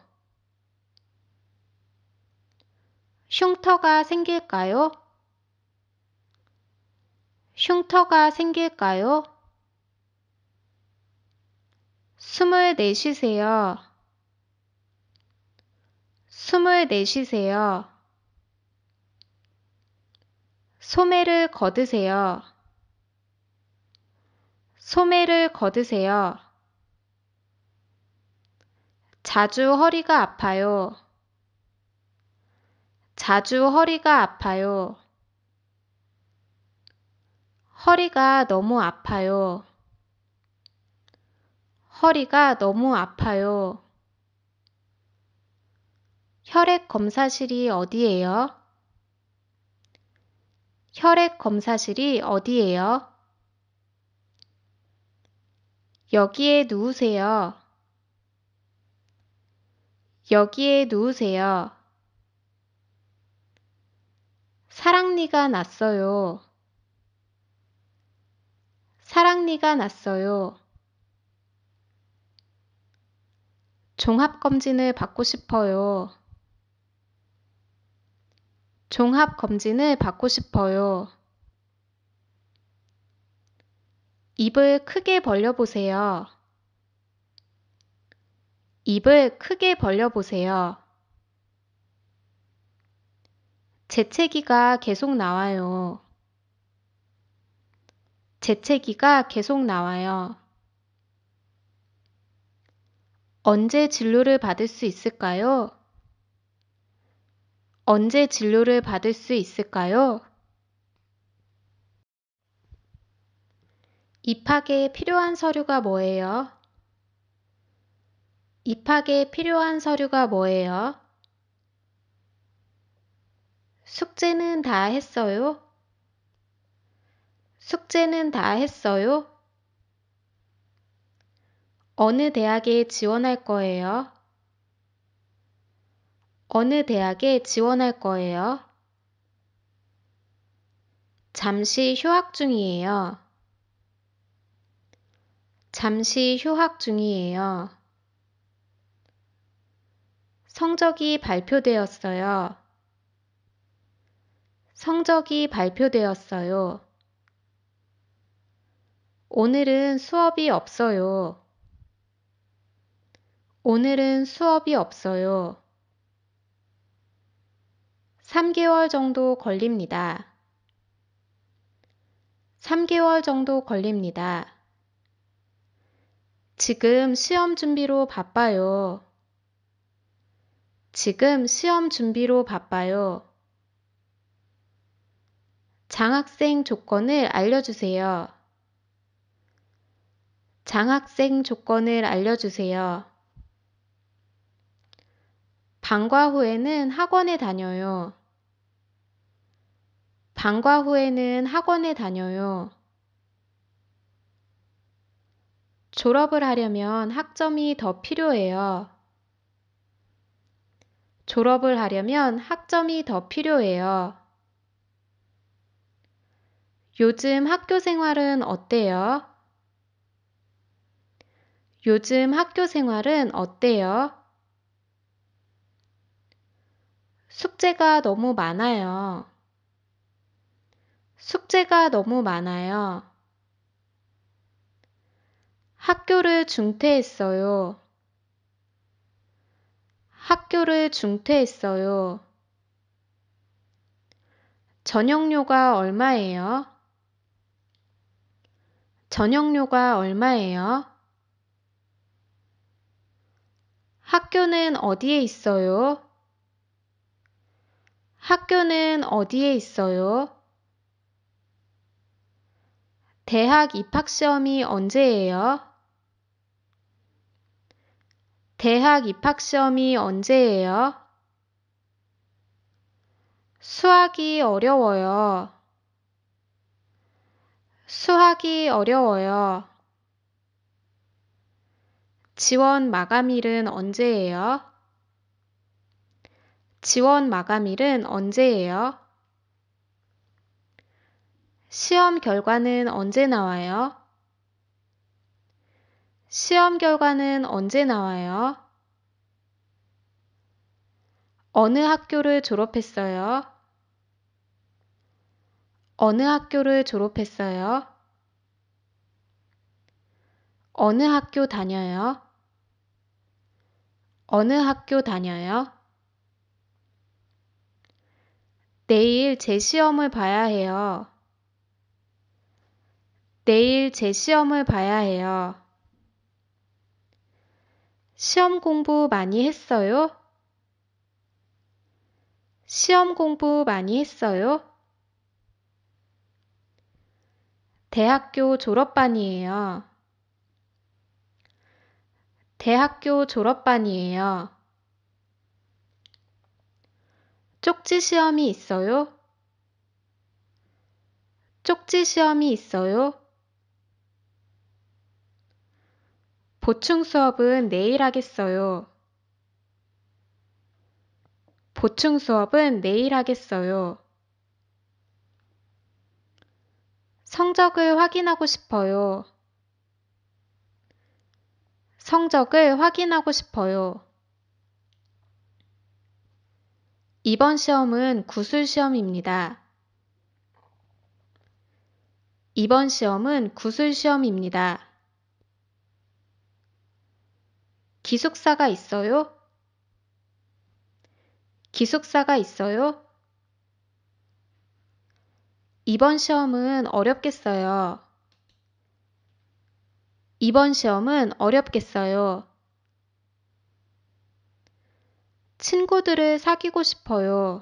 흉터가 생길까요? 흉터가 생길까요? 숨을 내쉬세요. 숨을 내쉬세요. 소매를 걷으세요. 소매를 걷으세요. 자주 허리가 아파요. 자주 허리가 아파요. 허리가 너무 아파요. 허리가 너무 아파요. 혈액 검사실이 어디예요? 혈액 검사실이 어디예요? 여기에 누우세요. 여기에 누우세요. 사랑니가 났어요. 사랑니가 났어요. 종합검진을 받고 싶어요. 종합검진을 받고 싶어요. 입을 크게 벌려보세요. 입을 크게 벌려보세요. 재채기가 계속 나와요. 재채기가 계속 나와요. 언제 진료를 받을 수 있을까요? 언제 진료를 받을 수 있을까요? 입학에 필요한 서류가 뭐예요? 입학에 필요한 서류가 뭐예요? 숙제는 다 했어요? 숙제는 다 했어요? 어느 대학에 지원할 거예요? 어느 대학에 지원할 거예요? 잠시 휴학 중이에요. 잠시 휴학 중이에요. 성적이 발표되었어요. 성적이 발표되었어요. 오늘은 수업이 없어요. 오늘은 수업이 없어요. 3개월 정도 걸립니다. 3개월 정도 걸립니다. 지금 시험 준비로 바빠요. 지금 시험 준비로 바빠요. 장학생 조건을 알려주세요. 장학생 조건을 알려주세요. 방과 후에는 학원에 다녀요. 방과 후에는 학원에 다녀요. 졸업을 하려면 학점이 더 필요해요. 졸업을 하려면 학점이 더 필요해요. 요즘 학교 생활은 어때요? 요즘 학교 생활은 어때요? 숙제가 너무 많아요. 숙제가 너무 많아요. 학교를 중퇴했어요. 학교를 중퇴했어요. 저녁료가 얼마예요? 저녁료가 얼마예요? 학교는 어디에 있어요? 학교는 어디에 있어요? 대학 입학시험이 언제예요? 대학 입학시험이 언제예요? 수학이 어려워요. 수학이 어려워요. 지원 마감일은 언제예요? 지원 마감일은 언제예요? 시험 결과는 언제 나와요? 시험 결과는 언제 나와요? 어느 학교를 졸업했어요? 어느 학교를 졸업했어요? 어느 학교 다녀요? 어느 학교 다녀요? 내일 제 시험을 봐야 해요. 내일 제 시험을 봐야 해요. 시험 공부 많이 했어요? 시험 공부 많이 했어요? 대학교 졸업반이에요. 대학교 졸업반이에요. 쪽지 시험이 있어요? 쪽지 시험이 있어요? 보충 수업은 내일 하겠어요. 보충 수업은 내일 하겠어요. 성적을 확인하고 싶어요. 성적을 확인하고 싶어요. 이번 시험은 구술 시험입니다. 이번 시험은 구술 시험입니다. 기숙사가 있어요? 기숙사가 있어요? 이번 시험은 어렵겠어요. 이번 시험은 어렵겠어요. 친구들을 사귀고 싶어요.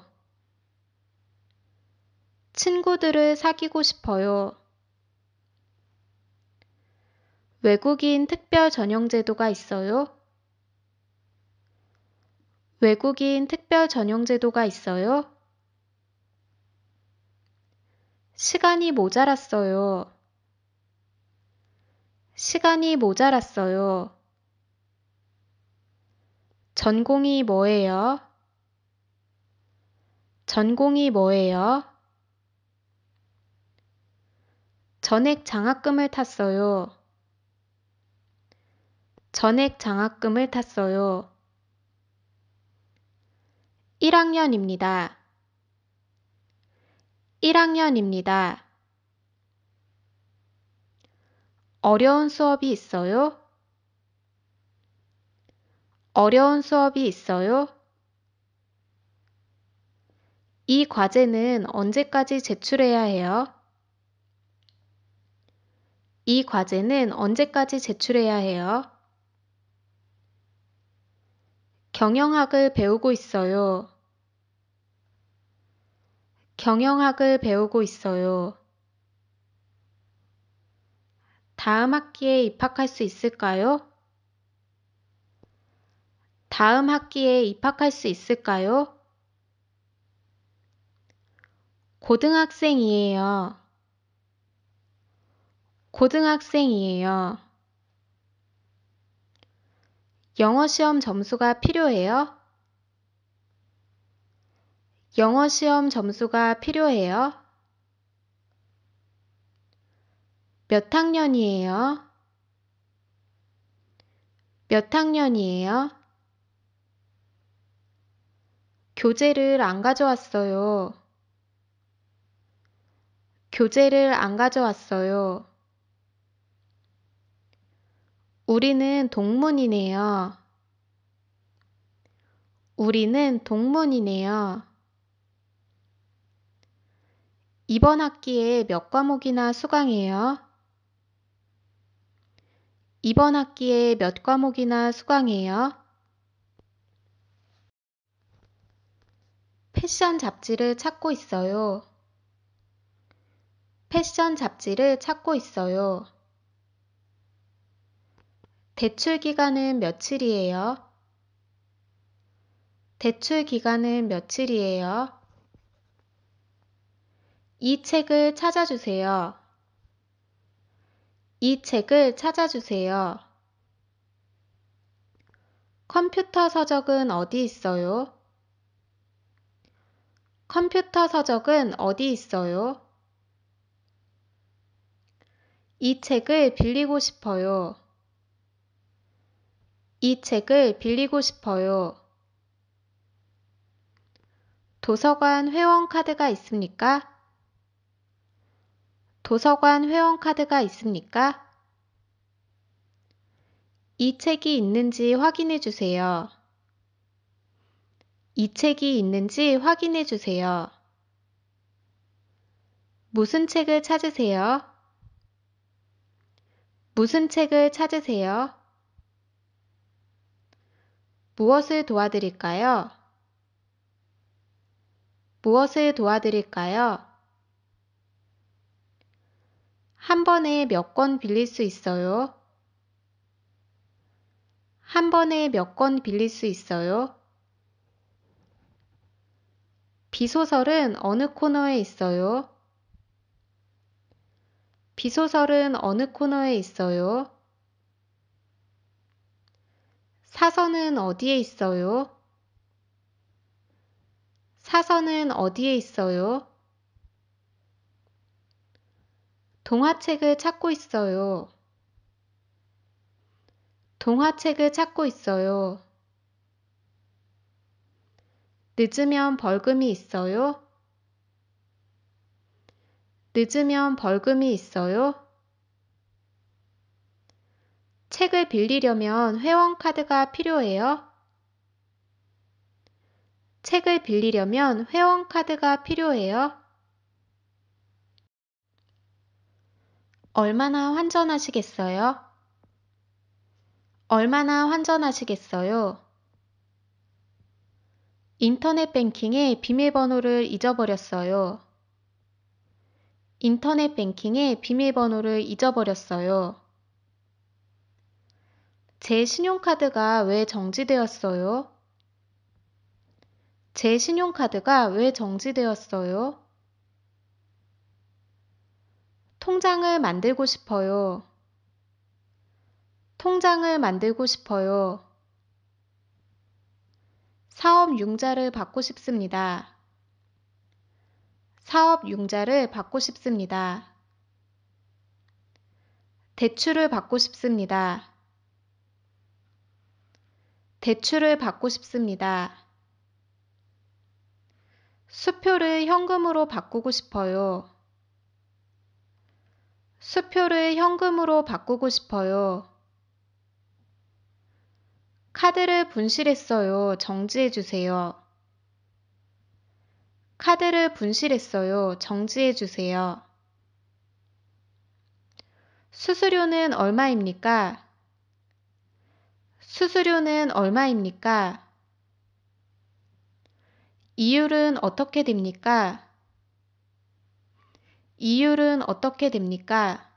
친구들을 사귀고 싶어요. 외국인 특별 전형 제도가 있어요? 외국인 특별 전용 제도가 있어요? 시간이 모자랐어요. 시간이 모자랐어요. 전공이 뭐예요? 전공이 뭐예요? 전액 장학금을 탔어요. 전액 장학금을 탔어요. 1학년입니다. 1학년입니다. 어려운 수업이 있어요? 어려운 수업이 있어요? 이 과제는 언제까지 제출해야 해요? 이 과제는 언제까지 제출해야 해요? 경영학을 배우고 있어요. 경영학을 배우고 있어요. 다음 학기에 입학할 수 있을까요? 다음 학기에 입학할 수 있을까요? 고등학생이에요. 고등학생이에요. 영어 시험 점수가 필요해요? 영어 시험 점수가 필요해요? 몇 학년이에요? 몇 학년이에요? 교재를 안 가져왔어요. 교재를 안 가져왔어요. 우리는 동문이네요. 우리는 동문이네요. 이번 학기에 몇 과목이나 수강해요? 이번 학기에 몇 과목이나 수강해요? 패션 잡지를 찾고 있어요. 패션 잡지를 찾고 있어요. 대출 기간은 며칠이에요? 대출 기간은 며칠이에요? 이 책을 찾아주세요. 이 책을 찾아주세요. 컴퓨터 서적은 어디 있어요? 컴퓨터 서적은 어디 있어요? 이 책을 빌리고 싶어요. 이 책을 빌리고 싶어요. 도서관 회원카드가 있습니까? 도서관 회원카드가 있습니까? 이 책이 있는지 확인해 주세요. 이 책이 있는지 확인해 주세요. 무슨 책을 찾으세요? 무슨 책을 찾으세요? 무엇을 도와드릴까요? 무엇을 도와드릴까요? 한 번에 몇 권 빌릴 수 있어요? 한 번에 몇 권 빌릴 수 있어요? 비소설은 어느 코너에 있어요? 비소설은 어느 코너에 있어요? 사선은 어디에 있어요? 사선은 어디에 있어요? 동화책을 찾고 있어요. 동화책을 찾고 있어요. 늦으면 벌금이 있어요? 늦으면 벌금이 있어요? 책을 빌리려면 회원카드가 필요해요? 책을 빌리려면 회원카드가 필요해요? 얼마나 환전하시겠어요? 얼마나 환전하시겠어요? 인터넷 뱅킹에 비밀번호를 잊어버렸어요. 인터넷 뱅킹에 비밀번호를 잊어버렸어요. 제 신용카드가 왜 정지되었어요? 제 신용카드가 왜 정지되었어요? 통장을 만들고 싶어요. 통장을 만들고 싶어요. 사업 융자를 받고 싶습니다. 사업 융자를 받고 싶습니다. 대출을 받고 싶습니다. 대출을 받고 싶습니다. 수표를 현금으로 바꾸고 싶어요. 수표를 현금으로 바꾸고 싶어요. 카드를 분실했어요. 정지해 주세요. 카드를 분실했어요. 정지해 주세요. 수수료는 얼마입니까? 수수료는 얼마입니까? 이율은 어떻게 됩니까? 이율은 어떻게 됩니까?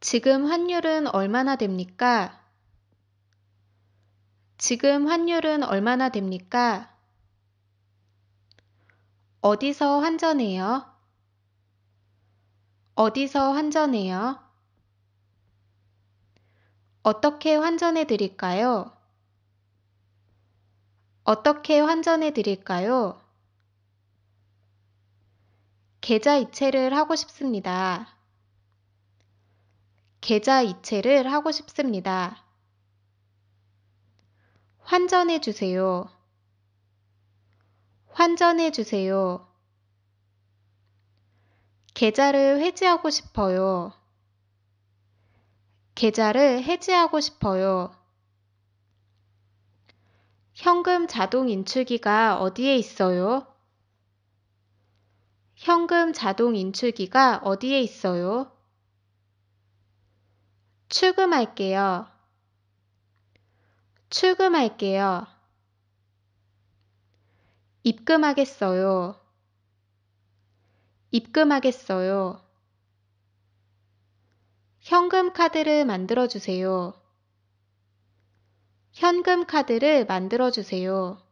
지금 환율은 얼마나 됩니까? 지금 환율은 얼마나 됩니까? 어디서 환전해요? 어디서 환전해요? 어떻게 환전해 드릴까요? 어떻게 환전해 드릴까요? 계좌 이체를 하고 싶습니다. 계좌 이체를 하고 싶습니다. 환전해 주세요. 환전해 주세요. 계좌를 해지하고 싶어요. 계좌를 해지하고 싶어요. 현금 자동 인출기가 어디에 있어요? 현금 자동 인출기가 어디에 있어요? 출금할게요. 출금할게요. 입금하겠어요. 입금하겠어요. 현금 카드를 만들어 주세요. 현금 카드를 만들어 주세요.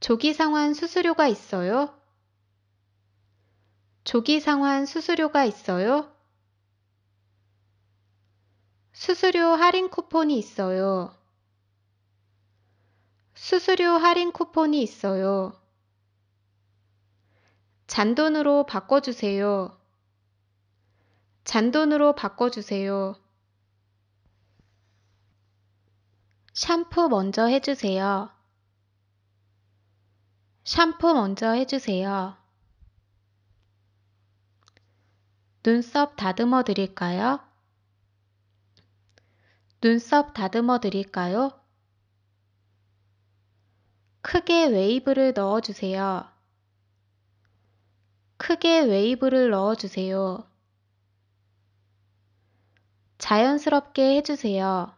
조기상환 수수료가 있어요? 조기상환 수수료가 있어요? 수수료 할인 쿠폰이 있어요. 수수료 할인 쿠폰이 있어요. 잔돈으로 바꿔주세요. 잔돈으로 바꿔주세요. 샴푸 먼저 해주세요. 샴푸 먼저 해주세요. 눈썹 다듬어 드릴까요? 눈썹 다듬어 드릴까요? 크게 웨이브를 넣어주세요. 크게 웨이브를 넣어주세요. 자연스럽게 해주세요.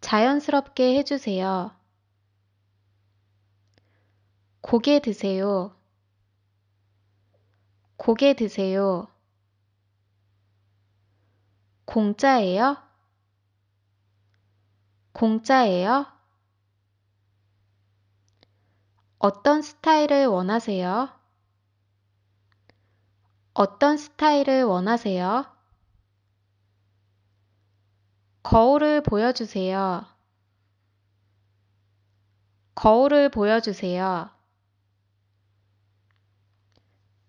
자연스럽게 해주세요. 고개 드세요. 고개 드세요. 공짜예요? 공짜예요? 어떤 스타일을 원하세요? 어떤 스타일을 원하세요? 거울을 보여주세요. 거울을 보여주세요.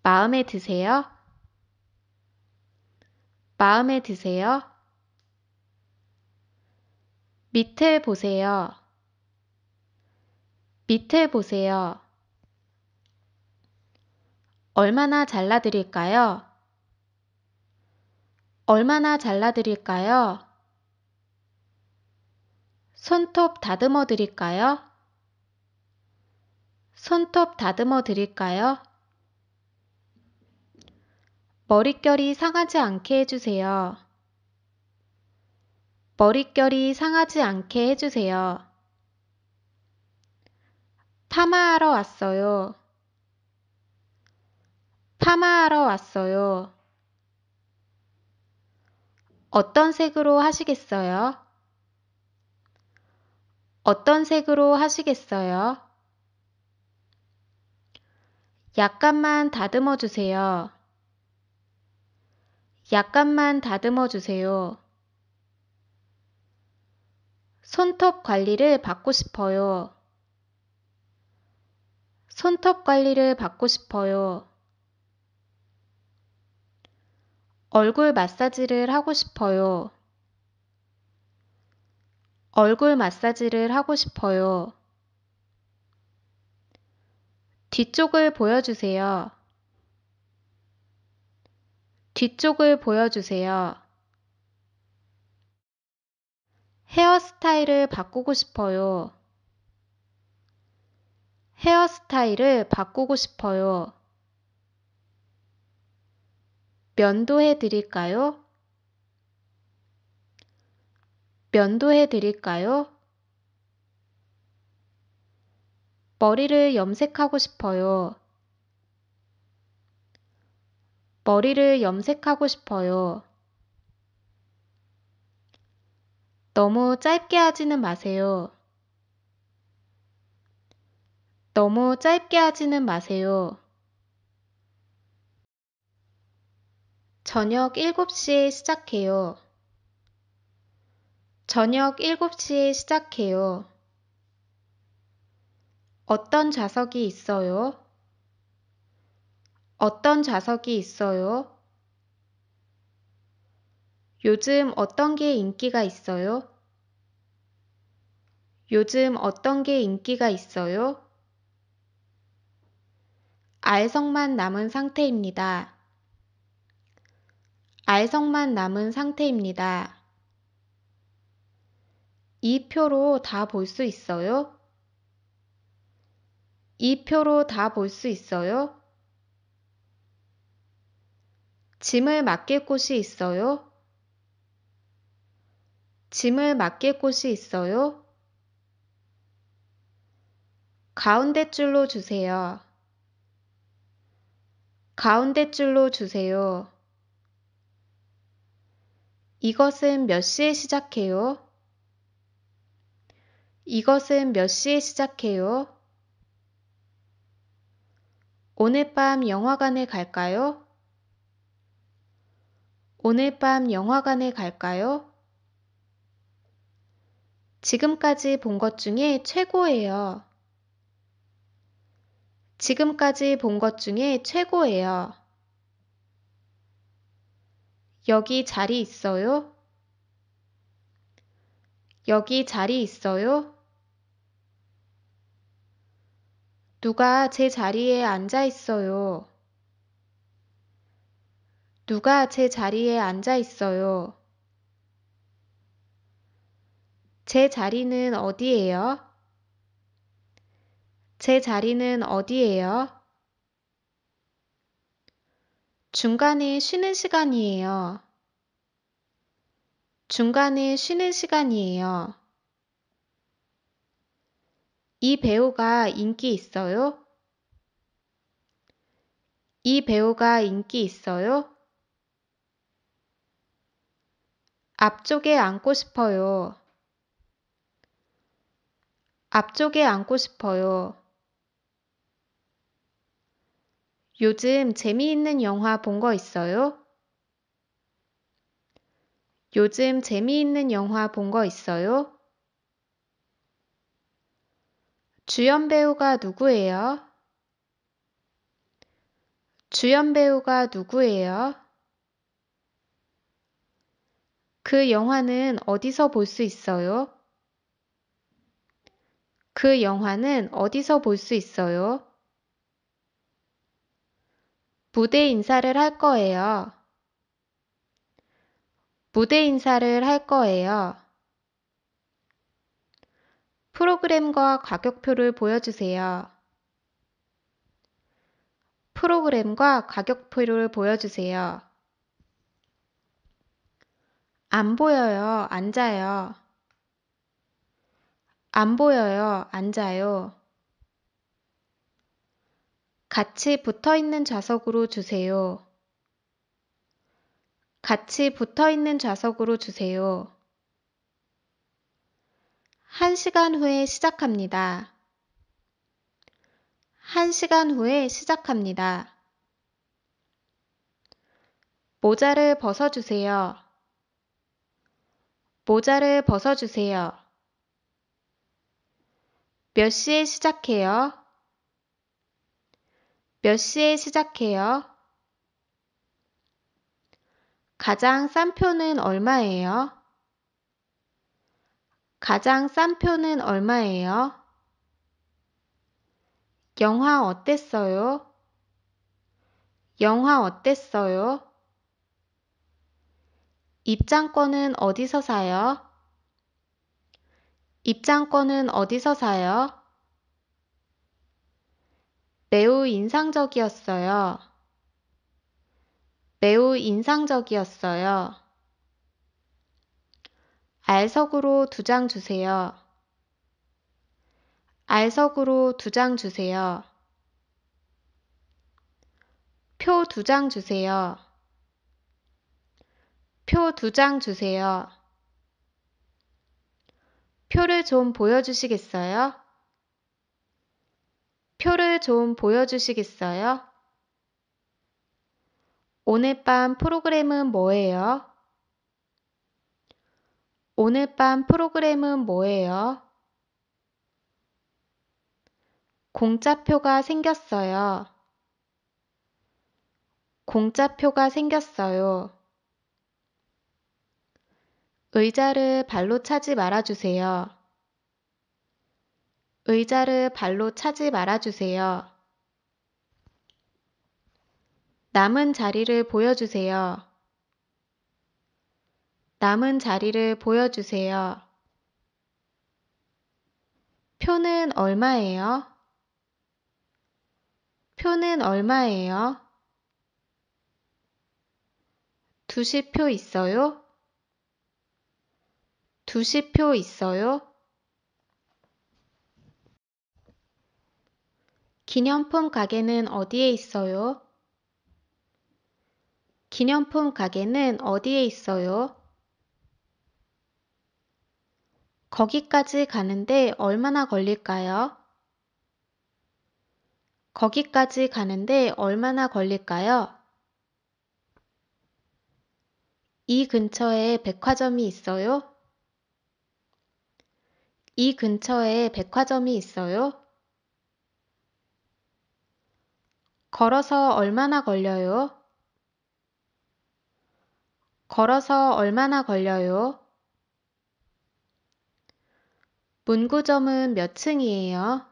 마음에 드세요? 마음에 드세요? 밑을 보세요. 밑을 보세요. 얼마나 잘라드릴까요? 얼마나 잘라드릴까요? 손톱 다듬어 드릴까요? 손톱 다듬어 드릴까요? 머릿결이 상하지 않게 해주세요. 머릿결이 상하지 않게 해주세요. 파마하러 왔어요. 파마하러 왔어요. 어떤 색으로 하시겠어요? 어떤 색으로 하시겠어요? 약간만 다듬어 주세요. 약간만 다듬어 주세요. 손톱 관리를 받고 싶어요. 손톱 관리를 받고 싶어요. 얼굴 마사지를 하고 싶어요. 얼굴 마사지를 하고 싶어요. 뒤쪽을 보여주세요. 뒤쪽을 보여주세요. 헤어스타일을 바꾸고 싶어요. 헤어스타일을 바꾸고 싶어요. 면도해 드릴까요? 면도해 드릴까요? 머리를 염색하고 싶어요. 머리를 염색하고 싶어요. 너무 짧게 하지는 마세요. 너무 짧게 하지는 마세요. 저녁 7시에 시작해요. 저녁 7시에 시작해요. 어떤 좌석이 있어요? 어떤 좌석이 있어요? 요즘 어떤 게 인기가 있어요? 요즘 어떤 게 인기가 있어요? 알성만 남은 상태입니다. 알성만 남은 상태입니다. 이 표로 다 볼 수 있어요? 이 표로 다 볼 수 있어요? 짐을 맡길 곳이 있어요? 짐을 맡길 곳이 있어요? 가운데 줄로 주세요. 가운데 줄로 주세요. 이것은 몇 시에 시작해요? 이것은 몇 시에 시작해요? 오늘 밤 영화관에 갈까요? 오늘 밤 영화관에 갈까요? 지금까지 본 것 중에 최고예요. 지금까지 본 것 중에 최고예요. 여기 자리 있어요? 여기 자리 있어요? 누가 제 자리에 앉아 있어요. 누가 제 자리에 앉아 있어요. 제 자리는 어디예요? 제 자리는 어디예요? 중간에 쉬는 시간이에요. 중간에 쉬는 시간이에요. 이 배우가 인기 있어요? 이 배우가 인기 있어요? 앞쪽에 앉고 싶어요. 앞쪽에 앉고 싶어요. 요즘 재미있는 영화 본 거 있어요? 요즘 재미있는 영화 본 거 있어요? 주연 배우가 누구예요? 주연 배우가 누구예요? 그 영화는 어디서 볼 수 있어요? 그 영화는 어디서 볼 수 있어요? 무대 인사를 할 거예요. 무대 인사를 할 거예요. 프로그램과 가격표를 보여주세요. 프로그램과 가격표를 보여주세요. 안 보여요. 앉아요. 안 보여요. 앉아요. 같이 붙어 있는 좌석으로 주세요. 같이 붙어 있는 좌석으로 주세요. 1시간 후에 시작합니다. 1시간 후에 시작합니다. 모자를 벗어주세요. 모자를 벗어주세요. 몇 시에 시작해요? 몇 시에 시작해요? 가장 싼 표는 얼마예요? 가장 싼 표는 얼마예요? 영화 어땠어요? 영화 어땠어요? 입장권은 어디서 사요? 입장권은 어디서 사요? 매우 인상적이었어요. 매우 인상적이었어요. 알석으로 두 장 주세요. 알석으로 두 장 주세요. 표 두 장 주세요. 표 두 장 주세요. 표를 좀 보여주시겠어요? 표를 좀 보여주시겠어요? 오늘 밤 프로그램은 뭐예요? 오늘 밤 프로그램은 뭐예요? 공짜표가 생겼어요. 공짜표가 생겼어요. 의자를 발로 차지 말아주세요. 의자를 발로 차지 말아주세요. 남은 자리를 보여주세요. 남은 자리를 보여주세요. 표는 얼마예요? 표는 얼마예요? 2시표 있어요? 2시표 있어요? 기념품 가게는 어디에 있어요? 기념품 가게는 어디에 있어요? 거기까지 가는데 얼마나 걸릴까요? 거기까지 가는데 얼마나 걸릴까요? 이 근처에 백화점이 있어요? 이 근처에 백화점이 있어요? 걸어서 얼마나 걸려요? 걸어서 얼마나 걸려요? 문구점은 몇 층이에요?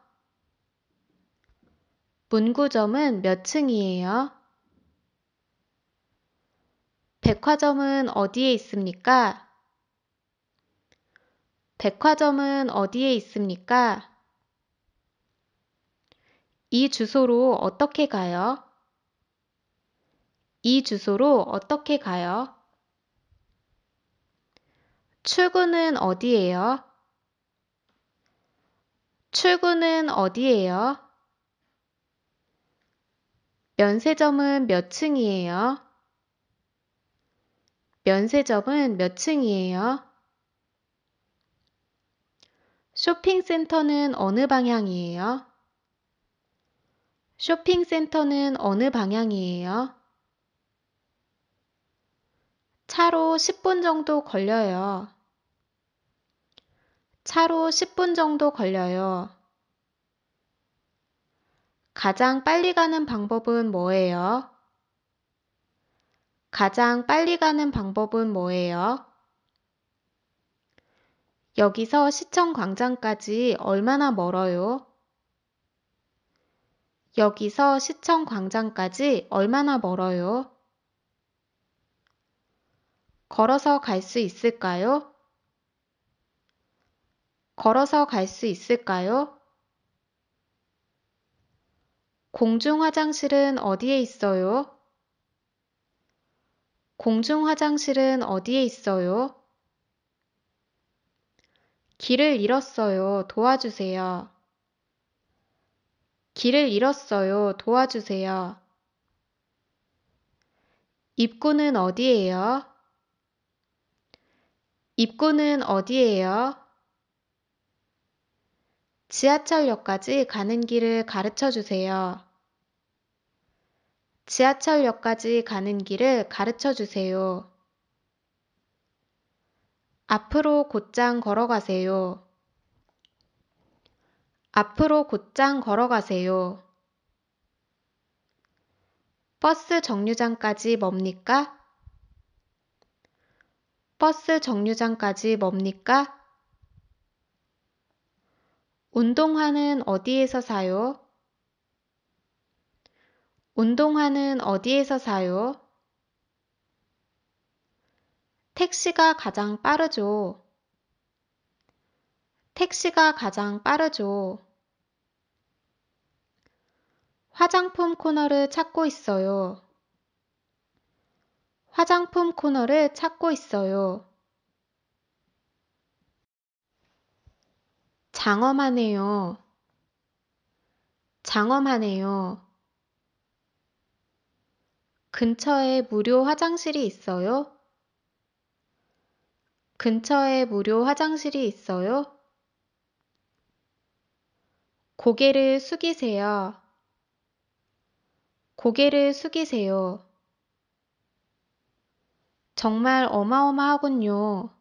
문구점은 몇 층이에요? 백화점은 어디에 있습니까? 백화점은 어디에 있습니까? 이 주소로 어떻게 가요? 이 주소로 어떻게 가요? 출구는 어디예요? 출구는 어디예요? 면세점은 몇 층이에요? 면세점은 몇 층이에요? 쇼핑센터는 어느 방향이에요? 쇼핑센터는 어느 방향이에요? 차로 10분 정도 걸려요. 차로 10분 정도 걸려요. 가장 빨리 가는 방법은 뭐예요? 가장 빨리 가는 방법은 뭐예요? 여기서 시청 광장까지 얼마나 멀어요? 여기서 시청 광장까지 얼마나 멀어요? 걸어서 갈 수 있을까요? 걸어서 갈 수 있을까요? 공중 화장실은 어디에 있어요? 공중 화장실은 어디에 있어요? 길을 잃었어요. 도와주세요. 길을 잃었어요. 도와주세요. 입구는 어디예요? 입구는 어디예요? 지하철역까지 가는 길을 가르쳐 주세요. 지하철역까지 가는 길을 가르쳐 주세요. 앞으로 곧장 걸어가세요. 앞으로 곧장 걸어가세요. 버스 정류장까지 뭡니까? 버스 정류장까지 뭡니까? 운동화는 어디에서 사요? 운동화는 어디에서 사요? 택시가 가장 빠르죠. 택시가 가장 빠르죠. 화장품 코너를 찾고 있어요. 화장품 코너를 찾고 있어요. 장엄하네요. 장엄하네요. 근처에 무료 화장실이 있어요? 근처에 무료 화장실이 있어요? 고개를 숙이세요. 고개를 숙이세요. 정말 어마어마하군요.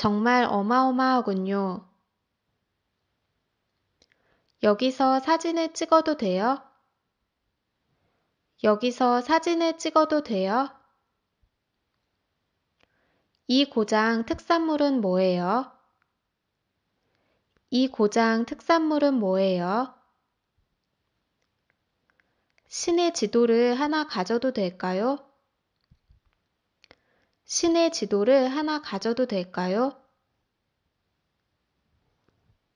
정말 어마어마하군요. 여기서 사진을 찍어도 돼요? 여기서 사진을 찍어도 돼요? 이 고장 특산물은 뭐예요? 이 고장 특산물은 뭐예요? 신의 지도를 하나 가져도 될까요? 신의 지도를 하나 가져도 될까요?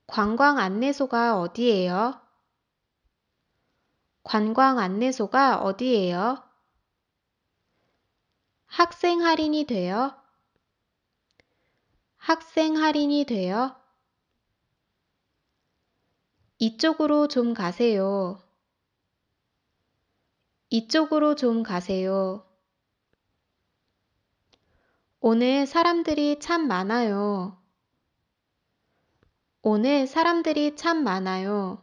관광 안내소가 어디예요? 관광 안내소가 어디예요? 학생 할인이 돼요? 학생 할인이 돼요? 이쪽으로 좀 가세요. 이쪽으로 좀 가세요. 오늘 사람들이 참 많아요. 오늘 사람들이 참 많아요.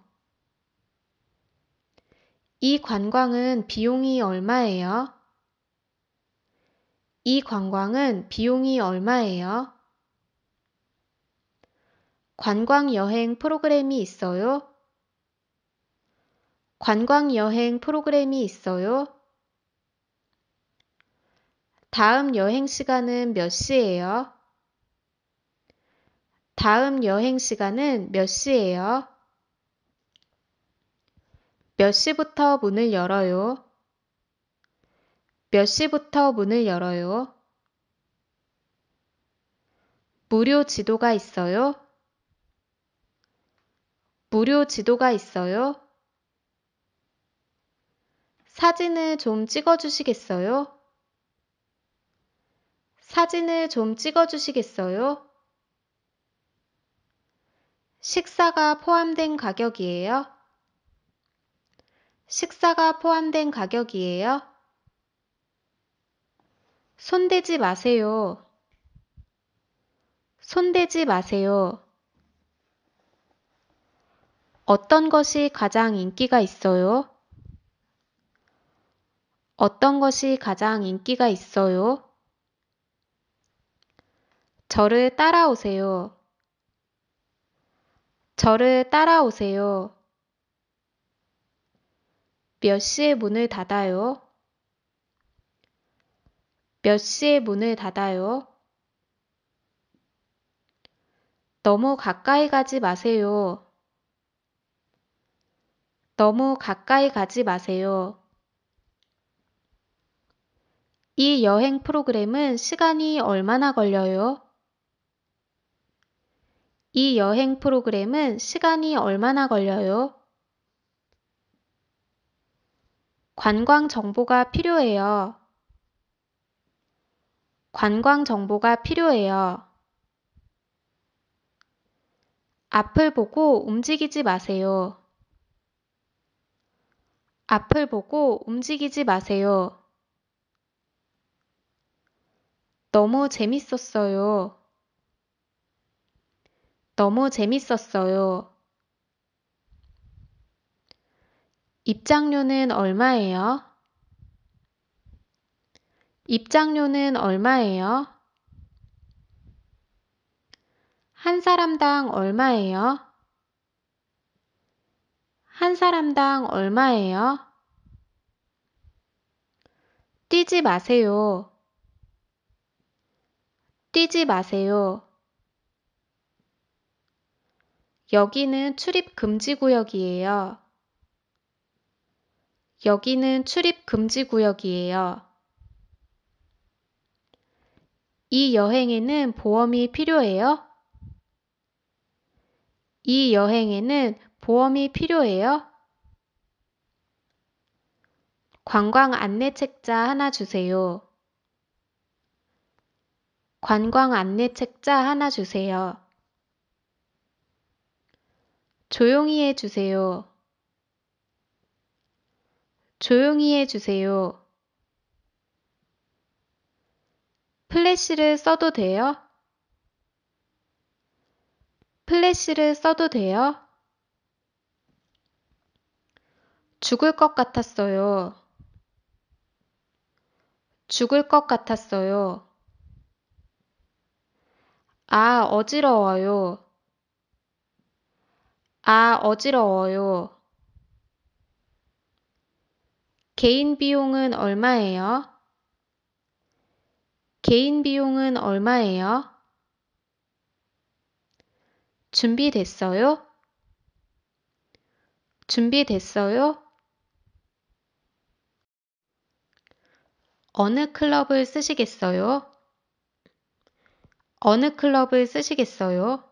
이 관광은 비용이 얼마예요? 이 관광은 비용이 얼마예요? 관광 여행 프로그램이 있어요? 관광 여행 프로그램이 있어요? 다음 여행 시간은 몇 시예요? 다음 여행 시간은 몇 시예요? 몇 시부터 문을 열어요? 몇 시부터 문을 열어요? 무료 지도가 있어요? 무료 지도가 있어요? 사진을 좀 찍어 주시겠어요? 사진을 좀 찍어주시겠어요? 식사가 포함된 가격이에요? 식사가 포함된 가격이에요? 손대지 마세요. 손대지 마세요. 어떤 것이 가장 인기가 있어요? 어떤 것이 가장 인기가 있어요? 저를 따라오세요. 저를 따라오세요. 몇 시에 문을 닫아요? 몇 시에 문을 닫아요? 너무 가까이 가지 마세요. 너무 가까이 가지 마세요. 이 여행 프로그램은 시간이 얼마나 걸려요? 이 여행 프로그램은 시간이 얼마나 걸려요? 관광 정보가 필요해요. 관광 정보가 필요해요. 앞을 보고 움직이지 마세요. 앞을 보고 움직이지 마세요. 너무 재밌었어요. 너무 재밌었어요. 입장료는 얼마예요? 입장료는 얼마예요? 한 사람당 얼마예요? 한 사람당 얼마예요? 뛰지 마세요. 뛰지 마세요. 여기는 출입 금지 구역이에요. 여기는 출입 금지 구역이에요. 이 여행에는 보험이 필요해요? 이 여행에는 보험이 필요해요? 관광 안내 책자 하나 주세요. 관광 안내 책자 하나 주세요. 조용히 해주세요. 조용히 해주세요. 플래시를 써도 돼요? 플래시를 써도 돼요? 죽을 것 같았어요. 죽을 것 같았어요. 아, 어지러워요. 아, 어지러워요. 개인 비용은 얼마예요? 개인 비용은 얼마예요? 준비됐어요? 준비됐어요? 어느 클럽을 쓰시겠어요? 어느 클럽을 쓰시겠어요?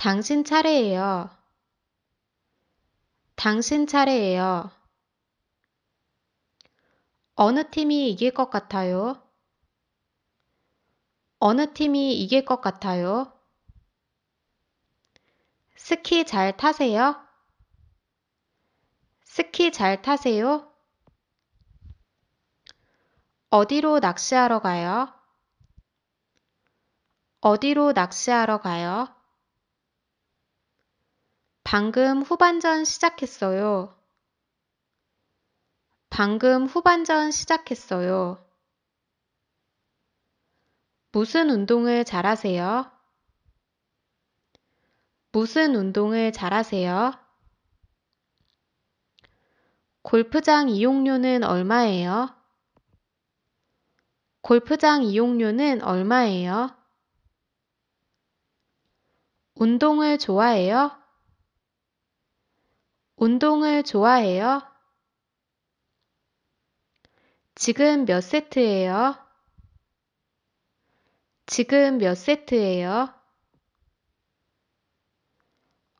당신 차례예요. 당신 차례예요. 어느 팀이 이길 것 같아요? 어느 팀이 이길 것 같아요? 스키 잘 타세요? 스키 잘 타세요? 어디로 낚시하러 가요? 어디로 낚시하러 가요? 방금 후반전 시작했어요. 방금 후반전 시작했어요. 무슨 운동을 잘하세요? 무슨 운동을 잘하세요? 골프장 이용료는 얼마예요? 골프장 이용료는 얼마예요? 운동을 좋아해요? 운동을 좋아해요? 지금 몇 세트예요? 지금 몇 세트예요?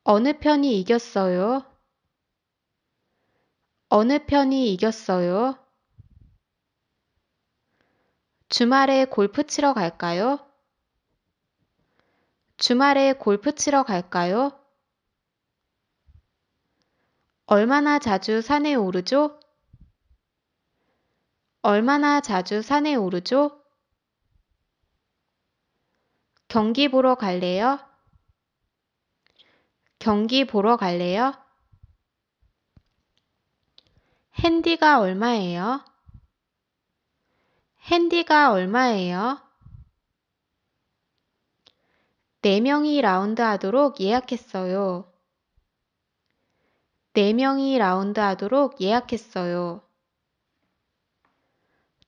어느 편이 이겼어요? 어느 편이 이겼어요? 주말에 골프 치러 갈까요? 주말에 골프 치러 갈까요? 얼마나 자주 산에 오르죠? 얼마나 자주 산에 오르죠? 경기 보러 갈래요? 경기 보러 갈래요? 핸디가 얼마예요? 핸디가 얼마예요? 4명이 라운드 하도록 예약했어요. 4명이 라운드 하도록 예약했어요.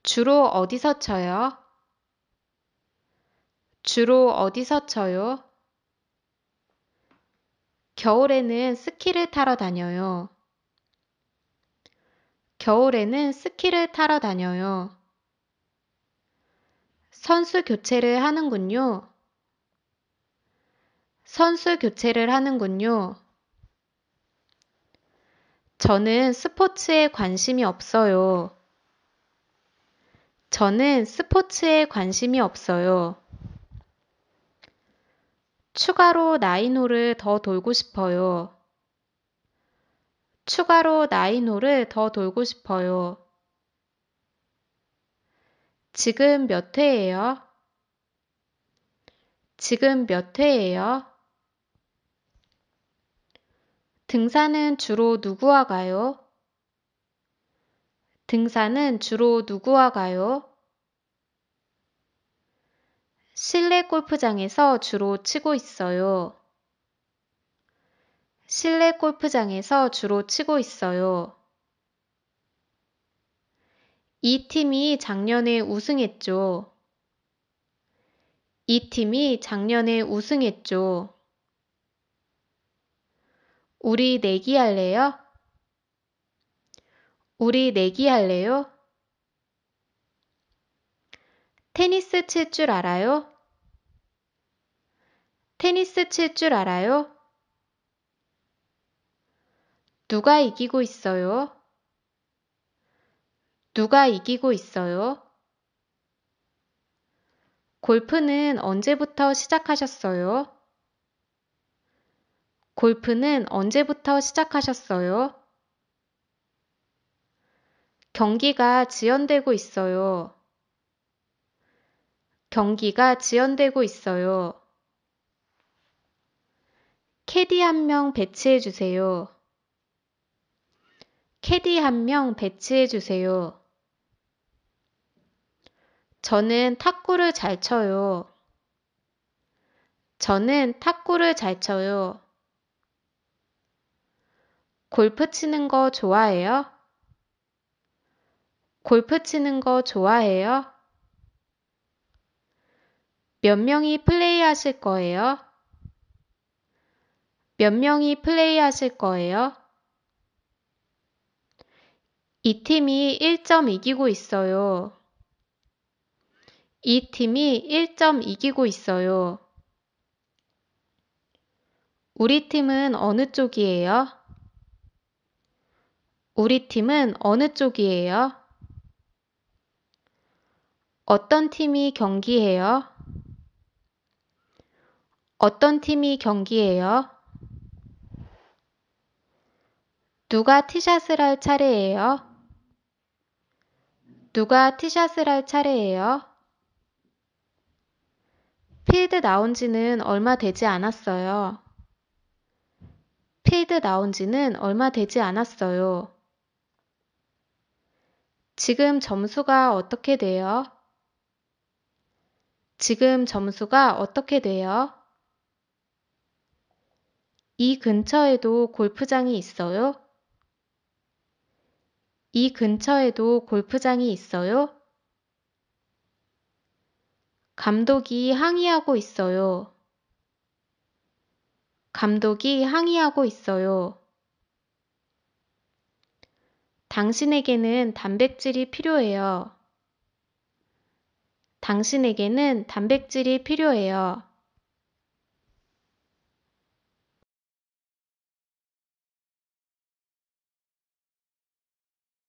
주로 어디서 쳐요? 주로 어디서 쳐요? 겨울에는 스키를 타러 다녀요. 겨울에는 스키를 타러 다녀요. 선수 교체를 하는군요. 선수 교체를 하는군요. 저는 스포츠에 관심이 없어요. 저는 스포츠에 관심이 없어요. 추가로 나이노를 더 돌고 싶어요. 추가로 나이노를 더 돌고 싶어요. 지금 몇 회예요? 지금 몇 회예요? 등산은 주로 누구와 가요? 등산은 주로 누구와 가요? 실내 골프장에서 주로 치고 있어요. 실내 골프장에서 주로 치고 있어요. 이 팀이 작년에 우승했죠. 이 팀이 작년에 우승했죠. 우리 내기 할래요? 우리 내기 할래요? 테니스 칠 줄 알아요? 테니스 칠 줄 알아요? 누가 이기고 있어요? 누가 이기고 있어요? 골프는 언제부터 시작하셨어요? 골프는 언제부터 시작하셨어요? 경기가 지연되고 있어요. 경기가 지연되고 있어요. 캐디 한 명 배치해 주세요. 캐디 한 명 배치해 주세요. 저는 탁구를 잘 쳐요. 저는 탁구를 잘 쳐요. 골프 치는 거 좋아해요? 골프 치는 거 좋아해요? 몇 명이 플레이 하실 거예요? 몇 명이 플레이 하실 거예요? 이 팀이 1점 이기고 있어요. 이 팀이 1점 이기고 있어요. 우리 팀은 어느 쪽이에요? 우리 팀은 어느 쪽이에요? 어떤 팀이 경기해요? 어떤 팀이 경기해요? 누가 티샷을 할 차례예요? 누가 티샷을 할 차례예요? 필드 나온 지는 얼마 되지 않았어요. 필드 나온 지는 얼마 되지 않았어요. 지금 점수가 어떻게 돼요? 지금 점수가 어떻게 돼요? 이 근처에도 골프장이 있어요? 이 근처에도 골프장이 있어요? 감독이 항의하고 있어요. 감독이 항의하고 있어요. 당신에게는 단백질이 필요해요. 당신에게는 단백질이 필요해요.